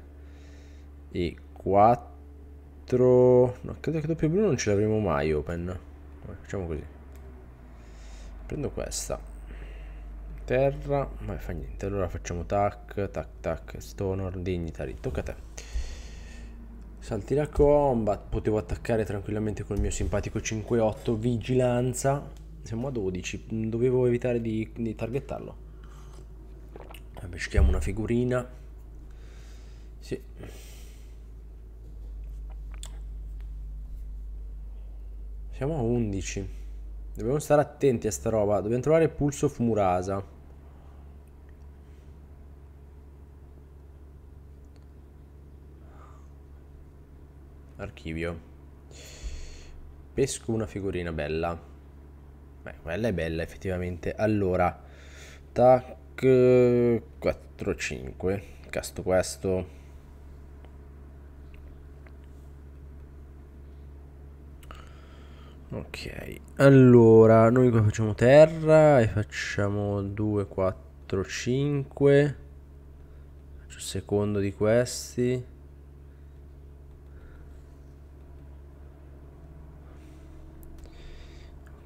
e 4. No, credo che doppio blu non ce l'avremo mai open. facciamo così prendo questa terra ma fa niente allora facciamo tac tac tac stoner dignitary tocca a te salti la combat potevo attaccare tranquillamente col mio simpatico 5-8 vigilanza siamo a 12 dovevo evitare di, di targettarlo peschiamo una figurina sì siamo a 11 Dobbiamo stare attenti a sta roba. Dobbiamo trovare Pulse of Murasa. Archivio. Pesco una figurina bella. Beh, quella è bella effettivamente. Allora, tac 4, 5. Casto questo. Ok, allora noi qua facciamo terra e facciamo 2, 4, 5. Faccio il secondo di questi.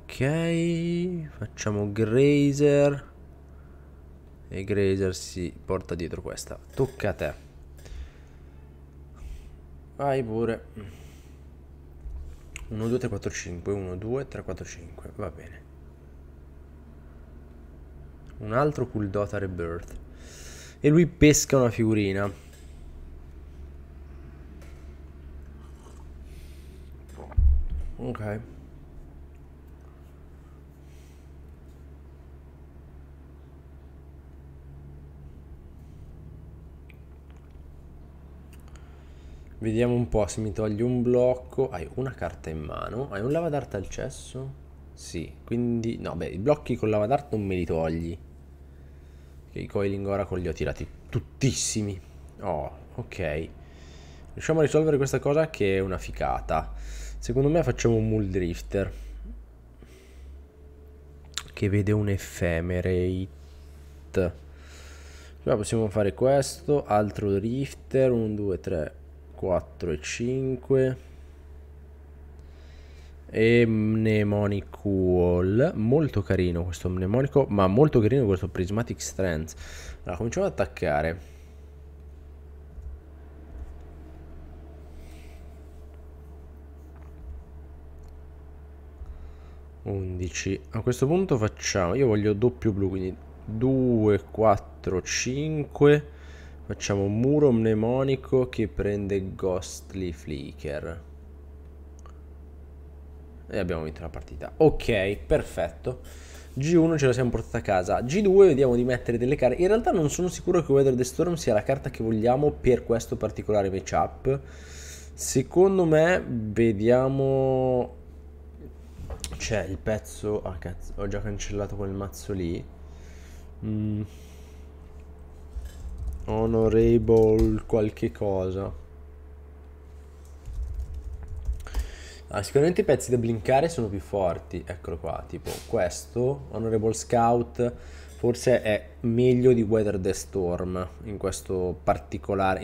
Ok, facciamo Grazer. E Grazer si porta dietro questa. Tocca a te. Vai pure. 1, 2, 3, 4, 5, 1, 2, 3, 4, 5, va bene. Un altro cool Dota Rebirth. E lui pesca una figurina. Ok. Vediamo un po' se mi togli un blocco. Hai una carta in mano. Hai un lava d'arte al cesso? Sì, quindi... No, beh, i blocchi con lava d'arte non me li togli. Che i coiling oracle li ho tirati tuttissimi. Oh, ok. Riusciamo a risolvere questa cosa che è una ficata. Secondo me facciamo un Mull Drifter. Che vede un Ephemerate. Qua possiamo fare questo, altro Drifter, 1, 2, 3, 4 e 5 e Mnemonic Wall molto carino questo mnemonico ma molto carino questo prismatic strength allora cominciamo ad attaccare Undici. a questo punto facciamo io voglio doppio blu quindi 2 4 5 Facciamo un muro mnemonico che prende Ghostly Flicker. E abbiamo vinto la partita. Ok, perfetto. G1 ce la siamo portata a casa. G2 vediamo di mettere delle carte. In realtà non sono sicuro che Weather the Storm sia la carta che vogliamo per questo particolare matchup. Secondo me vediamo... C'è il pezzo... Ah cazzo, ho già cancellato quel mazzo lì. Mmm... Honorable qualche cosa. Ah, sicuramente i pezzi da blinkare sono più forti. Eccolo qua, tipo questo, Honorable Scout, forse è meglio di Weather the Storm in, in questa particolare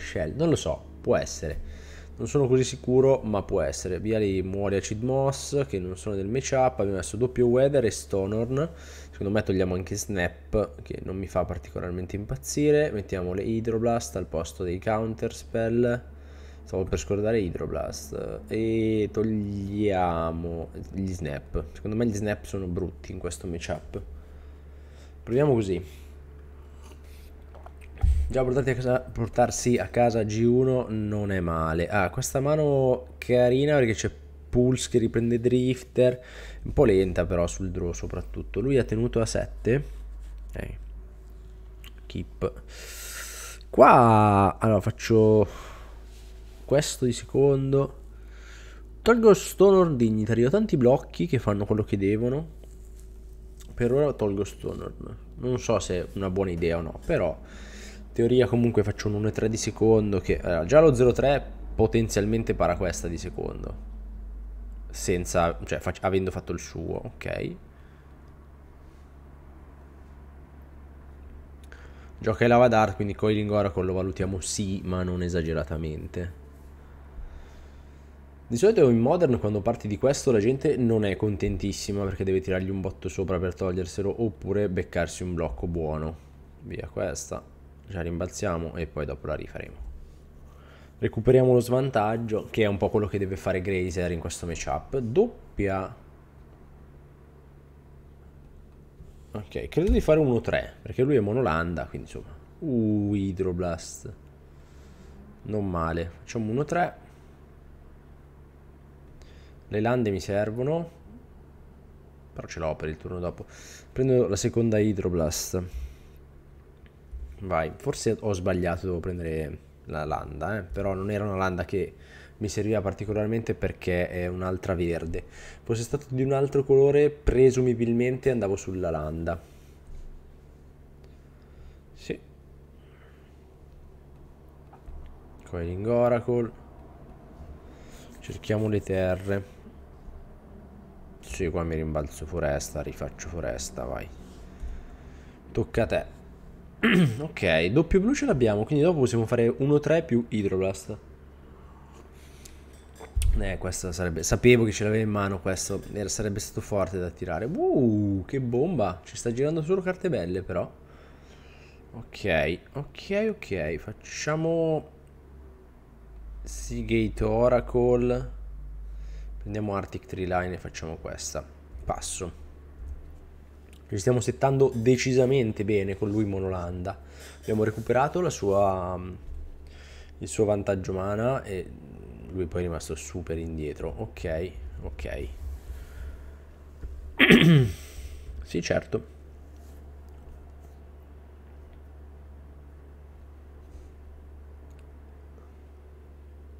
shell. Non lo so, può essere. Non sono così sicuro, ma può essere. Via lì muore a Moss, che non sono del matchup. Abbiamo messo doppio Weather e Stonorn. Secondo me togliamo anche Snap, che non mi fa particolarmente impazzire. Mettiamo le Hydroblast al posto dei Counterspell. Stavo per scordare Hydroblast. E togliamo gli Snap. Secondo me gli Snap sono brutti in questo matchup. Proviamo così. Già a casa, portarsi a casa G1 non è male. Ah, questa mano carina perché c'è Pulse che riprende Drifter un po' lenta però sul draw soprattutto. Lui ha tenuto a 7. Ok. Keep. Qua allora faccio questo di secondo. Tolgo stoner Dignitary. Ho tanti blocchi che fanno quello che devono. Per ora tolgo stoner Non so se è una buona idea o no, però in teoria comunque faccio un 1-3 di secondo che allora, già lo 0-3 potenzialmente para questa di secondo senza, cioè fac avendo fatto il suo, ok. Gioca Lava Dart, quindi Coiling Oracle lo valutiamo sì, ma non esageratamente. Di solito in Modern quando parti di questo la gente non è contentissima perché deve tirargli un botto sopra per toglierselo oppure beccarsi un blocco buono. Via questa, già rimbalziamo e poi dopo la rifaremo. Recuperiamo lo svantaggio, che è un po' quello che deve fare Grazer in questo matchup. Doppia... Ok, credo di fare 1-3, perché lui è monolanda, quindi insomma... Uh, Hydroblast. Non male. Facciamo 1-3. Le lande mi servono. Però ce l'ho per il turno dopo. Prendo la seconda Hydroblast. Vai, forse ho sbagliato, devo prendere la landa, eh? però non era una landa che mi serviva particolarmente perché è un'altra verde. Fosse stato di un altro colore, presumibilmente andavo sulla landa. Sì. Coiling Oracle. Cerchiamo le terre. Sì, qua mi rimbalzo foresta, rifaccio foresta, vai. Tocca a te. ok, doppio blu ce l'abbiamo, quindi dopo possiamo fare 1-3 più Hydroblast. Eh, questo sarebbe... Sapevo che ce l'aveva in mano questo, Era, sarebbe stato forte da tirare. Uh, che bomba! Ci sta girando solo carte belle, però. Ok, ok, ok, facciamo... Seagate Oracle. Prendiamo Arctic Tree Line e facciamo questa. Passo. Ci stiamo settando decisamente bene con lui Monolanda. Abbiamo recuperato sua, mm, il suo vantaggio mana e lui poi è rimasto super indietro. Ok, ok. sì, certo.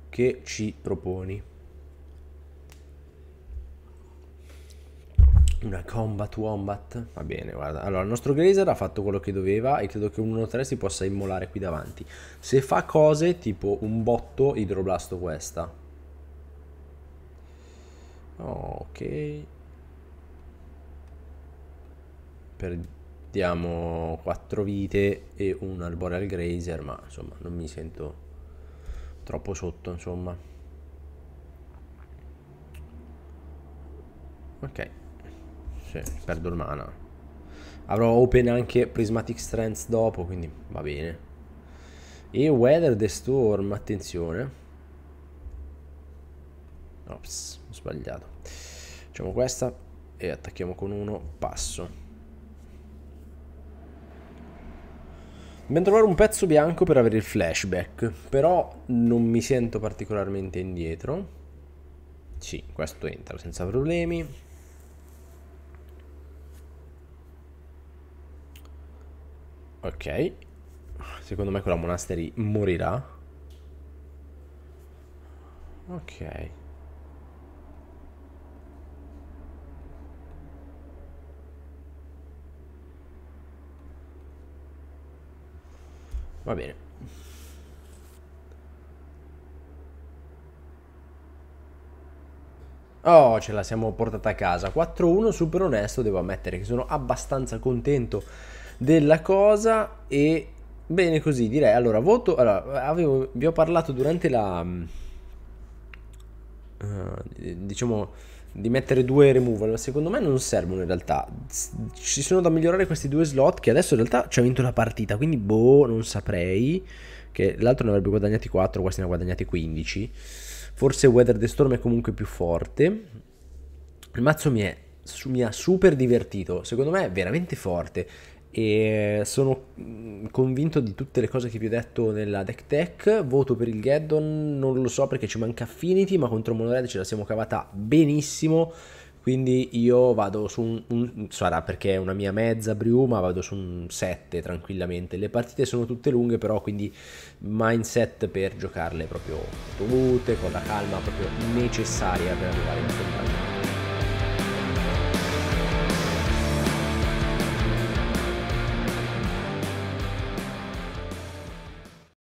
Che ci proponi? Una combat wombat? Va bene, guarda. Allora, il nostro Glazer ha fatto quello che doveva e credo che un 1-3 si possa immolare qui davanti. Se fa cose tipo un botto, idroblasto questa. Ok. Perdiamo 4 vite e un Arboreal Grazer, ma insomma non mi sento troppo sotto, insomma. Ok. Sì, perdo il mana. Avrò open anche Prismatic Strength dopo, quindi va bene. E Weather the Storm, attenzione. Ops, ho sbagliato. Facciamo questa e attacchiamo con uno, passo. Dobbiamo trovare un pezzo bianco per avere il flashback, però non mi sento particolarmente indietro. Sì, questo entra senza problemi. Ok. Secondo me quella monastery morirà. Ok. Va bene. Oh, ce la siamo portata a casa. 4-1, super onesto, devo ammettere che sono abbastanza contento della cosa e bene così direi. Allora, voto... Allora, avevo, vi ho parlato durante la... Uh, diciamo di mettere due removal, ma secondo me non servono in realtà. Ci sono da migliorare questi due slot che adesso in realtà ci ha vinto la partita, quindi boh, non saprei. Che l'altro ne avrebbe guadagnati 4, questi ne ha guadagnati 15. Forse Weather the Storm è comunque più forte. Il mazzo mi, è, mi ha super divertito, secondo me è veramente forte e sono mm, convinto di tutte le cose che vi ho detto nella deck tech voto per il Geddon non lo so perché ci manca Affinity ma contro Monored ce la siamo cavata benissimo quindi io vado su un, un sarà perché è una mia mezza brew ma vado su un 7 tranquillamente le partite sono tutte lunghe però quindi mindset per giocarle proprio dovute con la calma proprio necessaria per arrivare in finale